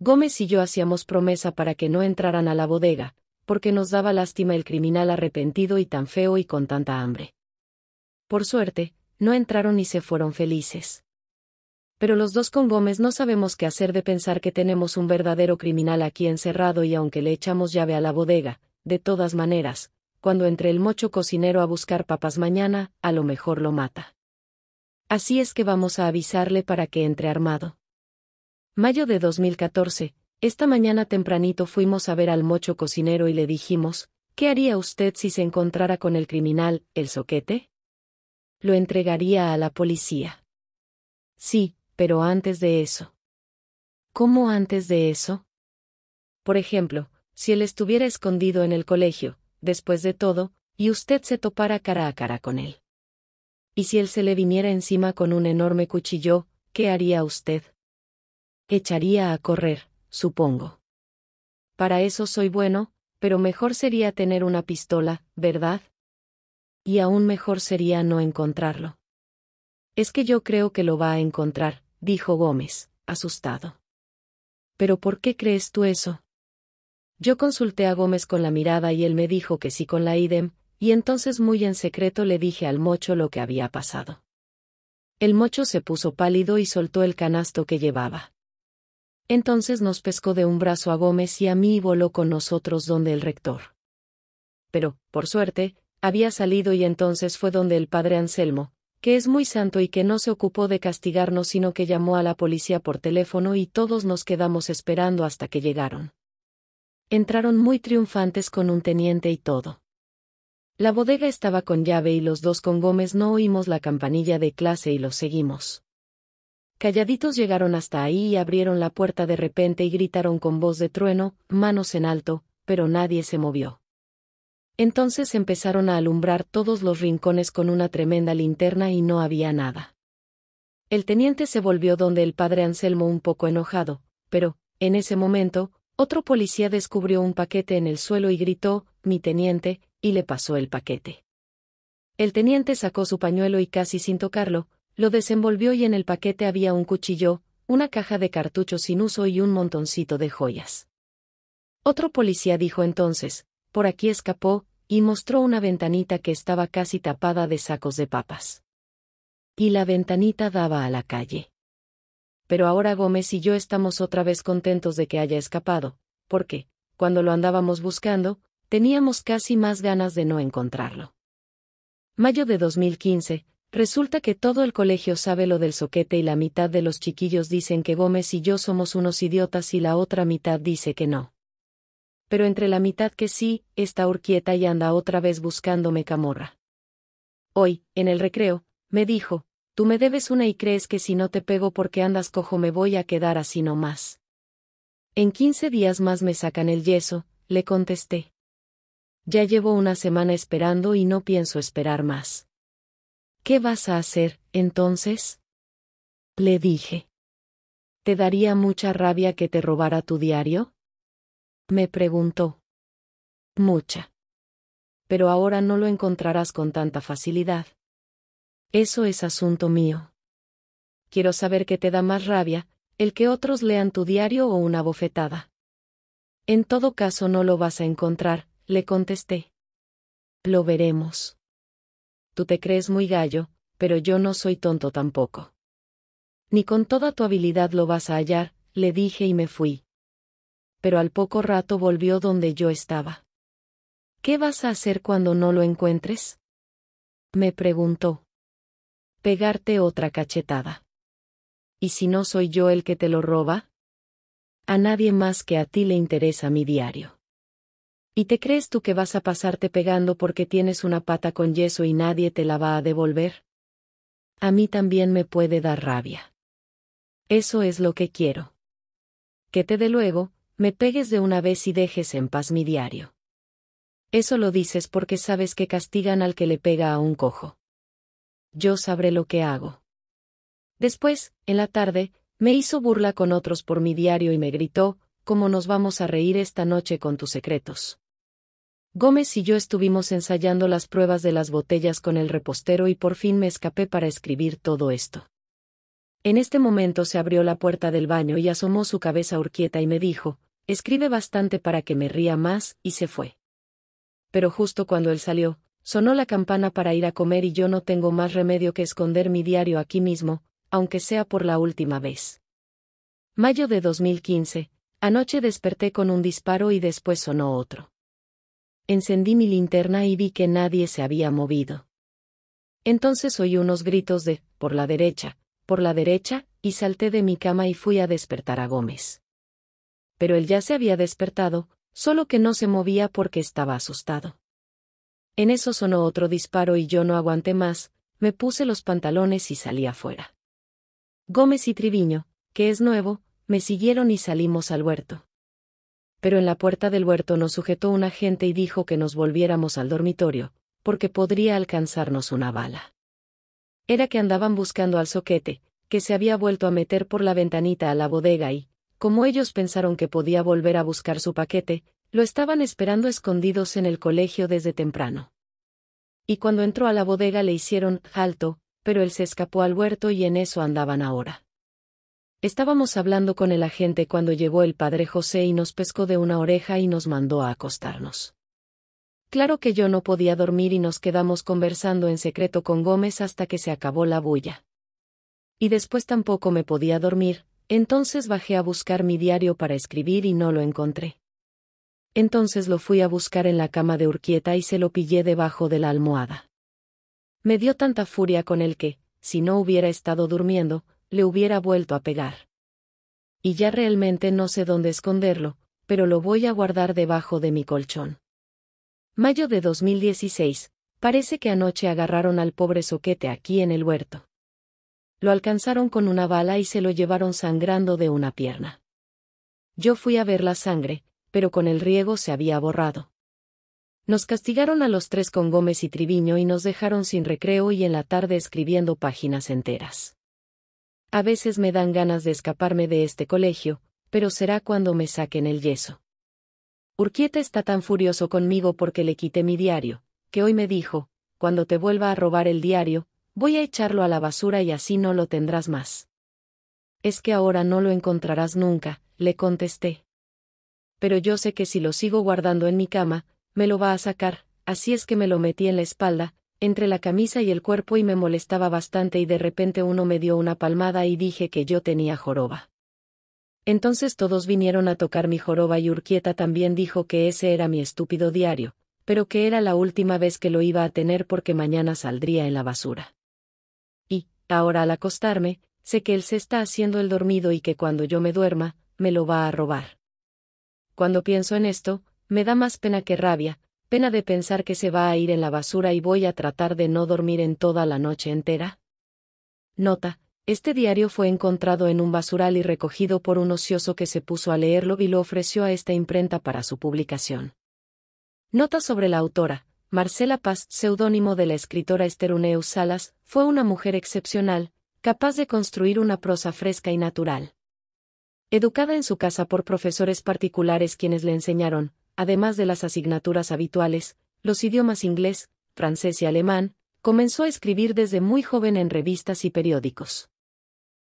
Gómez y yo hacíamos promesa para que no entraran a la bodega, porque nos daba lástima el criminal arrepentido y tan feo y con tanta hambre. Por suerte, no entraron y se fueron felices. Pero los dos con Gómez no sabemos qué hacer de pensar que tenemos un verdadero criminal aquí encerrado y aunque le echamos llave a la bodega, de todas maneras, cuando entre el mocho cocinero a buscar papas mañana, a lo mejor lo mata. Así es que vamos a avisarle para que entre armado. Mayo de 2014, esta mañana tempranito fuimos a ver al mocho cocinero y le dijimos, ¿qué haría usted si se encontrara con el criminal, el soquete? Lo entregaría a la policía. Sí, pero antes de eso. ¿Cómo antes de eso? Por ejemplo, si él estuviera escondido en el colegio, después de todo, y usted se topara cara a cara con él. Y si él se le viniera encima con un enorme cuchillo, ¿qué haría usted? echaría a correr, supongo. Para eso soy bueno, pero mejor sería tener una pistola, ¿verdad? Y aún mejor sería no encontrarlo. Es que yo creo que lo va a encontrar, dijo Gómez, asustado. ¿Pero por qué crees tú eso? Yo consulté a Gómez con la mirada y él me dijo que sí con la idem, y entonces muy en secreto le dije al mocho lo que había pasado. El mocho se puso pálido y soltó el canasto que llevaba. Entonces nos pescó de un brazo a Gómez y a mí y voló con nosotros donde el rector. Pero, por suerte, había salido y entonces fue donde el padre Anselmo, que es muy santo y que no se ocupó de castigarnos sino que llamó a la policía por teléfono y todos nos quedamos esperando hasta que llegaron. Entraron muy triunfantes con un teniente y todo. La bodega estaba con llave y los dos con Gómez no oímos la campanilla de clase y los seguimos. Calladitos llegaron hasta ahí y abrieron la puerta de repente y gritaron con voz de trueno, manos en alto, pero nadie se movió. Entonces empezaron a alumbrar todos los rincones con una tremenda linterna y no había nada. El teniente se volvió donde el padre Anselmo un poco enojado, pero, en ese momento, otro policía descubrió un paquete en el suelo y gritó, mi teniente, y le pasó el paquete. El teniente sacó su pañuelo y casi sin tocarlo, lo desenvolvió y en el paquete había un cuchillo, una caja de cartuchos sin uso y un montoncito de joyas. Otro policía dijo entonces, por aquí escapó, y mostró una ventanita que estaba casi tapada de sacos de papas. Y la ventanita daba a la calle. Pero ahora Gómez y yo estamos otra vez contentos de que haya escapado, porque, cuando lo andábamos buscando, teníamos casi más ganas de no encontrarlo. Mayo de 2015, Resulta que todo el colegio sabe lo del soquete y la mitad de los chiquillos dicen que Gómez y yo somos unos idiotas y la otra mitad dice que no. Pero entre la mitad que sí, está Urquieta y anda otra vez buscándome camorra. Hoy, en el recreo, me dijo, tú me debes una y crees que si no te pego porque andas cojo me voy a quedar así nomás. En quince días más me sacan el yeso, le contesté. Ya llevo una semana esperando y no pienso esperar más. ¿Qué vas a hacer, entonces? Le dije. ¿Te daría mucha rabia que te robara tu diario? Me preguntó. Mucha. Pero ahora no lo encontrarás con tanta facilidad. Eso es asunto mío. Quiero saber qué te da más rabia, el que otros lean tu diario o una bofetada. En todo caso no lo vas a encontrar, le contesté. Lo veremos te crees muy gallo, pero yo no soy tonto tampoco. Ni con toda tu habilidad lo vas a hallar, le dije y me fui. Pero al poco rato volvió donde yo estaba. ¿Qué vas a hacer cuando no lo encuentres? Me preguntó. Pegarte otra cachetada. ¿Y si no soy yo el que te lo roba? A nadie más que a ti le interesa mi diario. ¿Y te crees tú que vas a pasarte pegando porque tienes una pata con yeso y nadie te la va a devolver? A mí también me puede dar rabia. Eso es lo que quiero. Que te dé luego, me pegues de una vez y dejes en paz mi diario. Eso lo dices porque sabes que castigan al que le pega a un cojo. Yo sabré lo que hago. Después, en la tarde, me hizo burla con otros por mi diario y me gritó, ¿cómo nos vamos a reír esta noche con tus secretos? Gómez y yo estuvimos ensayando las pruebas de las botellas con el repostero y por fin me escapé para escribir todo esto. En este momento se abrió la puerta del baño y asomó su cabeza urquieta y me dijo, escribe bastante para que me ría más, y se fue. Pero justo cuando él salió, sonó la campana para ir a comer y yo no tengo más remedio que esconder mi diario aquí mismo, aunque sea por la última vez. Mayo de 2015, anoche desperté con un disparo y después sonó otro. Encendí mi linterna y vi que nadie se había movido. Entonces oí unos gritos de, por la derecha, por la derecha, y salté de mi cama y fui a despertar a Gómez. Pero él ya se había despertado, solo que no se movía porque estaba asustado. En eso sonó otro disparo y yo no aguanté más, me puse los pantalones y salí afuera. Gómez y Triviño, que es nuevo, me siguieron y salimos al huerto pero en la puerta del huerto nos sujetó un agente y dijo que nos volviéramos al dormitorio, porque podría alcanzarnos una bala. Era que andaban buscando al soquete, que se había vuelto a meter por la ventanita a la bodega y, como ellos pensaron que podía volver a buscar su paquete, lo estaban esperando escondidos en el colegio desde temprano. Y cuando entró a la bodega le hicieron alto, pero él se escapó al huerto y en eso andaban ahora. Estábamos hablando con el agente cuando llegó el padre José y nos pescó de una oreja y nos mandó a acostarnos. Claro que yo no podía dormir y nos quedamos conversando en secreto con Gómez hasta que se acabó la bulla. Y después tampoco me podía dormir, entonces bajé a buscar mi diario para escribir y no lo encontré. Entonces lo fui a buscar en la cama de Urquieta y se lo pillé debajo de la almohada. Me dio tanta furia con él que, si no hubiera estado durmiendo, le hubiera vuelto a pegar. Y ya realmente no sé dónde esconderlo, pero lo voy a guardar debajo de mi colchón. Mayo de 2016. Parece que anoche agarraron al pobre soquete aquí en el huerto. Lo alcanzaron con una bala y se lo llevaron sangrando de una pierna. Yo fui a ver la sangre, pero con el riego se había borrado. Nos castigaron a los tres con Gómez y Triviño y nos dejaron sin recreo y en la tarde escribiendo páginas enteras. A veces me dan ganas de escaparme de este colegio, pero será cuando me saquen el yeso. Urquieta está tan furioso conmigo porque le quité mi diario, que hoy me dijo, cuando te vuelva a robar el diario, voy a echarlo a la basura y así no lo tendrás más. Es que ahora no lo encontrarás nunca, le contesté. Pero yo sé que si lo sigo guardando en mi cama, me lo va a sacar, así es que me lo metí en la espalda, entre la camisa y el cuerpo y me molestaba bastante y de repente uno me dio una palmada y dije que yo tenía joroba. Entonces todos vinieron a tocar mi joroba y Urquieta también dijo que ese era mi estúpido diario, pero que era la última vez que lo iba a tener porque mañana saldría en la basura. Y, ahora al acostarme, sé que él se está haciendo el dormido y que cuando yo me duerma, me lo va a robar. Cuando pienso en esto, me da más pena que rabia, pena de pensar que se va a ir en la basura y voy a tratar de no dormir en toda la noche entera. Nota, este diario fue encontrado en un basural y recogido por un ocioso que se puso a leerlo y lo ofreció a esta imprenta para su publicación. Nota sobre la autora. Marcela Paz, seudónimo de la escritora Esther Salas, fue una mujer excepcional, capaz de construir una prosa fresca y natural. Educada en su casa por profesores particulares quienes le enseñaron, además de las asignaturas habituales, los idiomas inglés, francés y alemán, comenzó a escribir desde muy joven en revistas y periódicos.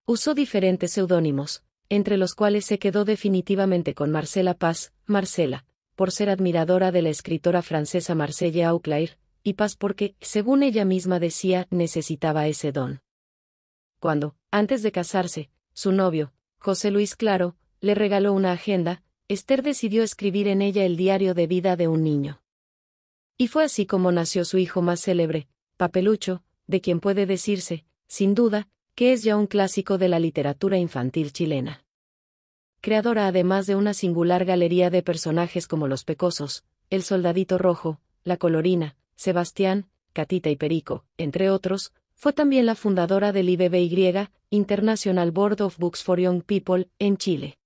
Usó diferentes seudónimos, entre los cuales se quedó definitivamente con Marcela Paz, Marcela, por ser admiradora de la escritora francesa Marcella Auclair, y Paz porque, según ella misma decía, necesitaba ese don. Cuando, antes de casarse, su novio, José Luis Claro, le regaló una agenda, Esther decidió escribir en ella el diario de vida de un niño. Y fue así como nació su hijo más célebre, Papelucho, de quien puede decirse, sin duda, que es ya un clásico de la literatura infantil chilena. Creadora además de una singular galería de personajes como los Pecosos, el Soldadito Rojo, la Colorina, Sebastián, Catita y Perico, entre otros, fue también la fundadora del IBBY, International Board of Books for Young People, en Chile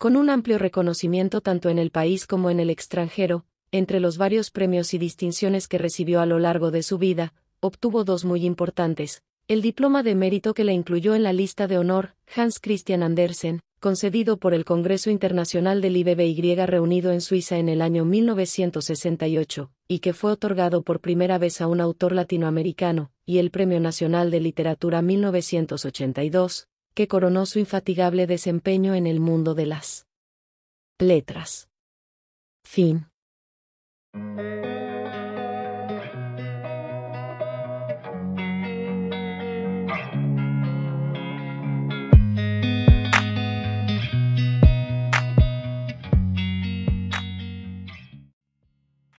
con un amplio reconocimiento tanto en el país como en el extranjero, entre los varios premios y distinciones que recibió a lo largo de su vida, obtuvo dos muy importantes, el diploma de mérito que le incluyó en la lista de honor, Hans Christian Andersen, concedido por el Congreso Internacional del IBBY reunido en Suiza en el año 1968, y que fue otorgado por primera vez a un autor latinoamericano, y el Premio Nacional de Literatura 1982, que coronó su infatigable desempeño en el mundo de las letras. Fin.